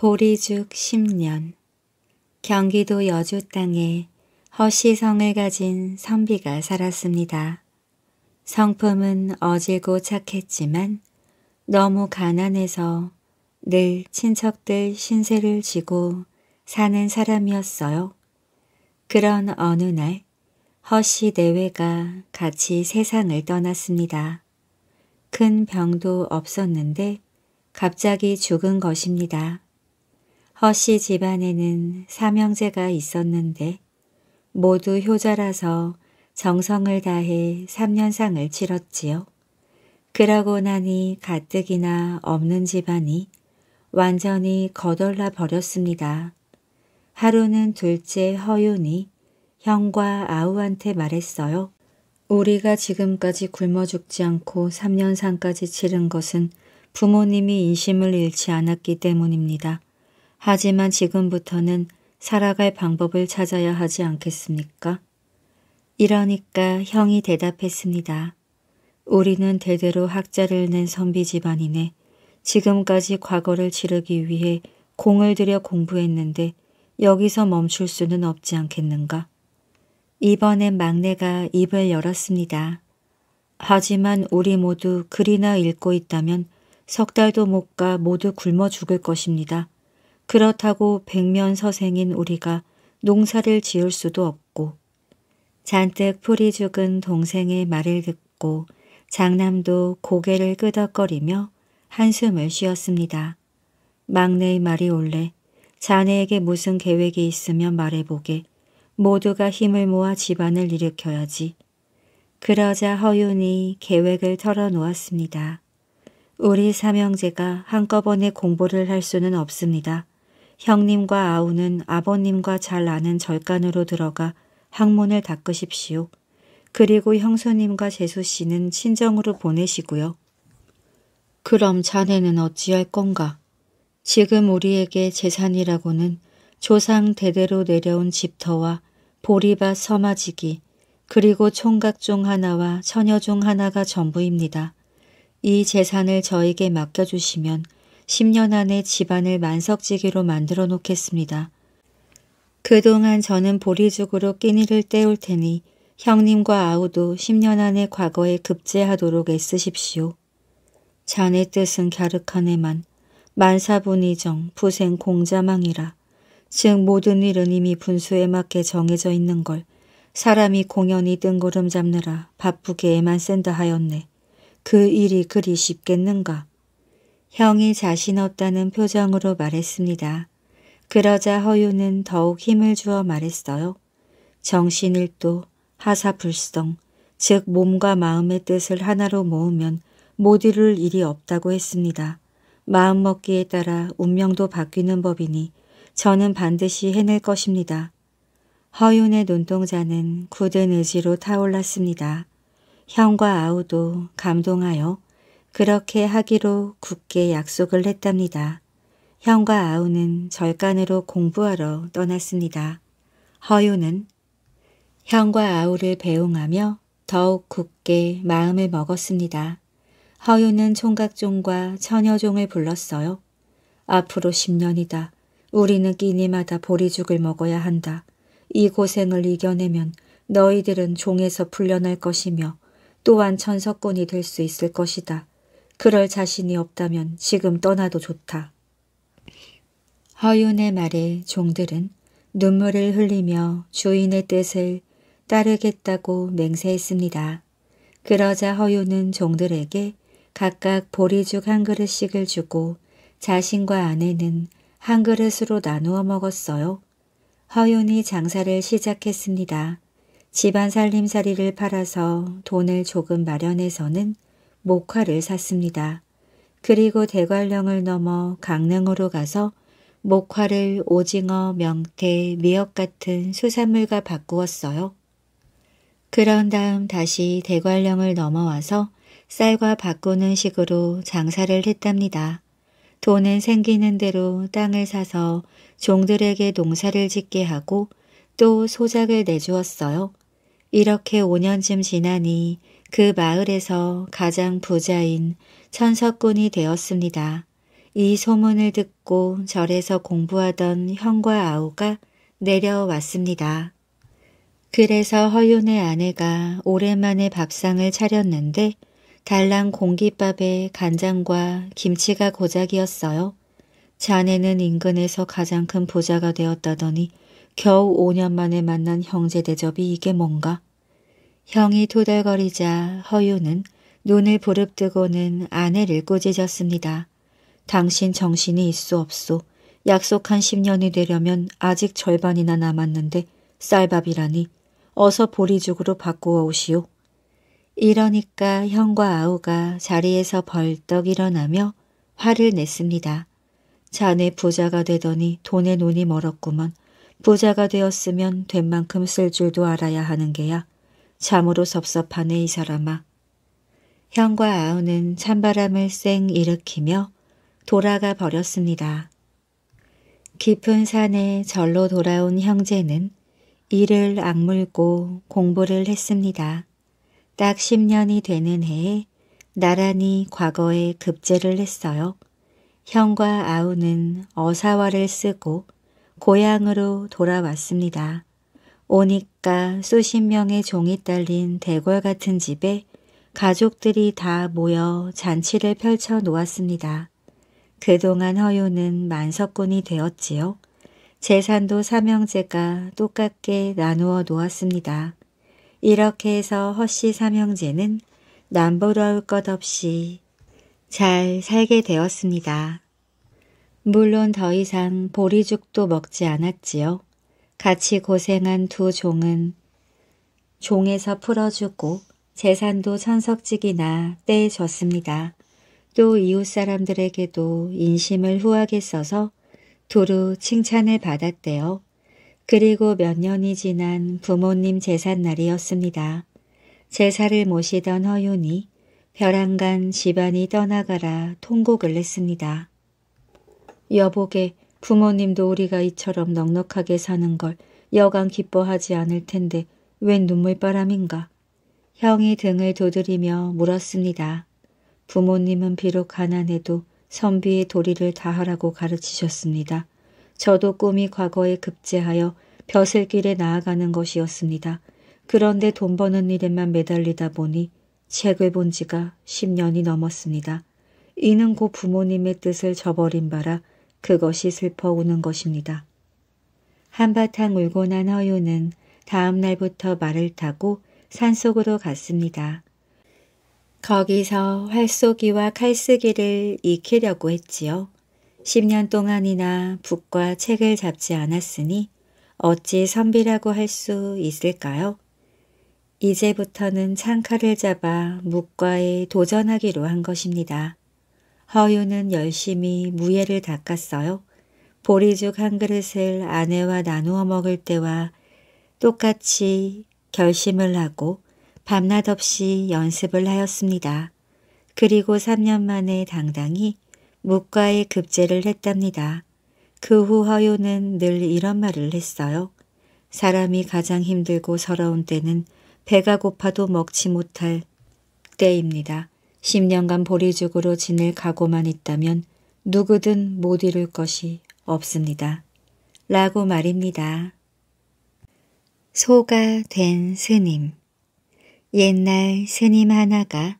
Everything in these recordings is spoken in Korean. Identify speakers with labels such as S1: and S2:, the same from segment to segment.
S1: 보리죽 10년 경기도 여주 땅에 허시성을 가진 선비가 살았습니다. 성품은 어질고 착했지만 너무 가난해서 늘 친척들 신세를 지고 사는 사람이었어요. 그런 어느 날 허씨 내외가 같이 세상을 떠났습니다. 큰 병도 없었는데 갑자기 죽은 것입니다. 허씨 집안에는 삼형제가 있었는데 모두 효자라서 정성을 다해 3년상을 치렀지요. 그러고 나니 가뜩이나 없는 집안이 완전히 거덜나 버렸습니다. 하루는 둘째 허윤이 형과 아우한테 말했어요. 우리가 지금까지 굶어 죽지 않고 3년상까지 치른 것은 부모님이 인심을 잃지 않았기 때문입니다. 하지만 지금부터는 살아갈 방법을 찾아야 하지 않겠습니까? 이러니까 형이 대답했습니다. 우리는 대대로 학자를 낸 선비 집안이네. 지금까지 과거를 치르기 위해 공을 들여 공부했는데 여기서 멈출 수는 없지 않겠는가? 이번엔 막내가 입을 열었습니다. 하지만 우리 모두 글이나 읽고 있다면 석 달도 못 가 모두 굶어 죽을 것입니다. 그렇다고 백면서생인 우리가 농사를 지을 수도 없고 잔뜩 풀이 죽은 동생의 말을 듣고 장남도 고개를 끄덕거리며 한숨을 쉬었습니다. 막내의 말이 올래 자네에게 무슨 계획이 있으면 말해보게 모두가 힘을 모아 집안을 일으켜야지. 그러자 허윤이 계획을 털어놓았습니다. 우리 삼형제가 한꺼번에 공부를 할 수는 없습니다. 형님과 아우는 아버님과 잘 아는 절간으로 들어가 학문을 닦으십시오. 그리고 형수님과 제수씨는 친정으로 보내시고요. 그럼 자네는 어찌할 건가? 지금 우리에게 재산이라고는 조상 대대로 내려온 집터와 보리밭 서마지기 그리고 총각 중 하나와 처녀 중 하나가 전부입니다. 이 재산을 저에게 맡겨주시면 10년 안에 집안을 만석지기로 만들어 놓겠습니다. 그동안 저는 보리죽으로 끼니를 때울 테니 형님과 아우도 10년 안에 과거에 급제하도록 애쓰십시오. 자네 뜻은 갸륵하네만 만사분이정 부생 공자망이라 즉 모든 일은 이미 분수에 맞게 정해져 있는 걸 사람이 공연히 뜬구름 잡느라 바쁘게 애만 쓴다 하였네. 그 일이 그리 쉽겠는가. 형이 자신 없다는 표정으로 말했습니다. 그러자 허유는 더욱 힘을 주어 말했어요. 정신일도, 하사불성, 즉 몸과 마음의 뜻을 하나로 모으면 못 이룰 일이 없다고 했습니다. 마음먹기에 따라 운명도 바뀌는 법이니 저는 반드시 해낼 것입니다. 허윤의 눈동자는 굳은 의지로 타올랐습니다. 형과 아우도 감동하여 그렇게 하기로 굳게 약속을 했답니다. 형과 아우는 절간으로 공부하러 떠났습니다. 허유는 형과 아우를 배웅하며 더욱 굳게 마음을 먹었습니다. 허유는 총각종과 처녀종을 불렀어요. 앞으로 10년이다. 우리는 끼니마다 보리죽을 먹어야 한다. 이 고생을 이겨내면 너희들은 종에서 풀려날 것이며 또한 천석군이 될 수 있을 것이다. 그럴 자신이 없다면 지금 떠나도 좋다. 허윤의 말에 종들은 눈물을 흘리며 주인의 뜻을 따르겠다고 맹세했습니다. 그러자 허윤은 종들에게 각각 보리죽 한 그릇씩을 주고 자신과 아내는 한 그릇으로 나누어 먹었어요. 허윤이 장사를 시작했습니다. 집안 살림살이를 팔아서 돈을 조금 마련해서는 목화를 샀습니다. 그리고 대관령을 넘어 강릉으로 가서 목화를 오징어, 명태, 미역 같은 수산물과 바꾸었어요. 그런 다음 다시 대관령을 넘어와서 쌀과 바꾸는 식으로 장사를 했답니다. 돈은 생기는 대로 땅을 사서 종들에게 농사를 짓게 하고 또 소작을 내주었어요. 이렇게 5년쯤 지나니 그 마을에서 가장 부자인 천석군이 되었습니다. 이 소문을 듣고 절에서 공부하던 형과 아우가 내려왔습니다. 그래서 허윤의 아내가 오랜만에 밥상을 차렸는데 달랑 공깃밥에 간장과 김치가 고작이었어요. 자네는 인근에서 가장 큰 부자가 되었다더니 겨우 5년 만에 만난 형제 대접이 이게 뭔가? 형이 토달거리자 허유는 눈을 부릅뜨고는 아내를 꾸짖었습니다. 당신 정신이 있소 없소. 약속한 10년이 되려면 아직 절반이나 남았는데 쌀밥이라니 어서 보리죽으로 바꾸어 오시오. 이러니까 형과 아우가 자리에서 벌떡 일어나며 화를 냈습니다. 자네 부자가 되더니 돈에 눈이 멀었구먼. 부자가 되었으면 된 만큼 쓸 줄도 알아야 하는 게야. 참으로 섭섭하네 이 사람아. 형과 아우는 찬바람을 쌩 일으키며 돌아가 버렸습니다. 깊은 산에 절로 돌아온 형제는 이를 악물고 공부를 했습니다. 딱 10년이 되는 해에 나란히 과거에 급제를 했어요. 형과 아우는 어사화를 쓰고 고향으로 돌아왔습니다. 오니까 수십 명의 종이 딸린 대궐 같은 집에 가족들이 다 모여 잔치를 펼쳐 놓았습니다. 그동안 허요는 만석군이 되었지요. 재산도 삼형제가 똑같게 나누어 놓았습니다. 이렇게 해서 허씨 삼형제는 남부러울 것 없이 잘 살게 되었습니다. 물론 더 이상 보리죽도 먹지 않았지요. 같이 고생한 두 종은 종에서 풀어주고 재산도 천석직이나 떼줬습니다. 또 이웃 사람들에게도 인심을 후하게 써서 두루 칭찬을 받았대요. 그리고 몇 년이 지난 부모님 제삿날이었습니다. 제사를 모시던 허윤이 벼랑간 집안이 떠나가라 통곡을 했습니다. 여보게 부모님도 우리가 이처럼 넉넉하게 사는 걸 여간 기뻐하지 않을 텐데 웬 눈물바람인가. 형이 등을 두드리며 물었습니다. 부모님은 비록 가난해도 선비의 도리를 다하라고 가르치셨습니다. 저도 꿈이 과거에 급제하여 벼슬길에 나아가는 것이었습니다. 그런데 돈 버는 일에만 매달리다 보니 책을 본 지가 10년이 넘었습니다. 이는 곧 부모님의 뜻을 저버린 바라 그것이 슬퍼 우는 것입니다. 한바탕 울고 난 허유는 다음 날부터 말을 타고 산속으로 갔습니다. 거기서 활쏘기와 칼쓰기를 익히려고 했지요. 10년 동안이나 북과 책을 잡지 않았으니 어찌 선비라고 할 수 있을까요? 이제부터는 창칼을 잡아 묵과에 도전하기로 한 것입니다. 허유는 열심히 무예를 닦았어요. 보리죽 한 그릇을 아내와 나누어 먹을 때와 똑같이 결심을 하고 밤낮 없이 연습을 하였습니다. 그리고 3년 만에 당당히 무과에 급제를 했답니다. 그 후허유는늘 이런 말을 했어요. 사람이 가장 힘들고 서러운 때는 배가 고파도 먹지 못할 때입니다. 10년간 보리죽으로 지낼 각오만 있다면 누구든 못 이룰 것이 없습니다. 라고 말입니다. 소가 된 스님 옛날 스님 하나가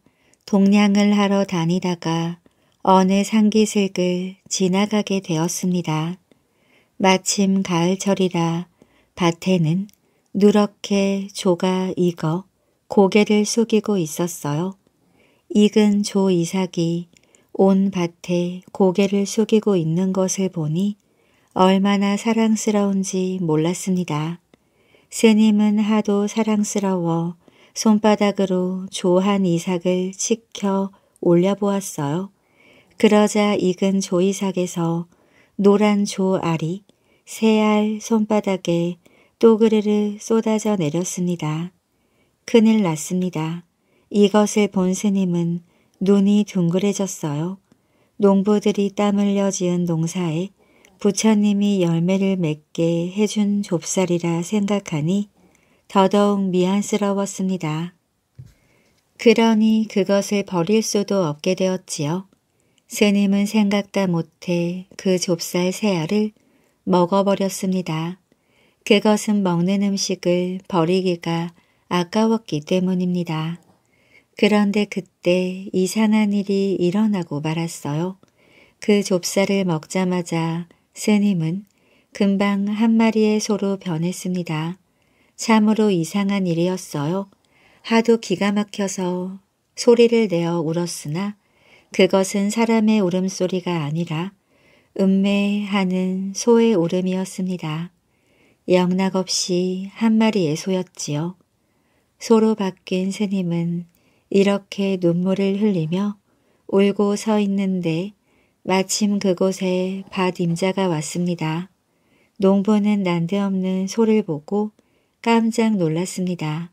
S1: 동냥을 하러 다니다가 어느 상기슭을 지나가게 되었습니다. 마침 가을철이라 밭에는 누렇게 조가 익어 고개를 숙이고 있었어요. 익은 조 이삭이 온 밭에 고개를 숙이고 있는 것을 보니 얼마나 사랑스러운지 몰랐습니다. 스님은 하도 사랑스러워 손바닥으로 조한 이삭을 치켜 올려보았어요. 그러자 익은 조이삭에서 노란 조알이 새알 손바닥에 또그르르 쏟아져 내렸습니다. 큰일 났습니다. 이것을 본 스님은 눈이 둥그레졌어요. 농부들이 땀 흘려 지은 농사에 부처님이 열매를 맺게 해준 좁쌀이라 생각하니 더더욱 미안스러웠습니다. 그러니 그것을 버릴 수도 없게 되었지요. 스님은 생각다 못해 그 좁쌀 새알을 먹어버렸습니다. 그것은 먹는 음식을 버리기가 아까웠기 때문입니다. 그런데 그때 이상한 일이 일어나고 말았어요. 그 좁쌀을 먹자마자 스님은 금방 한 마리의 소로 변했습니다. 참으로 이상한 일이었어요. 하도 기가 막혀서 소리를 내어 울었으나 그것은 사람의 울음소리가 아니라 음매하는 소의 울음이었습니다. 영락없이 한 마리의 소였지요. 소로 바뀐 스님은 이렇게 눈물을 흘리며 울고 서 있는데 마침 그곳에 밭 임자가 왔습니다. 농부는 난데없는 소를 보고 깜짝 놀랐습니다.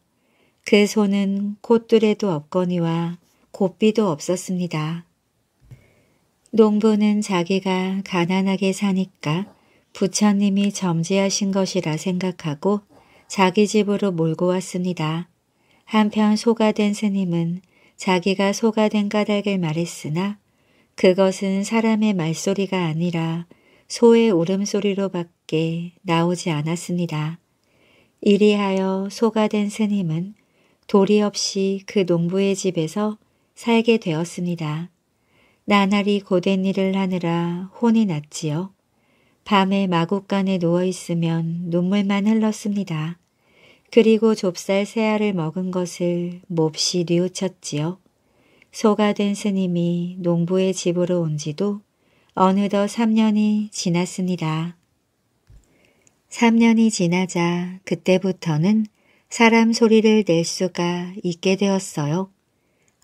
S1: 그 소는 콧뚜레도 없거니와 곱비도 없었습니다. 농부는 자기가 가난하게 사니까 부처님이 점지하신 것이라 생각하고 자기 집으로 몰고 왔습니다. 한편 소가 된 스님은 자기가 소가 된 까닭을 말했으나 그것은 사람의 말소리가 아니라 소의 울음소리로밖에 나오지 않았습니다. 이리하여 소가 된 스님은 도리 없이 그 농부의 집에서 살게 되었습니다. 나날이 고된 일을 하느라 혼이 났지요. 밤에 마곡간에 누워 있으면 눈물만 흘렀습니다. 그리고 좁쌀 새 알을 먹은 것을 몹시 뉘우쳤지요. 소가 된 스님이 농부의 집으로 온 지도 어느덧 3년이 지났습니다. 3년이 지나자 그때부터는 사람 소리를 낼 수가 있게 되었어요.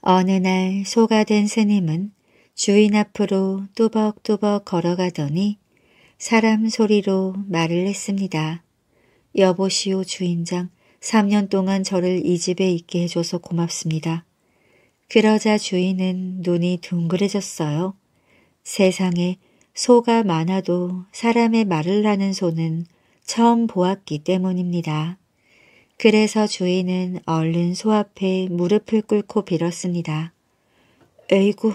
S1: 어느 날 소가 된 스님은 주인 앞으로 뚜벅뚜벅 걸어가더니 사람 소리로 말을 했습니다. 여보시오 주인장, 3년 동안 저를 이 집에 있게 해줘서 고맙습니다. 그러자 주인은 눈이 둥그레졌어요. 세상에 소가 많아도 사람의 말을 하는 소는 처음 보았기 때문입니다. 그래서 주인은 얼른 소 앞에 무릎을 꿇고 빌었습니다. 에이구,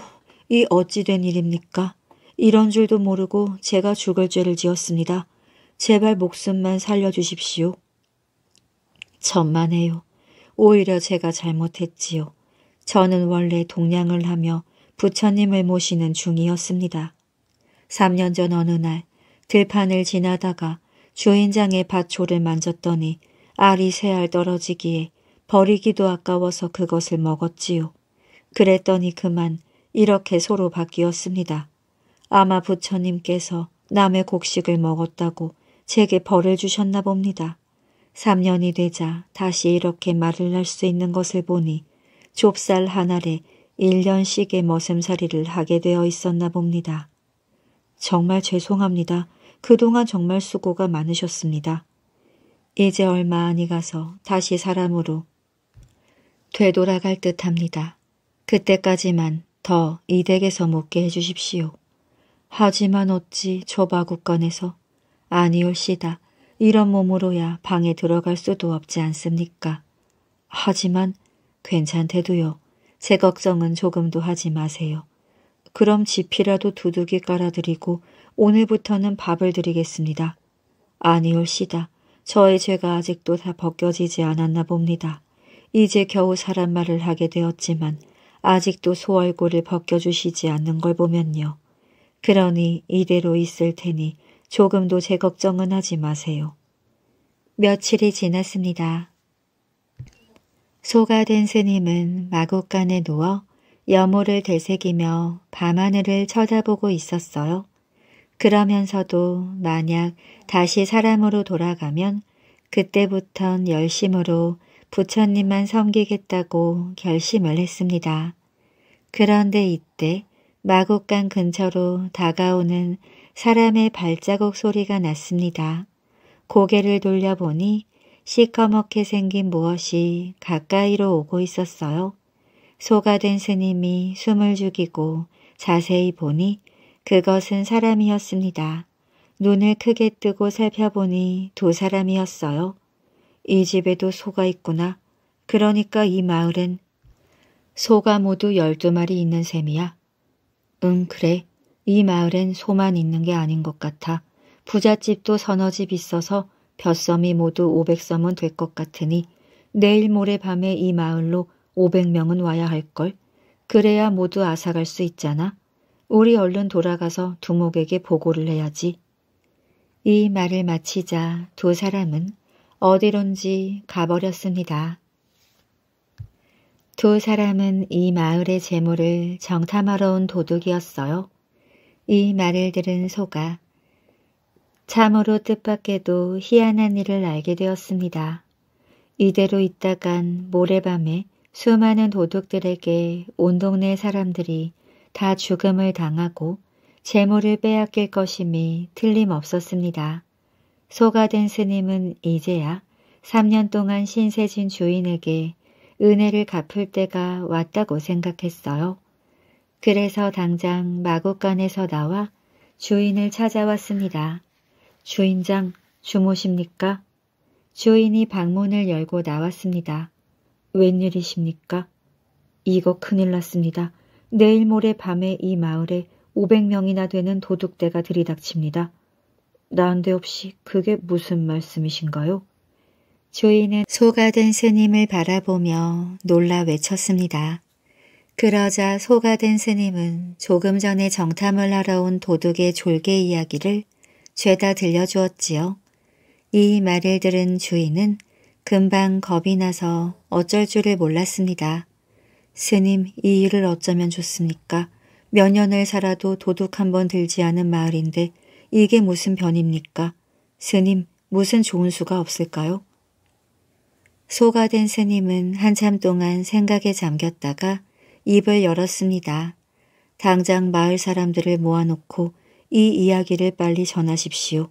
S1: 이 어찌 된 일입니까? 이런 줄도 모르고 제가 죽을 죄를 지었습니다. 제발 목숨만 살려주십시오. 천만해요 오히려 제가 잘못했지요. 저는 원래 동양을 하며 부처님을 모시는 중이었습니다. 3년 전 어느 날 들판을 지나다가 주인장의 밭초를 만졌더니 알이 세 알 떨어지기에 버리기도 아까워서 그것을 먹었지요. 그랬더니 그만 이렇게 소로 바뀌었습니다. 아마 부처님께서 남의 곡식을 먹었다고 제게 벌을 주셨나 봅니다. 3년이 되자 다시 이렇게 말을 할 수 있는 것을 보니 좁쌀 한 알에 1년씩의 머슴살이를 하게 되어 있었나 봅니다. 정말 죄송합니다. 그동안 정말 수고가 많으셨습니다. 이제 얼마 안이 가서 다시 사람으로 되돌아갈 듯합니다. 그때까지만 더 이댁에서 묵게 해주십시오. 하지만 어찌 초바국간에서 아니올시다. 이런 몸으로야 방에 들어갈 수도 없지 않습니까? 하지만 괜찮대도요. 제 걱정은 조금도 하지 마세요. 그럼 지피라도 두둑이 깔아드리고 오늘부터는 밥을 드리겠습니다. 아니올시다. 저의 죄가 아직도 다 벗겨지지 않았나 봅니다. 이제 겨우 사람 말을 하게 되었지만 아직도 소얼굴을 벗겨주시지 않는 걸 보면요. 그러니 이대로 있을 테니 조금도 제 걱정은 하지 마세요. 며칠이 지났습니다. 소가 된 스님은 마구간에 누워 여모를 되새기며 밤하늘을 쳐다보고 있었어요. 그러면서도 만약 다시 사람으로 돌아가면 그때부턴 열심으로 부처님만 섬기겠다고 결심을 했습니다. 그런데 이때 마곡간 근처로 다가오는 사람의 발자국 소리가 났습니다. 고개를 돌려보니 시커멓게 생긴 무엇이 가까이로 오고 있었어요. 소가 된 스님이 숨을 죽이고 자세히 보니 그것은 사람이었습니다. 눈을 크게 뜨고 살펴보니 두 사람이었어요. 이 집에도 소가 있구나. 그러니까 이 마을엔 소가 모두 열두 마리 있는 셈이야. 응 그래. 이 마을엔 소만 있는 게 아닌 것 같아 부잣집도 서너 집 있어서 벼섬이 모두 500섬은 될 것 같으니 내일 모레 밤에 이 마을로 500명은 와야 할걸. 그래야 모두 아삭할수 있잖아. 우리 얼른 돌아가서 두목에게 보고를 해야지. 이 말을 마치자 두 사람은 어디론지 가버렸습니다. 두 사람은 이 마을의 재물을 정탐하러 온 도둑이었어요. 이 말을 들은 소가 참으로 뜻밖에도 희한한 일을 알게 되었습니다. 이대로 있다간 모레밤에 수많은 도둑들에게 온 동네 사람들이 다 죽음을 당하고 재물을 빼앗길 것임이 틀림없었습니다. 소가 된 스님은 이제야 3년 동안 신세진 주인에게 은혜를 갚을 때가 왔다고 생각했어요. 그래서 당장 마구간에서 나와 주인을 찾아왔습니다. 주인장 주무십니까? 주인이 방문을 열고 나왔습니다. 웬일이십니까? 이거 큰일 났습니다. 내일 모레 밤에 이 마을에 500명이나 되는 도둑대가 들이닥칩니다. 난데없이 그게 무슨 말씀이신가요? 주인은 소가 된 스님을 바라보며 놀라 외쳤습니다. 그러자 소가 된 스님은 조금 전에 정탐을 하러 온 도둑의 졸개 이야기를 죄다 들려주었지요. 이 말을 들은 주인은 금방 겁이 나서 어쩔 줄을 몰랐습니다. 스님 이 일을 어쩌면 좋습니까? 몇 년을 살아도 도둑 한 번 들지 않은 마을인데 이게 무슨 변입니까? 스님 무슨 좋은 수가 없을까요? 소가 된 스님은 한참 동안 생각에 잠겼다가 입을 열었습니다. 당장 마을 사람들을 모아놓고 이 이야기를 빨리 전하십시오.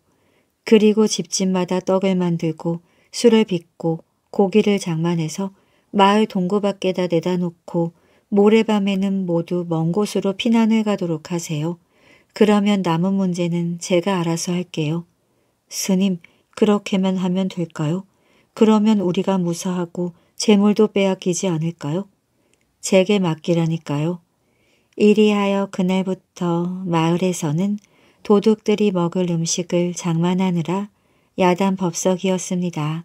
S1: 그리고 집집마다 떡을 만들고 술을 빚고 고기를 장만해서 마을 동구 밖에다 내다 놓고 모레밤에는 모두 먼 곳으로 피난을 가도록 하세요. 그러면 남은 문제는 제가 알아서 할게요. 스님, 그렇게만 하면 될까요? 그러면 우리가 무사하고 재물도 빼앗기지 않을까요? 제게 맡기라니까요. 이리하여 그날부터 마을에서는 도둑들이 먹을 음식을 장만하느라 야단 법석이었습니다.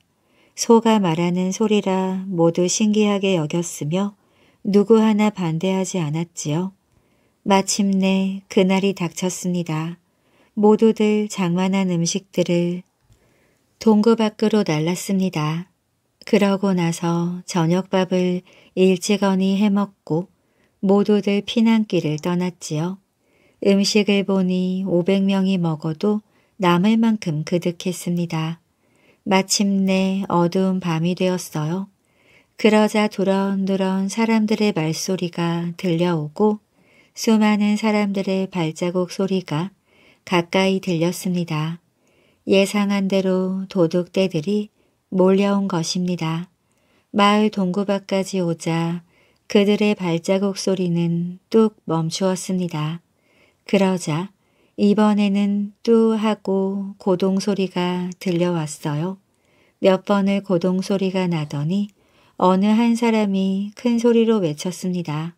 S1: 소가 말하는 소리라 모두 신기하게 여겼으며 누구 하나 반대하지 않았지요. 마침내 그날이 닥쳤습니다. 모두들 장만한 음식들을 동구 밖으로 날랐습니다. 그러고 나서 저녁밥을 일찌거니 해먹고 모두들 피난길을 떠났지요. 음식을 보니 500명이 먹어도 남을 만큼 그득했습니다. 마침내 어두운 밤이 되었어요. 그러자 두런두런 사람들의 말소리가 들려오고 수많은 사람들의 발자국 소리가 가까이 들렸습니다. 예상한 대로 도둑대들이 몰려온 것입니다. 마을 동구밖까지 오자 그들의 발자국 소리는 뚝 멈추었습니다. 그러자 이번에는 뚜 하고 고동 소리가 들려왔어요. 몇 번을 고동 소리가 나더니 어느 한 사람이 큰 소리로 외쳤습니다.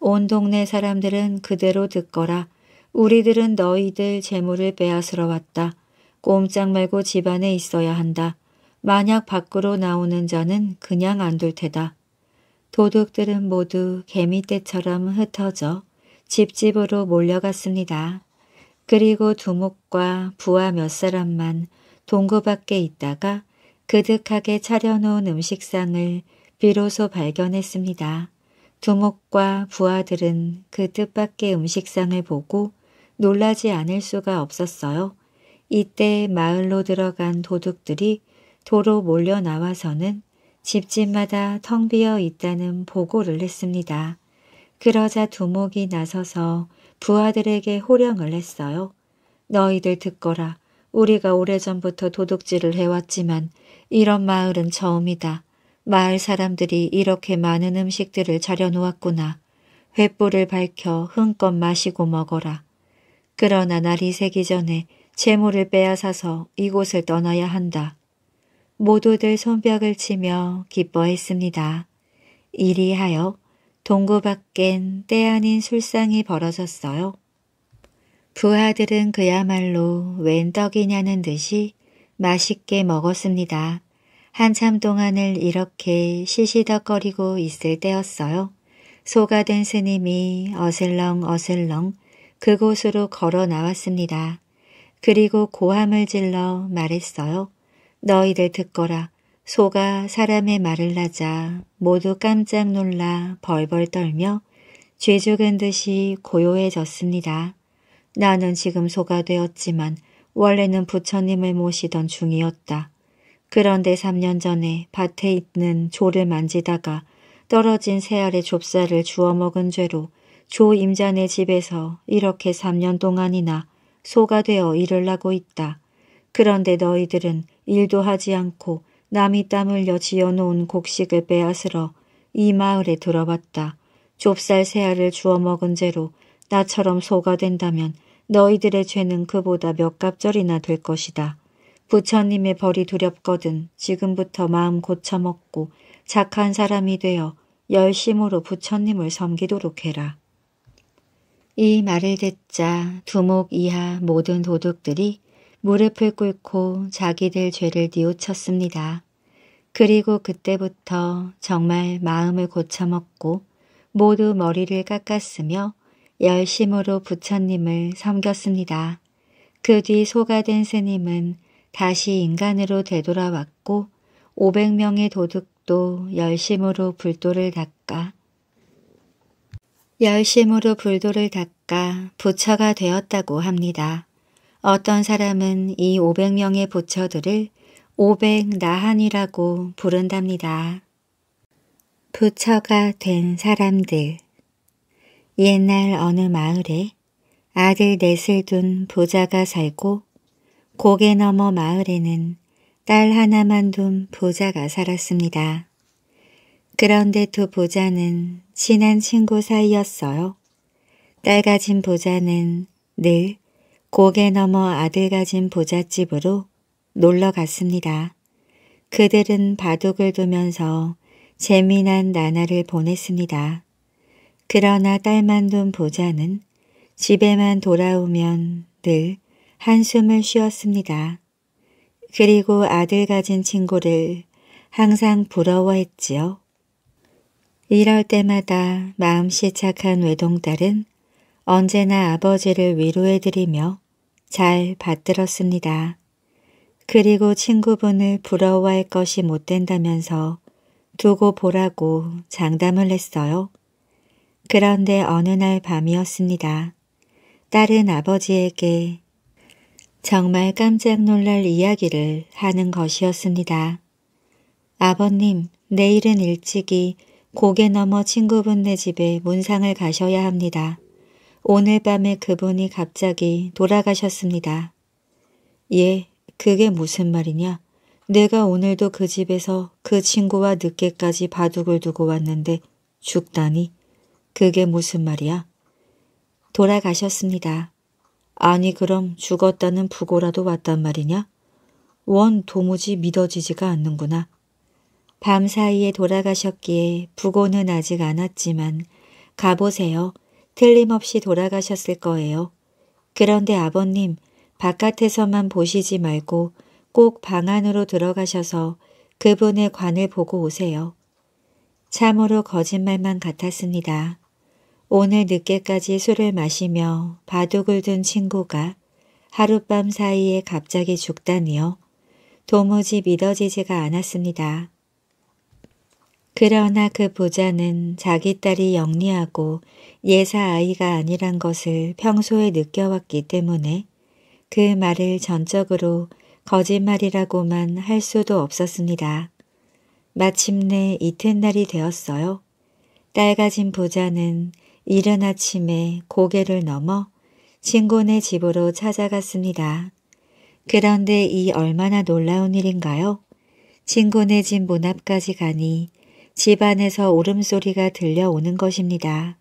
S1: 온 동네 사람들은 그대로 듣거라. 우리들은 너희들 재물을 빼앗으러 왔다. 꼼짝 말고 집안에 있어야 한다. 만약 밖으로 나오는 자는 그냥 안 둘 테다. 도둑들은 모두 개미떼처럼 흩어져 집집으로 몰려갔습니다. 그리고 두목과 부하 몇 사람만 동구 밖에 있다가 그득하게 차려놓은 음식상을 비로소 발견했습니다. 두목과 부하들은 그 뜻밖의 음식상을 보고 놀라지 않을 수가 없었어요. 이때 마을로 들어간 도둑들이 도로 몰려 나와서는 집집마다 텅 비어 있다는 보고를 했습니다. 그러자 두목이 나서서 부하들에게 호령을 했어요. 너희들 듣거라. 우리가 오래전부터 도둑질을 해왔지만 이런 마을은 처음이다. 마을 사람들이 이렇게 많은 음식들을 차려놓았구나. 횃불을 밝혀 흠껏 마시고 먹어라. 그러나 날이 새기 전에 재물을 빼앗아서 이곳을 떠나야 한다. 모두들 손뼉을 치며 기뻐했습니다. 이리하여 동구 밖엔 때 아닌 술상이 벌어졌어요. 부하들은 그야말로 웬 떡이냐는 듯이 맛있게 먹었습니다. 한참 동안을 이렇게 시시덕거리고 있을 때였어요. 소가 된 스님이 어슬렁 어슬렁 그곳으로 걸어 나왔습니다. 그리고 고함을 질러 말했어요. 너희들 듣거라. 소가 사람의 말을 하자 모두 깜짝 놀라 벌벌 떨며 죄 죽은 듯이 고요해졌습니다. 나는 지금 소가 되었지만 원래는 부처님을 모시던 중이었다. 그런데 3년 전에 밭에 있는 조를 만지다가 떨어진 새알의 좁쌀을 주워 먹은 죄로 조 임자네 집에서 이렇게 3년 동안이나 소가 되어 일을 하고 있다. 그런데 너희들은 일도 하지 않고 남이 땀을여 지어놓은 곡식을 빼앗으러 이 마을에 들어왔다. 좁쌀 새알을 주워 먹은 죄로 나처럼 소가 된다면 너희들의 죄는 그보다 몇 갑절이나 될 것이다. 부처님의 벌이 두렵거든 지금부터 마음 고쳐먹고 착한 사람이 되어 열심으로 부처님을 섬기도록 해라. 이 말을 듣자 두목 이하 모든 도둑들이 무릎을 꿇고 자기들 죄를 뉘우쳤습니다. 그리고 그때부터 정말 마음을 고쳐먹고 모두 머리를 깎았으며 열심으로 부처님을 섬겼습니다. 그 뒤 소가 된 스님은 다시 인간으로 되돌아왔고 500명의 도둑도 열심으로 불도를 닦아 열심으로 불도를 닦아 부처가 되었다고 합니다. 어떤 사람은 이 500명의 부처들을 500나한이라고 부른답니다. 부처가 된 사람들 옛날 어느 마을에 아들 넷을 둔 부자가 살고 고개 넘어 마을에는 딸 하나만 둔 부자가 살았습니다. 그런데 두 부자는 친한 친구 사이였어요. 딸 가진 부자는 늘 고개 넘어 아들 가진 부잣집으로 놀러 갔습니다. 그들은 바둑을 두면서 재미난 나날을 보냈습니다. 그러나 딸만 둔 보자는 집에만 돌아오면 늘 한숨을 쉬었습니다. 그리고 아들 가진 친구를 항상 부러워했지요. 이럴 때마다 마음씨 착한 외동딸은 언제나 아버지를 위로해드리며 잘 받들었습니다. 그리고 친구분을 부러워할 것이 못된다면서 두고 보라고 장담을 했어요. 그런데 어느 날 밤이었습니다. 딸은 아버지에게 정말 깜짝 놀랄 이야기를 하는 것이었습니다. 아버님, 내일은 일찍이 고개 넘어 친구분네 집에 문상을 가셔야 합니다. 오늘 밤에 그분이 갑자기 돌아가셨습니다. 예, 그게 무슨 말이냐? 내가 오늘도 그 집에서 그 친구와 늦게까지 바둑을 두고 왔는데 죽다니? 그게 무슨 말이야? 돌아가셨습니다. 아니 그럼 죽었다는 부고라도 왔단 말이냐? 원 도무지 믿어지지가 않는구나. 밤사이에 돌아가셨기에 부고는 아직 안 왔지만 가보세요. 틀림없이 돌아가셨을 거예요. 그런데 아버님, 바깥에서만 보시지 말고 꼭 방 안으로 들어가셔서 그분의 관을 보고 오세요. 참으로 거짓말만 같았습니다. 오늘 늦게까지 술을 마시며 바둑을 둔 친구가 하룻밤 사이에 갑자기 죽다니요. 도무지 믿어지지가 않았습니다. 그러나 그 부자는 자기 딸이 영리하고 예사 아이가 아니란 것을 평소에 느껴왔기 때문에 그 말을 전적으로 거짓말이라고만 할 수도 없었습니다. 마침내 이튿날이 되었어요. 딸 가진 부자는 이른 아침에 고개를 넘어 친구네 집으로 찾아갔습니다. 그런데 이 얼마나 놀라운 일인가요? 친구네 집 문 앞까지 가니 집안에서 울음소리가 들려오는 것입니다.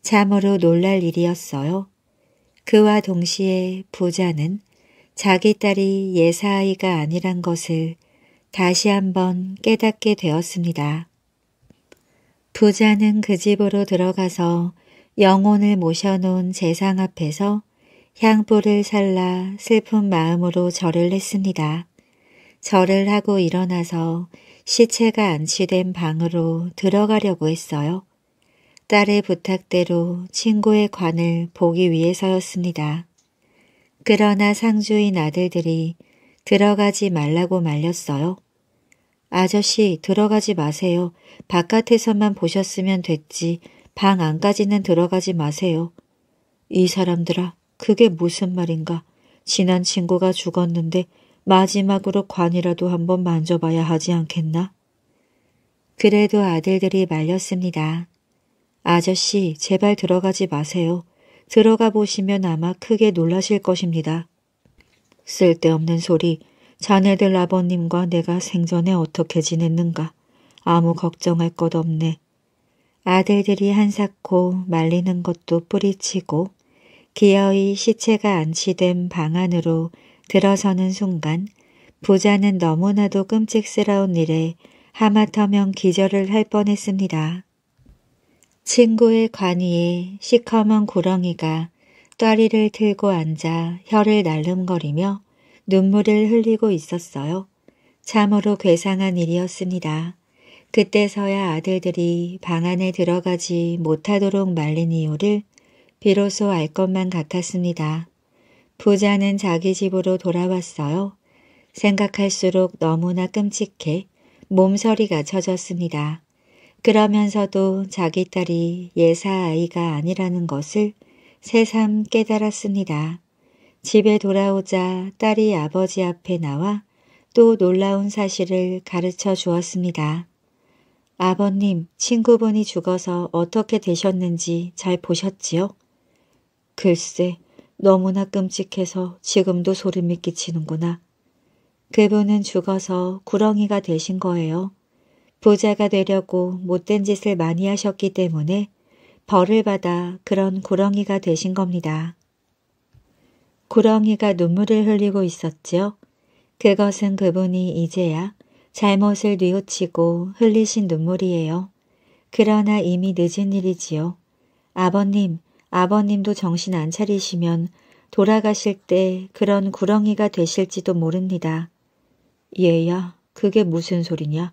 S1: 참으로 놀랄 일이었어요. 그와 동시에 부자는 자기 딸이 예사아이가 아니란 것을 다시 한번 깨닫게 되었습니다. 부자는 그 집으로 들어가서 영혼을 모셔놓은 재상 앞에서 향보를 살라 슬픈 마음으로 절을 했습니다. 절을 하고 일어나서 시체가 안치된 방으로 들어가려고 했어요. 딸의 부탁대로 친구의 관을 보기 위해서였습니다. 그러나 상주인 아들들이 들어가지 말라고 말렸어요. 아저씨 들어가지 마세요. 바깥에서만 보셨으면 됐지 방 안까지는 들어가지 마세요. 이 사람들아 그게 무슨 말인가. 지난 친구가 죽었는데 마지막으로 관이라도 한번 만져봐야 하지 않겠나? 그래도 아들들이 말렸습니다. 아저씨, 제발 들어가지 마세요. 들어가 보시면 아마 크게 놀라실 것입니다. 쓸데없는 소리, 자네들 아버님과 내가 생전에 어떻게 지냈는가. 아무 걱정할 것 없네. 아들들이 한사코 말리는 것도 뿌리치고 기어이 시체가 안치된 방 안으로 들어서는 순간 부자는 너무나도 끔찍스러운 일에 하마터면 기절을 할 뻔했습니다. 친구의 관위에 시커먼 구렁이가 떠리를 틀고 앉아 혀를 날름거리며 눈물을 흘리고 있었어요. 참으로 괴상한 일이었습니다. 그때서야 아들들이 방 안에 들어가지 못하도록 말린 이유를 비로소 알 것만 같았습니다. 부자는 자기 집으로 돌아왔어요. 생각할수록 너무나 끔찍해 몸서리가 쳐졌습니다. 그러면서도 자기 딸이 예사아이가 아니라는 것을 새삼 깨달았습니다. 집에 돌아오자 딸이 아버지 앞에 나와 또 놀라운 사실을 가르쳐 주었습니다. 아버님, 친구분이 죽어서 어떻게 되셨는지 잘 보셨지요? 글쎄, 너무나 끔찍해서 지금도 소름이 끼치는구나. 그분은 죽어서 구렁이가 되신 거예요. 부자가 되려고 못된 짓을 많이 하셨기 때문에 벌을 받아 그런 구렁이가 되신 겁니다. 구렁이가 눈물을 흘리고 있었죠 그것은 그분이 이제야 잘못을 뉘우치고 흘리신 눈물이에요. 그러나 이미 늦은 일이지요. 아버님, 아버님도 정신 안 차리시면 돌아가실 때 그런 구렁이가 되실지도 모릅니다. 얘야, 그게 무슨 소리냐?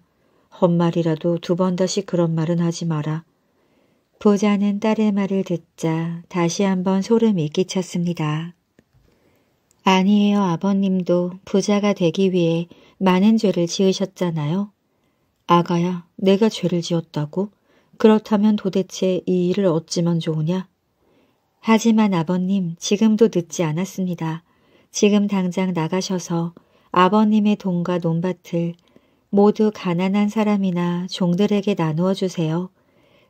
S1: 헛말이라도 두 번 다시 그런 말은 하지 마라. 부자는 딸의 말을 듣자 다시 한번 소름이 끼쳤습니다. 아니에요, 아버님도 부자가 되기 위해 많은 죄를 지으셨잖아요. 아가야, 내가 죄를 지었다고? 그렇다면 도대체 이 일을 어찌면 좋으냐? 하지만 아버님 지금도 늦지 않았습니다. 지금 당장 나가셔서 아버님의 돈과 논밭을 모두 가난한 사람이나 종들에게 나누어 주세요.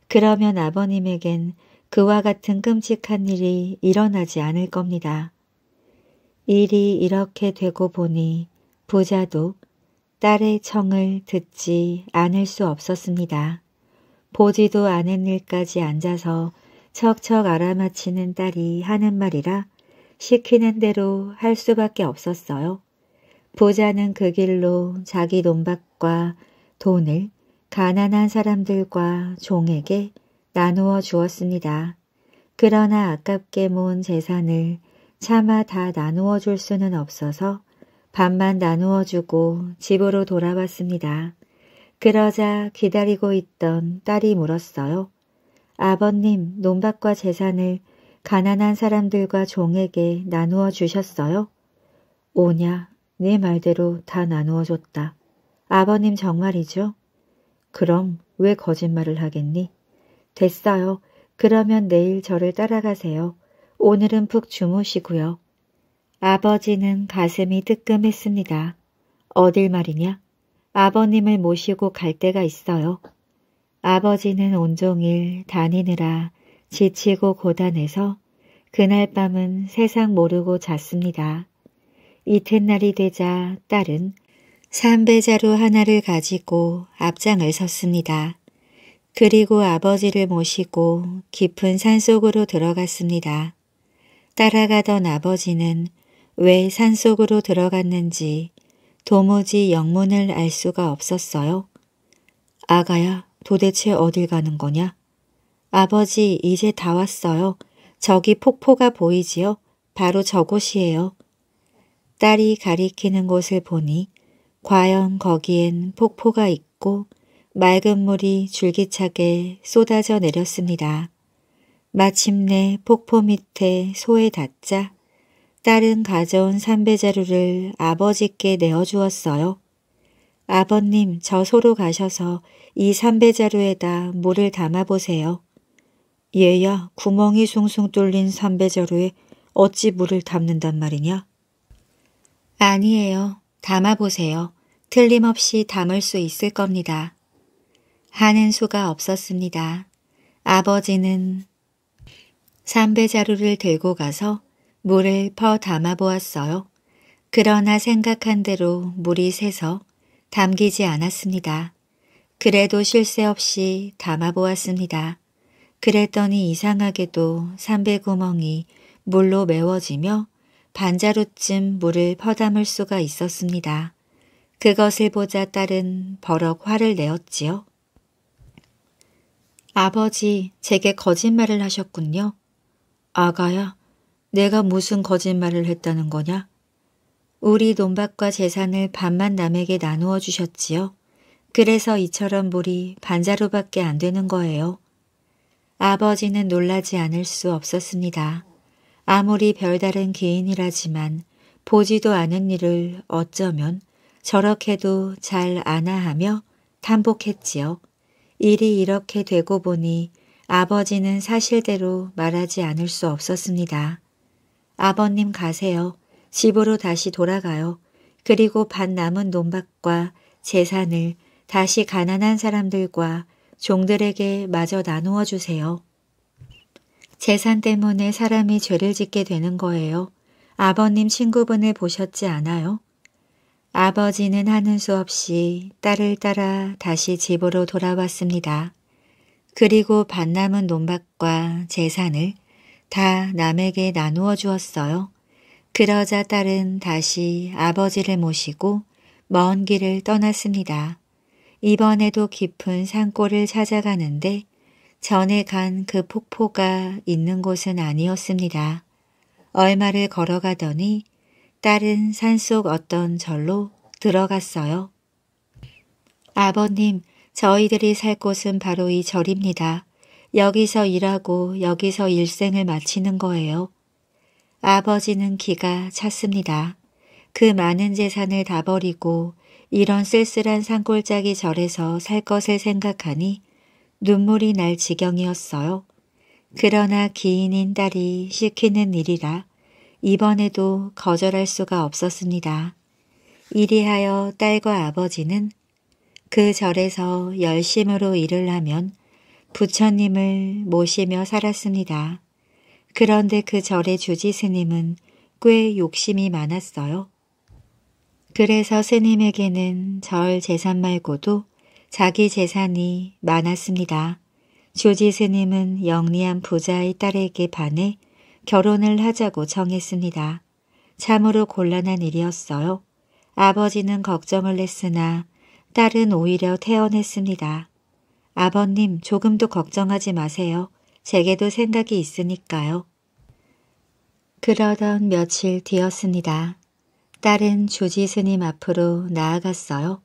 S1: 그러면 아버님에겐 그와 같은 끔찍한 일이 일어나지 않을 겁니다. 일이 이렇게 되고 보니 부자도 딸의 청을 듣지 않을 수 없었습니다. 보지도 않은 일까지 앉아서 척척 알아맞히는 딸이 하는 말이라 시키는 대로 할 수밖에 없었어요. 부자는 그 길로 자기 논박과 돈을 가난한 사람들과 종에게 나누어 주었습니다. 그러나 아깝게 모은 재산을 차마 다 나누어 줄 수는 없어서 밥만 나누어 주고 집으로 돌아왔습니다. 그러자 기다리고 있던 딸이 물었어요. 아버님 논밭과 재산을 가난한 사람들과 종에게 나누어 주셨어요? 오냐, 네 말대로 다 나누어 줬다. 아버님 정말이죠? 그럼 왜 거짓말을 하겠니? 됐어요. 그러면 내일 저를 따라가세요. 오늘은 푹 주무시고요. 아버지는 가슴이 뜨끔했습니다. 어딜 말이냐? 아버님을 모시고 갈 데가 있어요. 아버지는 온종일 다니느라 지치고 고단해서 그날 밤은 세상 모르고 잤습니다. 이튿날이 되자 딸은 삼배자루 하나를 가지고 앞장을 섰습니다. 그리고 아버지를 모시고 깊은 산속으로 들어갔습니다. 따라가던 아버지는 왜 산속으로 들어갔는지 도무지 영문을 알 수가 없었어요. 아가야, 도대체 어딜 가는 거냐? 아버지 이제 다 왔어요. 저기 폭포가 보이지요? 바로 저곳이에요. 딸이 가리키는 곳을 보니 과연 거기엔 폭포가 있고 맑은 물이 줄기차게 쏟아져 내렸습니다. 마침내 폭포 밑에 소에 닿자 딸은 가져온 삼베자루를 아버지께 내어주었어요. 아버님 저소로 가셔서 이 삼배자루에다 물을 담아보세요. 얘야 구멍이 숭숭 뚫린 삼배자루에 어찌 물을 담는단 말이냐? 아니에요. 담아보세요. 틀림없이 담을 수 있을 겁니다. 하는 수가 없었습니다. 아버지는 삼배자루를 들고 가서 물을 퍼 담아보았어요. 그러나 생각한 대로 물이 새서 담기지 않았습니다. 그래도 쉴 새 없이 담아보았습니다. 그랬더니 이상하게도 삼배구멍이 물로 메워지며 반자루쯤 물을 퍼담을 수가 있었습니다. 그것을 보자 딸은 버럭 화를 내었지요. 아버지, 제게 거짓말을 하셨군요. 아가야, 내가 무슨 거짓말을 했다는 거냐? 우리 논밭과 재산을 반만 남에게 나누어 주셨지요. 그래서 이처럼 물이 반자루밖에 안 되는 거예요. 아버지는 놀라지 않을 수 없었습니다. 아무리 별다른 개인이라지만 보지도 않은 일을 어쩌면 저렇게도 잘 아나 하며 탐복했지요. 일이 이렇게 되고 보니 아버지는 사실대로 말하지 않을 수 없었습니다. 아버님 가세요. 집으로 다시 돌아가요. 그리고 반 남은 논밭과 재산을 다시 가난한 사람들과 종들에게 마저 나누어 주세요. 재산 때문에 사람이 죄를 짓게 되는 거예요. 아버님 친구분을 보셨지 않아요? 아버지는 하는 수 없이 딸을 따라 다시 집으로 돌아왔습니다. 그리고 반 남은 논밭과 재산을 다 남에게 나누어 주었어요. 그러자 딸은 다시 아버지를 모시고 먼 길을 떠났습니다. 이번에도 깊은 산골을 찾아가는데 전에 간 그 폭포가 있는 곳은 아니었습니다. 얼마를 걸어가더니 딸은 산속 어떤 절로 들어갔어요. 아버님, 저희들이 살 곳은 바로 이 절입니다. 여기서 일하고 여기서 일생을 마치는 거예요. 아버지는 기가 찼습니다. 그 많은 재산을 다 버리고 이런 쓸쓸한 산골짜기 절에서 살 것을 생각하니 눈물이 날 지경이었어요. 그러나 기인인 딸이 시키는 일이라 이번에도 거절할 수가 없었습니다. 이리하여 딸과 아버지는 그 절에서 열심으로 일을 하면 부처님을 모시며 살았습니다. 그런데 그 절의 주지 스님은 꽤 욕심이 많았어요. 그래서 스님에게는 절 재산 말고도 자기 재산이 많았습니다. 주지 스님은 영리한 부자의 딸에게 반해 결혼을 하자고 정했습니다. 참으로 곤란한 일이었어요. 아버지는 걱정을 했으나 딸은 오히려 태연했습니다. 아버님 조금도 걱정하지 마세요. 제게도 생각이 있으니까요. 그러던 며칠 뒤였습니다. 딸은 조지 스님 앞으로 나아갔어요.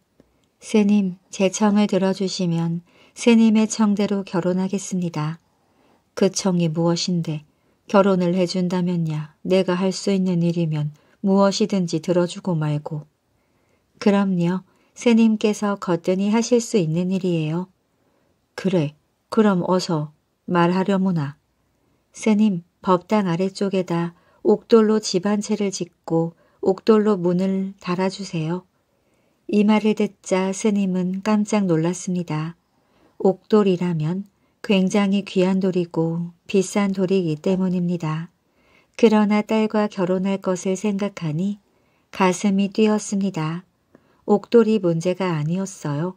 S1: 스님, 제 청을 들어주시면 스님의 청대로 결혼하겠습니다. 그 청이 무엇인데 결혼을 해준다면야 내가 할 수 있는 일이면 무엇이든지 들어주고 말고. 그럼요. 스님께서 거뜬히 하실 수 있는 일이에요. 그래, 그럼 어서 말하려무나 스님 법당 아래쪽에다 옥돌로 집 한 채를 짓고 옥돌로 문을 달아주세요. 이 말을 듣자 스님은 깜짝 놀랐습니다. 옥돌이라면 굉장히 귀한 돌이고 비싼 돌이기 때문입니다. 그러나 딸과 결혼할 것을 생각하니 가슴이 뛰었습니다. 옥돌이 문제가 아니었어요.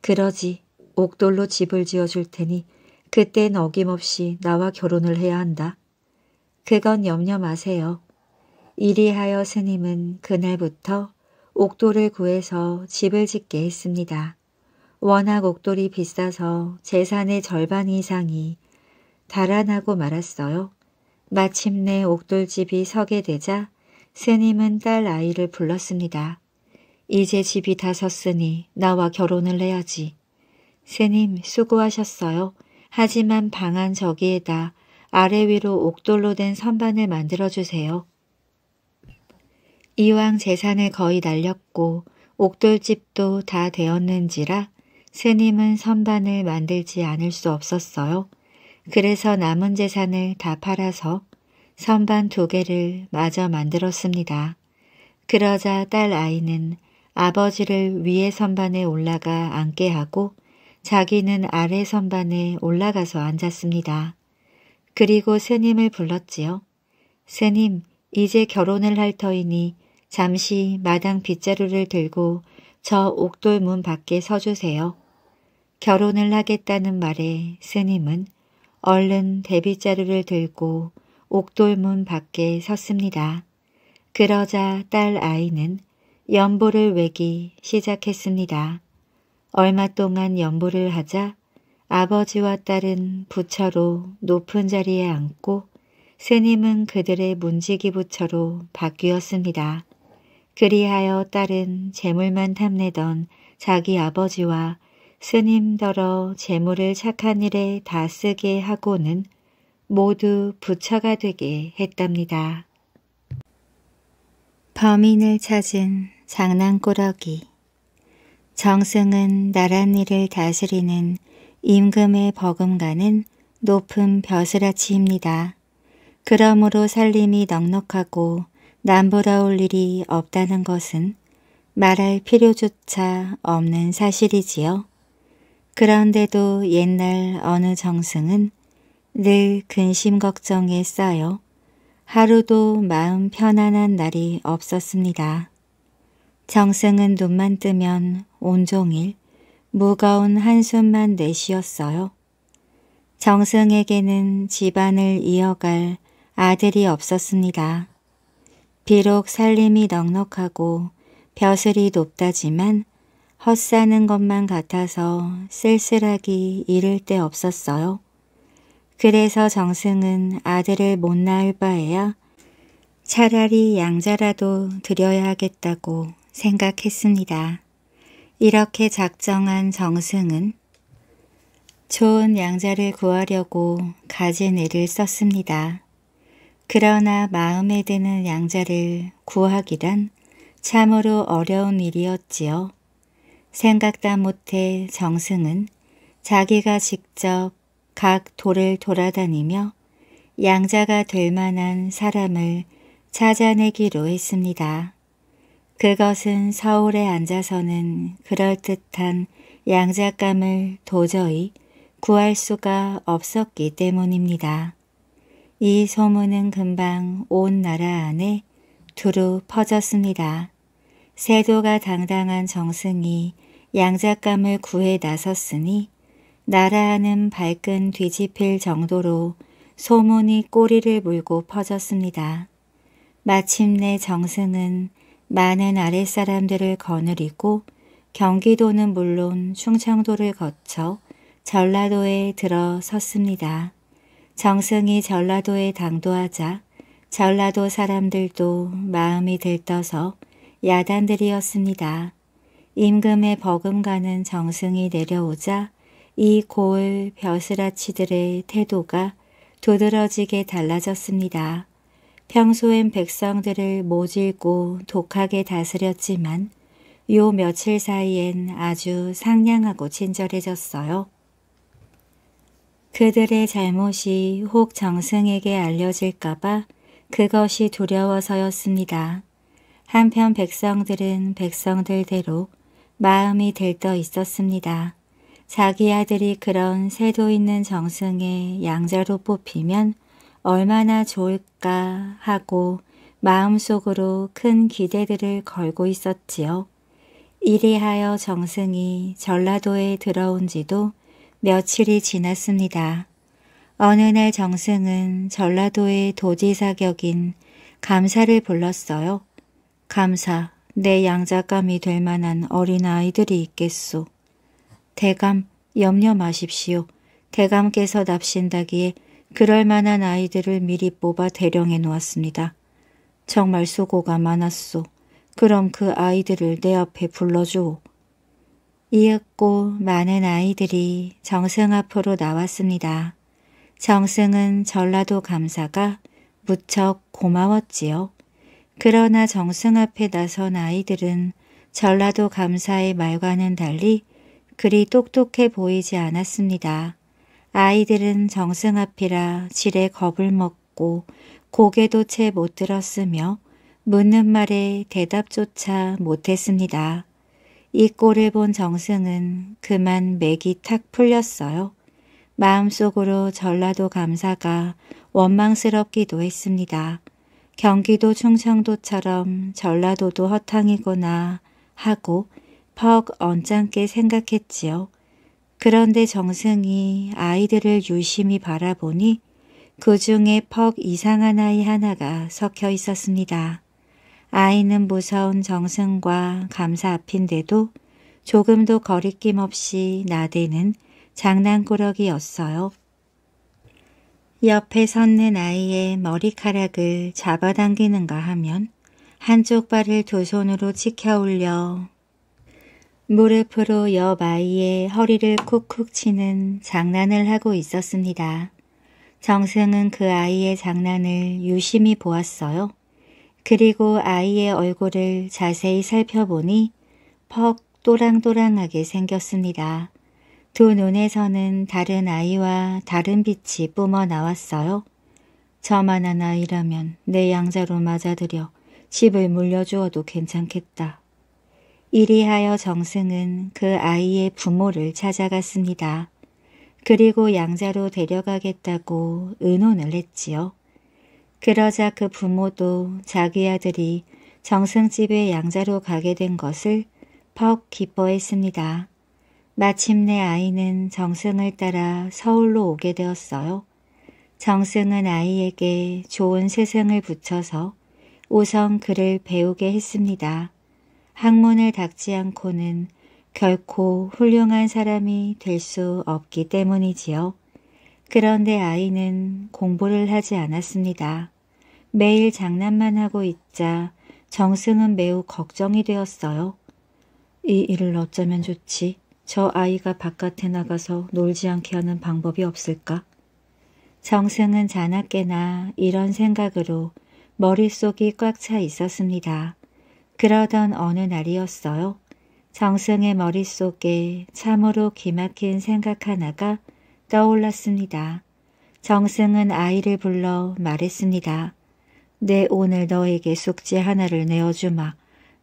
S1: 그러지 옥돌로 집을 지어줄 테니 그땐 어김없이 나와 결혼을 해야 한다. 그건 염려 마세요. 이리하여 스님은 그날부터 옥돌을 구해서 집을 짓게 했습니다. 워낙 옥돌이 비싸서 재산의 절반 이상이 달아나고 말았어요. 마침내 옥돌집이 서게 되자 스님은 딸 아이를 불렀습니다. 이제 집이 다 섰으니 나와 결혼을 해야지. 스님 수고하셨어요. 하지만 방안 저기에다 아래 위로 옥돌로 된 선반을 만들어주세요. 이왕 재산을 거의 날렸고 옥돌집도 다 되었는지라 스님은 선반을 만들지 않을 수 없었어요. 그래서 남은 재산을 다 팔아서 선반 두 개를 마저 만들었습니다. 그러자 딸 아이는 아버지를 위에 선반에 올라가 앉게 하고 자기는 아래 선반에 올라가서 앉았습니다. 그리고 스님을 불렀지요. 스님, 이제 결혼을 할 터이니 잠시 마당 빗자루를 들고 저 옥돌 문 밖에 서주세요. 결혼을 하겠다는 말에 스님은 얼른 대빗자루를 들고 옥돌 문 밖에 섰습니다. 그러자 딸 아이는 연보를 외기 시작했습니다. 얼마 동안 연보를 하자 아버지와 딸은 부처로 높은 자리에 앉고 스님은 그들의 문지기 부처로 바뀌었습니다. 그리하여 딸은 재물만 탐내던 자기 아버지와 스님더러 재물을 착한 일에 다 쓰게 하고는 모두 부처가 되게 했답니다. 범인을 찾은 장난꾸러기 정승은 나랏일을 다스리는 임금의 버금가는 높은 벼슬아치입니다. 그러므로 살림이 넉넉하고 남부러울 일이 없다는 것은 말할 필요조차 없는 사실이지요. 그런데도 옛날 어느 정승은 늘 근심 걱정에 쌓여 하루도 마음 편안한 날이 없었습니다. 정승은 눈만 뜨면 온종일 무거운 한숨만 내쉬었어요. 정승에게는 집안을 이어갈 아들이 없었습니다. 비록 살림이 넉넉하고 벼슬이 높다지만 헛사는 것만 같아서 쓸쓸하기 이를 데 없었어요. 그래서 정승은 아들을 못 낳을 바에야 차라리 양자라도 드려야겠다고 생각했습니다. 이렇게 작정한 정승은 좋은 양자를 구하려고 가진 애를 썼습니다. 그러나 마음에 드는 양자를 구하기란 참으로 어려운 일이었지요. 생각다 못해 정승은 자기가 직접 각 돌을 돌아다니며 양자가 될 만한 사람을 찾아내기로 했습니다. 그것은 서울에 앉아서는 그럴듯한 양작감을 도저히 구할 수가 없었기 때문입니다. 이 소문은 금방 온 나라 안에 두루 퍼졌습니다. 세도가 당당한 정승이 양작감을 구해 나섰으니 나라 안은 발끈 뒤집힐 정도로 소문이 꼬리를 물고 퍼졌습니다. 마침내 정승은 많은 아랫사람들을 거느리고 경기도는 물론 충청도를 거쳐 전라도에 들어섰습니다. 정승이 전라도에 당도하자 전라도 사람들도 마음이 들떠서 야단들이었습니다. 임금의 버금가는 정승이 내려오자 이 고을 벼슬아치들의 태도가 두드러지게 달라졌습니다. 평소엔 백성들을 모질고 독하게 다스렸지만 요 며칠 사이엔 아주 상냥하고 친절해졌어요. 그들의 잘못이 혹 정승에게 알려질까봐 그것이 두려워서였습니다. 한편 백성들은 백성들대로 마음이 들떠 있었습니다. 자기 아들이 그런 새도 있는 정승의 양자로 뽑히면 얼마나 좋을까 하고 마음속으로 큰 기대들을 걸고 있었지요. 이리하여 정승이 전라도에 들어온 지도 며칠이 지났습니다. 어느 날 정승은 전라도의 도지사 격인 감사를 불렀어요. 감사, 내 양자감이 될 만한 어린아이들이 있겠소. 대감, 염려 마십시오. 대감께서 납신다기에 그럴 만한 아이들을 미리 뽑아 대령해 놓았습니다. 정말 수고가 많았소. 그럼 그 아이들을 내 앞에 불러줘 이윽고 많은 아이들이 정승 앞으로 나왔습니다. 정승은 전라도 감사가 무척 고마웠지요. 그러나 정승 앞에 나선 아이들은 전라도 감사의 말과는 달리 그리 똑똑해 보이지 않았습니다. 아이들은 정승 앞이라 지레 겁을 먹고 고개도 채 못 들었으며 묻는 말에 대답조차 못했습니다. 이 꼴을 본 정승은 그만 맥이 탁 풀렸어요. 마음속으로 전라도 감사가 원망스럽기도 했습니다. 경기도 충청도처럼 전라도도 허탕이구나 하고 퍽 언짢게 생각했지요. 그런데 정승이 아이들을 유심히 바라보니 그 중에 퍽 이상한 아이 하나가 섞여 있었습니다. 아이는 무서운 정승과 감사 앞인데도 조금도 거리낌 없이 나대는 장난꾸러기였어요. 옆에 섰는 아이의 머리카락을 잡아당기는가 하면 한쪽 발을 두 손으로 치켜 올려 무릎으로 옆 아이의 허리를 쿡쿡 치는 장난을 하고 있었습니다. 정승은 그 아이의 장난을 유심히 보았어요. 그리고 아이의 얼굴을 자세히 살펴보니 퍽 또랑또랑하게 생겼습니다. 두 눈에서는 다른 아이와 다른 빛이 뿜어 나왔어요. 저만한 아이라면 내 양자로 맞아들여 집을 물려주어도 괜찮겠다. 이리하여 정승은 그 아이의 부모를 찾아갔습니다. 그리고 양자로 데려가겠다고 의논을 했지요. 그러자 그 부모도 자기 아들이 정승집에 양자로 가게 된 것을 퍽 기뻐했습니다. 마침내 아이는 정승을 따라 서울로 오게 되었어요. 정승은 아이에게 좋은 세상을 붙여서 우선 그를 배우게 했습니다. 학문을 닦지 않고는 결코 훌륭한 사람이 될 수 없기 때문이지요. 그런데 아이는 공부를 하지 않았습니다. 매일 장난만 하고 있자 정승은 매우 걱정이 되었어요. 이 일을 어쩌면 좋지? 저 아이가 바깥에 나가서 놀지 않게 하는 방법이 없을까? 정승은 자나깨나 이런 생각으로 머릿속이 꽉 차 있었습니다. 그러던 어느 날이었어요. 정승의 머릿속에 참으로 기막힌 생각 하나가 떠올랐습니다. 정승은 아이를 불러 말했습니다. 내 오늘 너에게 숙제 하나를 내어주마.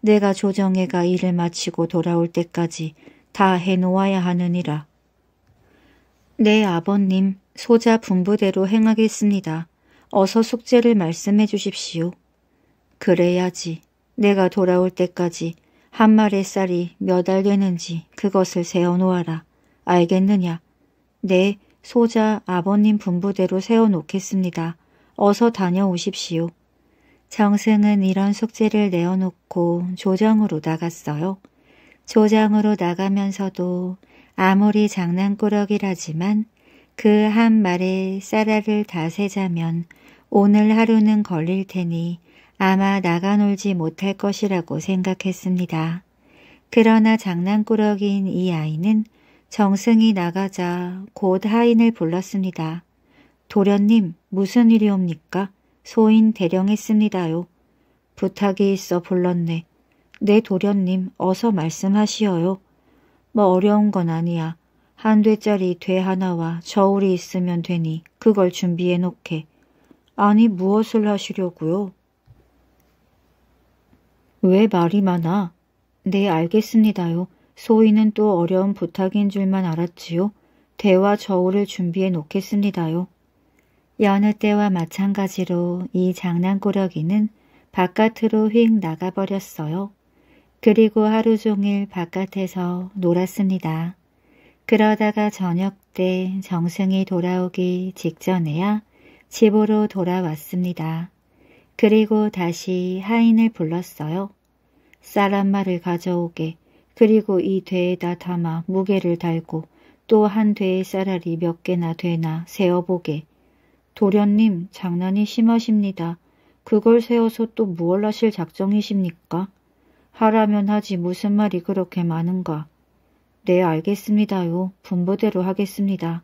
S1: 내가 조정애가 일을 마치고 돌아올 때까지 다 해놓아야 하느니라. 네 아버님, 소자 분부대로 행하겠습니다. 어서 숙제를 말씀해 주십시오. 그래야지. 내가 돌아올 때까지 한 마리의 쌀이 몇 알 되는지 그것을 세어놓아라. 알겠느냐? 네, 소자 아버님 분부대로 세워놓겠습니다. 어서 다녀오십시오. 정승은 이런 숙제를 내어놓고 조정으로 나갔어요. 조정으로 나가면서도 아무리 장난꾸러기라지만 그 한 마리의 쌀알을 다 세자면 오늘 하루는 걸릴 테니 아마 나가 놀지 못할 것이라고 생각했습니다. 그러나 장난꾸러기인 이 아이는 정승이 나가자 곧 하인을 불렀습니다. 도련님 무슨 일이옵니까? 소인 대령했습니다요. 부탁이 있어 불렀네. 내 네, 도련님 어서 말씀하시어요. 뭐 어려운 건 아니야. 한 되짜리 되 하나와 저울이 있으면 되니 그걸 준비해 놓게. 아니 무엇을 하시려고요? 왜 말이 많아? 네, 알겠습니다요. 소희는 또 어려운 부탁인 줄만 알았지요. 대화 저울을 준비해 놓겠습니다요. 여느 때와 마찬가지로 이 장난꾸러기는 바깥으로 휙 나가버렸어요. 그리고 하루 종일 바깥에서 놀았습니다. 그러다가 저녁 때 정승이 돌아오기 직전에야 집으로 돌아왔습니다. 그리고 다시 하인을 불렀어요. 쌀 한 마를 가져오게 그리고 이 되에다 담아 무게를 달고 또한 되의 쌀알이 몇 개나 되나 세어보게. 도련님 장난이 심하십니다. 그걸 세워서또 무얼 하실 작정이십니까? 하라면 하지 무슨 말이 그렇게 많은가. 네 알겠습니다요. 분부대로 하겠습니다.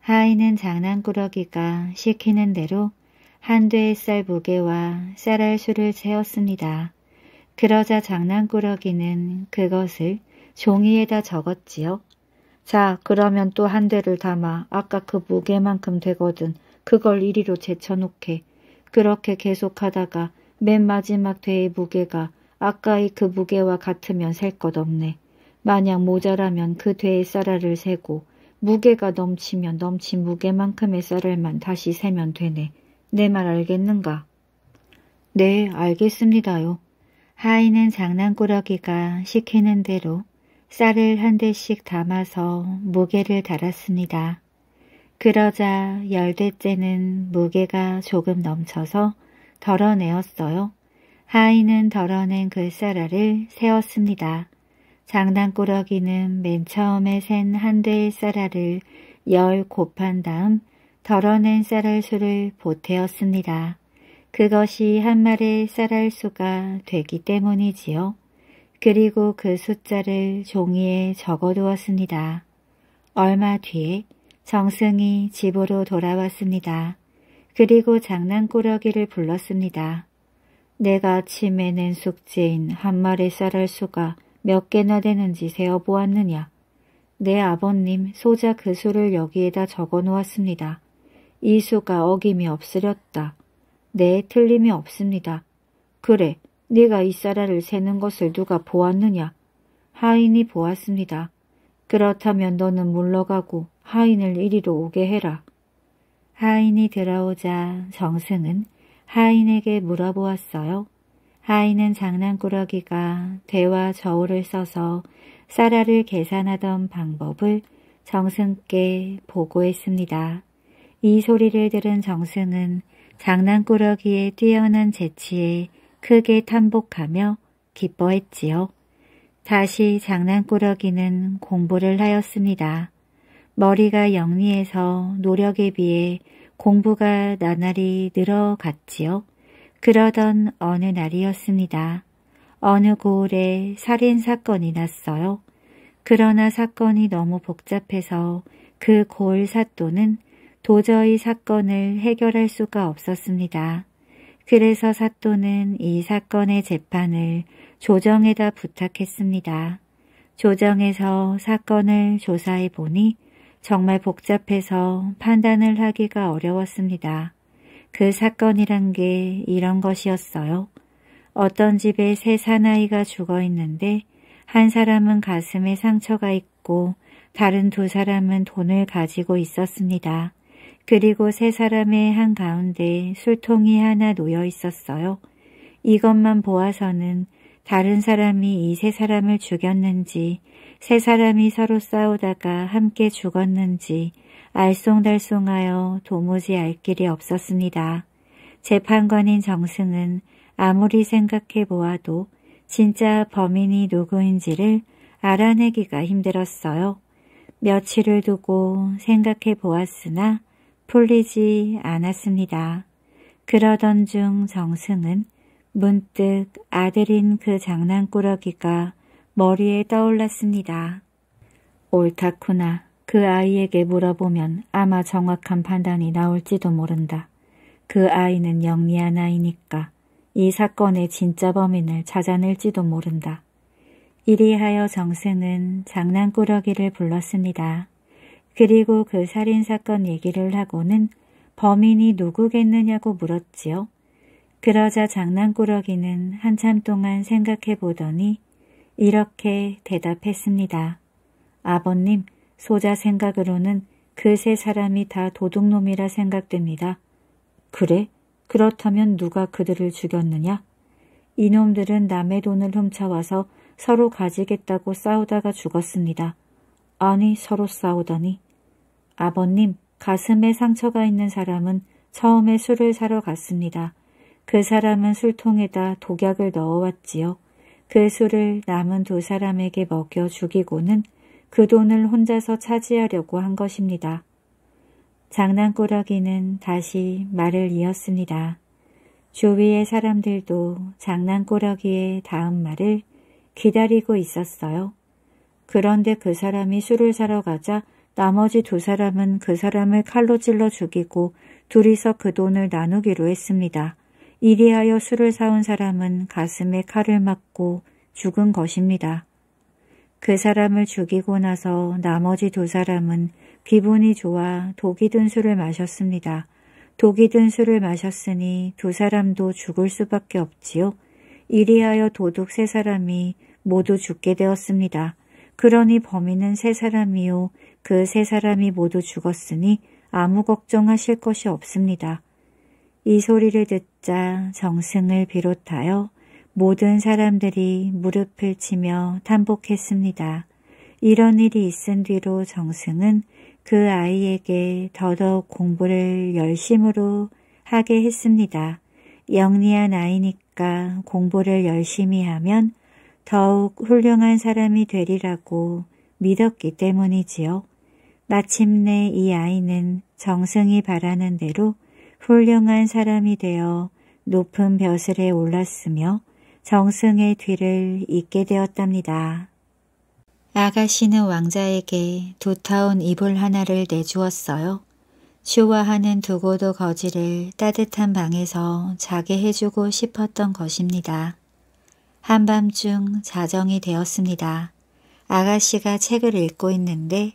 S1: 하인은 장난꾸러기가 시키는 대로 한 대의 쌀 무게와 쌀알 수를 재었습니다. 그러자 장난꾸러기는 그것을 종이에다 적었지요. 자, 그러면 또 한 대를 담아 아까 그 무게만큼 되거든 그걸 이리로 제쳐놓게. 그렇게 계속하다가 맨 마지막 대의 무게가 아까의 그 무게와 같으면 셀 것 없네. 만약 모자라면 그 대의 쌀알을 세고 무게가 넘치면 넘친 무게만큼의 쌀알만 다시 세면 되네. 내말 알겠는가? 네, 알겠습니다요. 하이는 장난꾸러기가 시키는 대로 쌀을 한 대씩 담아서 무게를 달았습니다. 그러자 열 대째는 무게가 조금 넘쳐서 덜어내었어요. 하이는 덜어낸 그 쌀알을 세웠습니다 장난꾸러기는 맨 처음에 센 한 대의 쌀알을 열 곱한 다음 덜어낸 쌀알수를 보태었습니다. 그것이 한 마리 의 쌀알수가 되기 때문이지요. 그리고 그 숫자를 종이에 적어두었습니다. 얼마 뒤에 정승이 집으로 돌아왔습니다. 그리고 장난꾸러기를 불렀습니다. 내가 아침에 낸 숙제인 한 마리 쌀알수가 몇 개나 되는지 세어보았느냐. 내 아버님 소자 그 수를 여기에다 적어놓았습니다. 이수가 어김이 없으렸다. 네, 틀림이 없습니다. 그래, 네가 이사라를 세는 것을 누가 보았느냐? 하인이 보았습니다. 그렇다면 너는 물러가고 하인을 이리로 오게 해라. 하인이 들어오자 정승은 하인에게 물어보았어요. 하인은 장난꾸러기가 대와 저울을 써서 쌀알을 계산하던 방법을 정승께 보고했습니다. 이 소리를 들은 정수는 장난꾸러기에 뛰어난 재치에 크게 탄복하며 기뻐했지요. 다시 장난꾸러기는 공부를 하였습니다. 머리가 영리해서 노력에 비해 공부가 나날이 늘어갔지요. 그러던 어느 날이었습니다. 어느 고을에 살인사건이 났어요. 그러나 사건이 너무 복잡해서 그 고을 사또는 도저히 사건을 해결할 수가 없었습니다. 그래서 사또는 이 사건의 재판을 조정에다 부탁했습니다. 조정에서 사건을 조사해 보니 정말 복잡해서 판단을 하기가 어려웠습니다. 그 사건이란 게 이런 것이었어요. 어떤 집에 세 사나이가 죽어 있는데 한 사람은 가슴에 상처가 있고 다른 두 사람은 돈을 가지고 있었습니다. 그리고 세 사람의 한가운데 술통이 하나 놓여 있었어요. 이것만 보아서는 다른 사람이 이 세 사람을 죽였는지 세 사람이 서로 싸우다가 함께 죽었는지 알쏭달쏭하여 도무지 알 길이 없었습니다. 재판관인 정승은 아무리 생각해 보아도 진짜 범인이 누구인지를 알아내기가 힘들었어요. 며칠을 두고 생각해 보았으나 풀리지 않았습니다. 그러던 중 정승은 문득 아들인 그 장난꾸러기가 머리에 떠올랐습니다. 옳다쿠나 그 아이에게 물어보면 아마 정확한 판단이 나올지도 모른다. 그 아이는 영리한 아이니까 이 사건의 진짜 범인을 찾아낼지도 모른다. 이리하여 정승은 장난꾸러기를 불렀습니다. 그리고 그 살인사건 얘기를 하고는 범인이 누구겠느냐고 물었지요. 그러자 장난꾸러기는 한참 동안 생각해 보더니 이렇게 대답했습니다. 아버님, 소자 생각으로는 그 세 사람이 다 도둑놈이라 생각됩니다. 그래? 그렇다면 누가 그들을 죽였느냐? 이놈들은 남의 돈을 훔쳐와서 서로 가지겠다고 싸우다가 죽었습니다. 아니, 서로 싸우다니. 아버님, 가슴에 상처가 있는 사람은 처음에 술을 사러 갔습니다. 그 사람은 술통에다 독약을 넣어왔지요. 그 술을 남은 두 사람에게 먹여 죽이고는 그 돈을 혼자서 차지하려고 한 것입니다. 장난꾸러기는 다시 말을 이었습니다. 주위의 사람들도 장난꾸러기의 다음 말을 기다리고 있었어요. 그런데 그 사람이 술을 사러 가자 나머지 두 사람은 그 사람을 칼로 찔러 죽이고 둘이서 그 돈을 나누기로 했습니다. 이리하여 술을 사온 사람은 가슴에 칼을 맞고 죽은 것입니다. 그 사람을 죽이고 나서 나머지 두 사람은 기분이 좋아 독이 든 술을 마셨습니다. 독이 든 술을 마셨으니 두 사람도 죽을 수밖에 없지요. 이리하여 도둑 세 사람이 모두 죽게 되었습니다. 그러니 범인은 세 사람이요 그세 사람이 모두 죽었으니 아무 걱정하실 것이 없습니다. 이 소리를 듣자 정승을 비롯하여 모든 사람들이 무릎을 치며 탄복했습니다. 이런 일이 있은 뒤로 정승은 그 아이에게 더더욱 공부를 열심으로 하게 했습니다. 영리한 아이니까 공부를 열심히 하면 더욱 훌륭한 사람이 되리라고 믿었기 때문이지요. 마침내 이 아이는 정승이 바라는 대로 훌륭한 사람이 되어 높은 벼슬에 올랐으며 정승의 뒤를 잇게 되었답니다. 아가씨는 왕자에게 두터운 이불 하나를 내주었어요. 쇼화하는 두고도 거지를 따뜻한 방에서 자게 해주고 싶었던 것입니다. 한밤중 자정이 되었습니다. 아가씨가 책을 읽고 있는데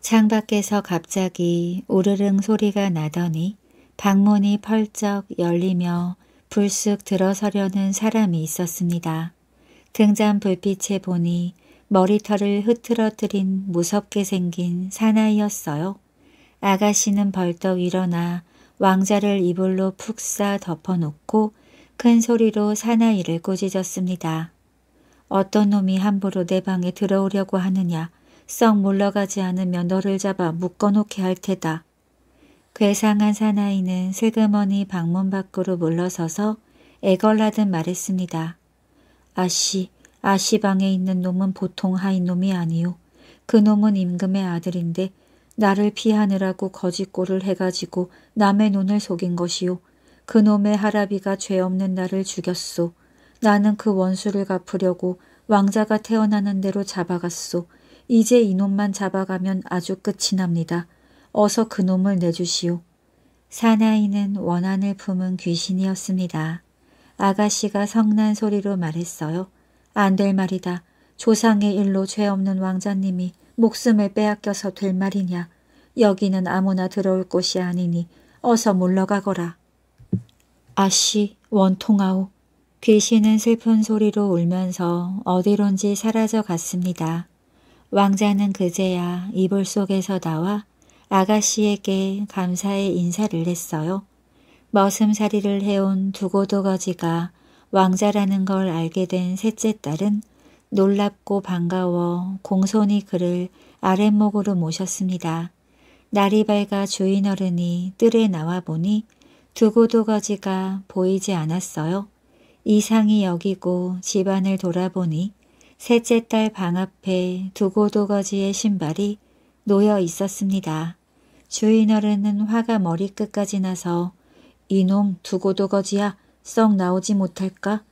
S1: 창밖에서 갑자기 우르릉 소리가 나더니 방문이 펄쩍 열리며 불쑥 들어서려는 사람이 있었습니다. 등잔 불빛에 보니 머리털을 흐트러뜨린 무섭게 생긴 사나이였어요. 아가씨는 벌떡 일어나 왕자를 이불로 푹 싸 덮어놓고 큰 소리로 사나이를 꾸짖었습니다. 어떤 놈이 함부로 내 방에 들어오려고 하느냐 썩 물러가지 않으면 너를 잡아 묶어놓게 할 테다. 괴상한 사나이는 슬그머니 방문 밖으로 물러서서 애걸라듯 말했습니다. 아씨, 아씨 방에 있는 놈은 보통 하인 놈이 아니오. 그 놈은 임금의 아들인데 나를 피하느라고 거짓골을 해가지고 남의 눈을 속인 것이오. 그 놈의 하라비가 죄 없는 나를 죽였소. 나는 그 원수를 갚으려고 왕자가 태어나는 대로 잡아갔소. 이제 이놈만 잡아가면 아주 끝이 납니다. 어서 그놈을 내주시오. 사나이는 원한을 품은 귀신이었습니다. 아가씨가 성난 소리로 말했어요. 안 될 말이다. 조상의 일로 죄 없는 왕자님이 목숨을 빼앗겨서 될 말이냐. 여기는 아무나 들어올 곳이 아니니 어서 물러가거라. 아씨 원통아오. 귀신은 슬픈 소리로 울면서 어디론지 사라져 갔습니다. 왕자는 그제야 이불 속에서 나와 아가씨에게 감사의 인사를 했어요. 머슴살이를 해온 두고두거지가 왕자라는 걸 알게 된 셋째 딸은 놀랍고 반가워 공손히 그를 아랫목으로 모셨습니다. 날이 밝아 주인 어른이 뜰에 나와 보니 두고두거지가 보이지 않았어요. 이상이 여기고 집안을 돌아보니 셋째 딸 방 앞에 두고도거지의 신발이 놓여 있었습니다. 주인 어른은 화가 머리끝까지 나서 이놈 두고도거지야 썩 나오지 못할까?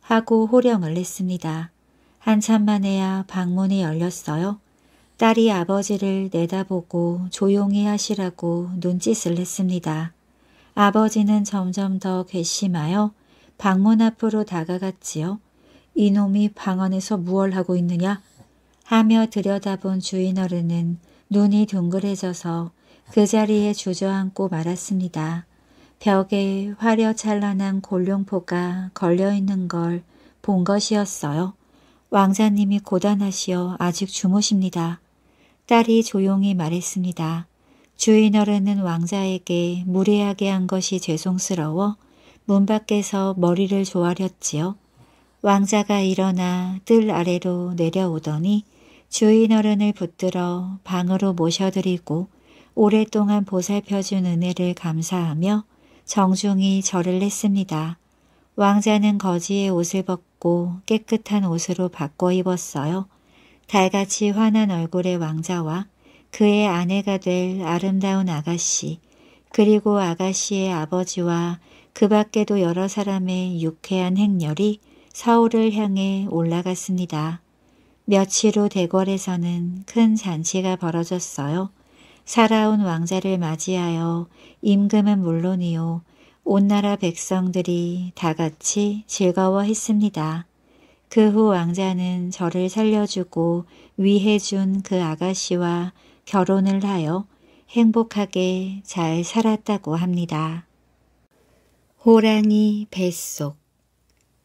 S1: 하고 호령을 냈습니다. 한참 만에야 방문이 열렸어요. 딸이 아버지를 내다보고 조용히 하시라고 눈짓을 했습니다. 아버지는 점점 더 괘씸하여 방문 앞으로 다가갔지요. 이놈이 방 안에서 무얼 하고 있느냐 하며 들여다본 주인 어른은 눈이 둥글해져서그 자리에 주저앉고 말았습니다. 벽에 화려 찬란한 골룡포가 걸려있는 걸 본 것이었어요. 왕자님이 고단하시어 아직 주무십니다. 딸이 조용히 말했습니다. 주인 어른은 왕자에게 무례하게 한 것이 죄송스러워 문 밖에서 머리를 조아렸지요. 왕자가 일어나 뜰 아래로 내려오더니 주인 어른을 붙들어 방으로 모셔드리고 오랫동안 보살펴준 은혜를 감사하며 정중히 절을 했습니다. 왕자는 거지의 옷을 벗고 깨끗한 옷으로 바꿔 입었어요. 달같이 환한 얼굴의 왕자와 그의 아내가 될 아름다운 아가씨, 그리고 아가씨의 아버지와 그 밖에도 여러 사람의 유쾌한 행렬이 서울을 향해 올라갔습니다. 며칠 후 대궐에서는 큰 잔치가 벌어졌어요. 살아온 왕자를 맞이하여 임금은 물론이요. 온 나라 백성들이 다 같이 즐거워했습니다. 그 후 왕자는 저를 살려주고 위해준 그 아가씨와 결혼을 하여 행복하게 잘 살았다고 합니다. 호랑이 뱃속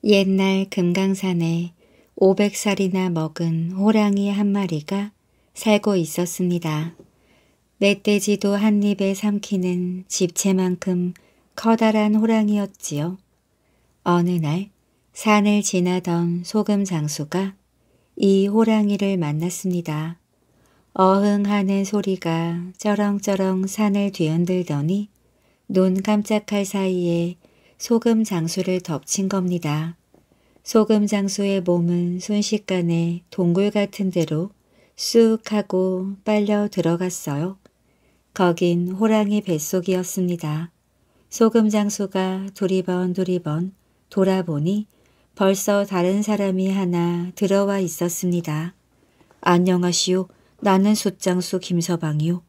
S1: 옛날 금강산에 500살이나 먹은 호랑이 한 마리가 살고 있었습니다. 멧돼지도 한 입에 삼키는 집채만큼 커다란 호랑이였지요. 어느 날 산을 지나던 소금 장수가 이 호랑이를 만났습니다. 어흥하는 소리가 쩌렁쩌렁 산을 뒤흔들더니 눈 깜짝할 사이에 소금 장수를 덮친 겁니다. 소금 장수의 몸은 순식간에 동굴 같은 데로 쑥 하고 빨려 들어갔어요. 거긴 호랑이 뱃속이었습니다. 소금 장수가 두리번 두리번 돌아보니 벌써 다른 사람이 하나 들어와 있었습니다. 안녕하시오. 나는 숫장수 김서방이요.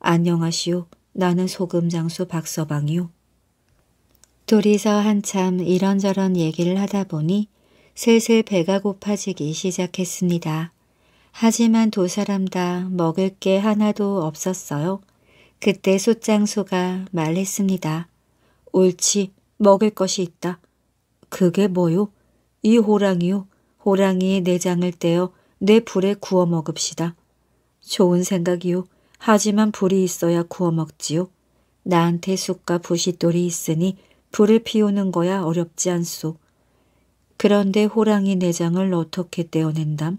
S1: 안녕하시오. 나는 소금장수 박서방이요. 둘이서 한참 이런저런 얘기를 하다 보니 슬슬 배가 고파지기 시작했습니다. 하지만 두 사람 다 먹을 게 하나도 없었어요. 그때 소장소가 말했습니다. 옳지, 먹을 것이 있다. 그게 뭐요? 이 호랑이요. 호랑이의 내장을 네 떼어 내 불에 구워 먹읍시다. 좋은 생각이요. 하지만 불이 있어야 구워 먹지요. 나한테 숯과 부싯돌이 있으니 불을 피우는 거야 어렵지 않소. 그런데 호랑이 내장을 어떻게 떼어낸담?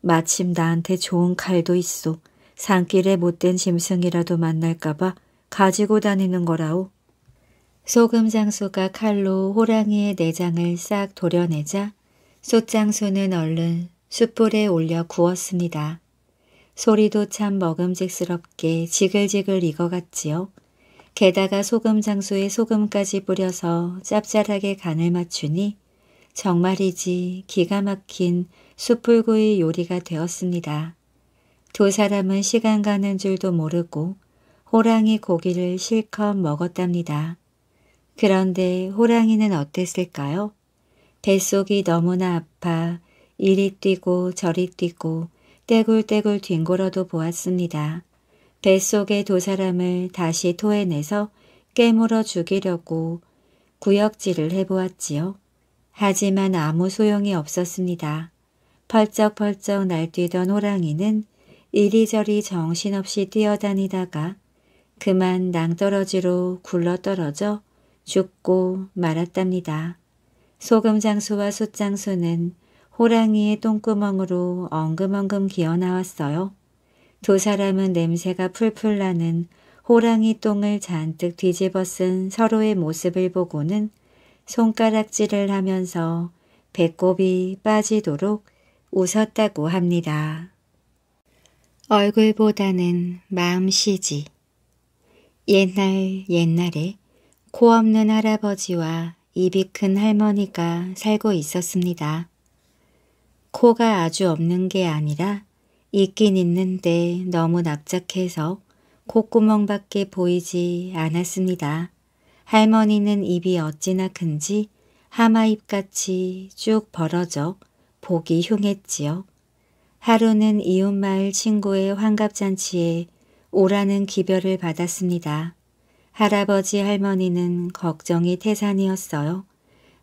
S1: 마침 나한테 좋은 칼도 있소. 산길에 못된 짐승이라도 만날까봐 가지고 다니는 거라오. 소금 장수가 칼로 호랑이의 내장을 싹 도려내자 소장수는 얼른 숯불에 올려 구웠습니다. 소리도 참 먹음직스럽게 지글지글 익어갔지요. 게다가 소금 장수에 소금까지 뿌려서 짭짤하게 간을 맞추니 정말이지 기가 막힌 숯불구이 요리가 되었습니다. 두 사람은 시간 가는 줄도 모르고 호랑이 고기를 실컷 먹었답니다. 그런데 호랑이는 어땠을까요? 뱃속이 너무나 아파 이리 뛰고 저리 뛰고 떼굴떼굴 뒹굴어도 보았습니다. 뱃속의 두 사람을 다시 토해내서 깨물어 죽이려고 구역질을 해보았지요. 하지만 아무 소용이 없었습니다. 펄쩍펄쩍 날뛰던 호랑이는 이리저리 정신없이 뛰어다니다가 그만 낭떠러지로 굴러떨어져 죽고 말았답니다. 소금장수와 숫장수는 호랑이의 똥구멍으로 엉금엉금 기어나왔어요. 두 사람은 냄새가 풀풀 나는 호랑이 똥을 잔뜩 뒤집어 쓴 서로의 모습을 보고는 손가락질을 하면서 배꼽이 빠지도록 웃었다고 합니다. 얼굴보다는 마음씨지. 옛날 옛날에 코 없는 할아버지와 입이 큰 할머니가 살고 있었습니다. 코가 아주 없는 게 아니라 있긴 있는데 너무 납작해서 콧구멍밖에 보이지 않았습니다. 할머니는 입이 어찌나 큰지 하마입같이 쭉 벌어져 보기 흉했지요. 하루는 이웃마을 친구의 환갑잔치에 오라는 기별을 받았습니다. 할아버지 할머니는 걱정이 태산이었어요.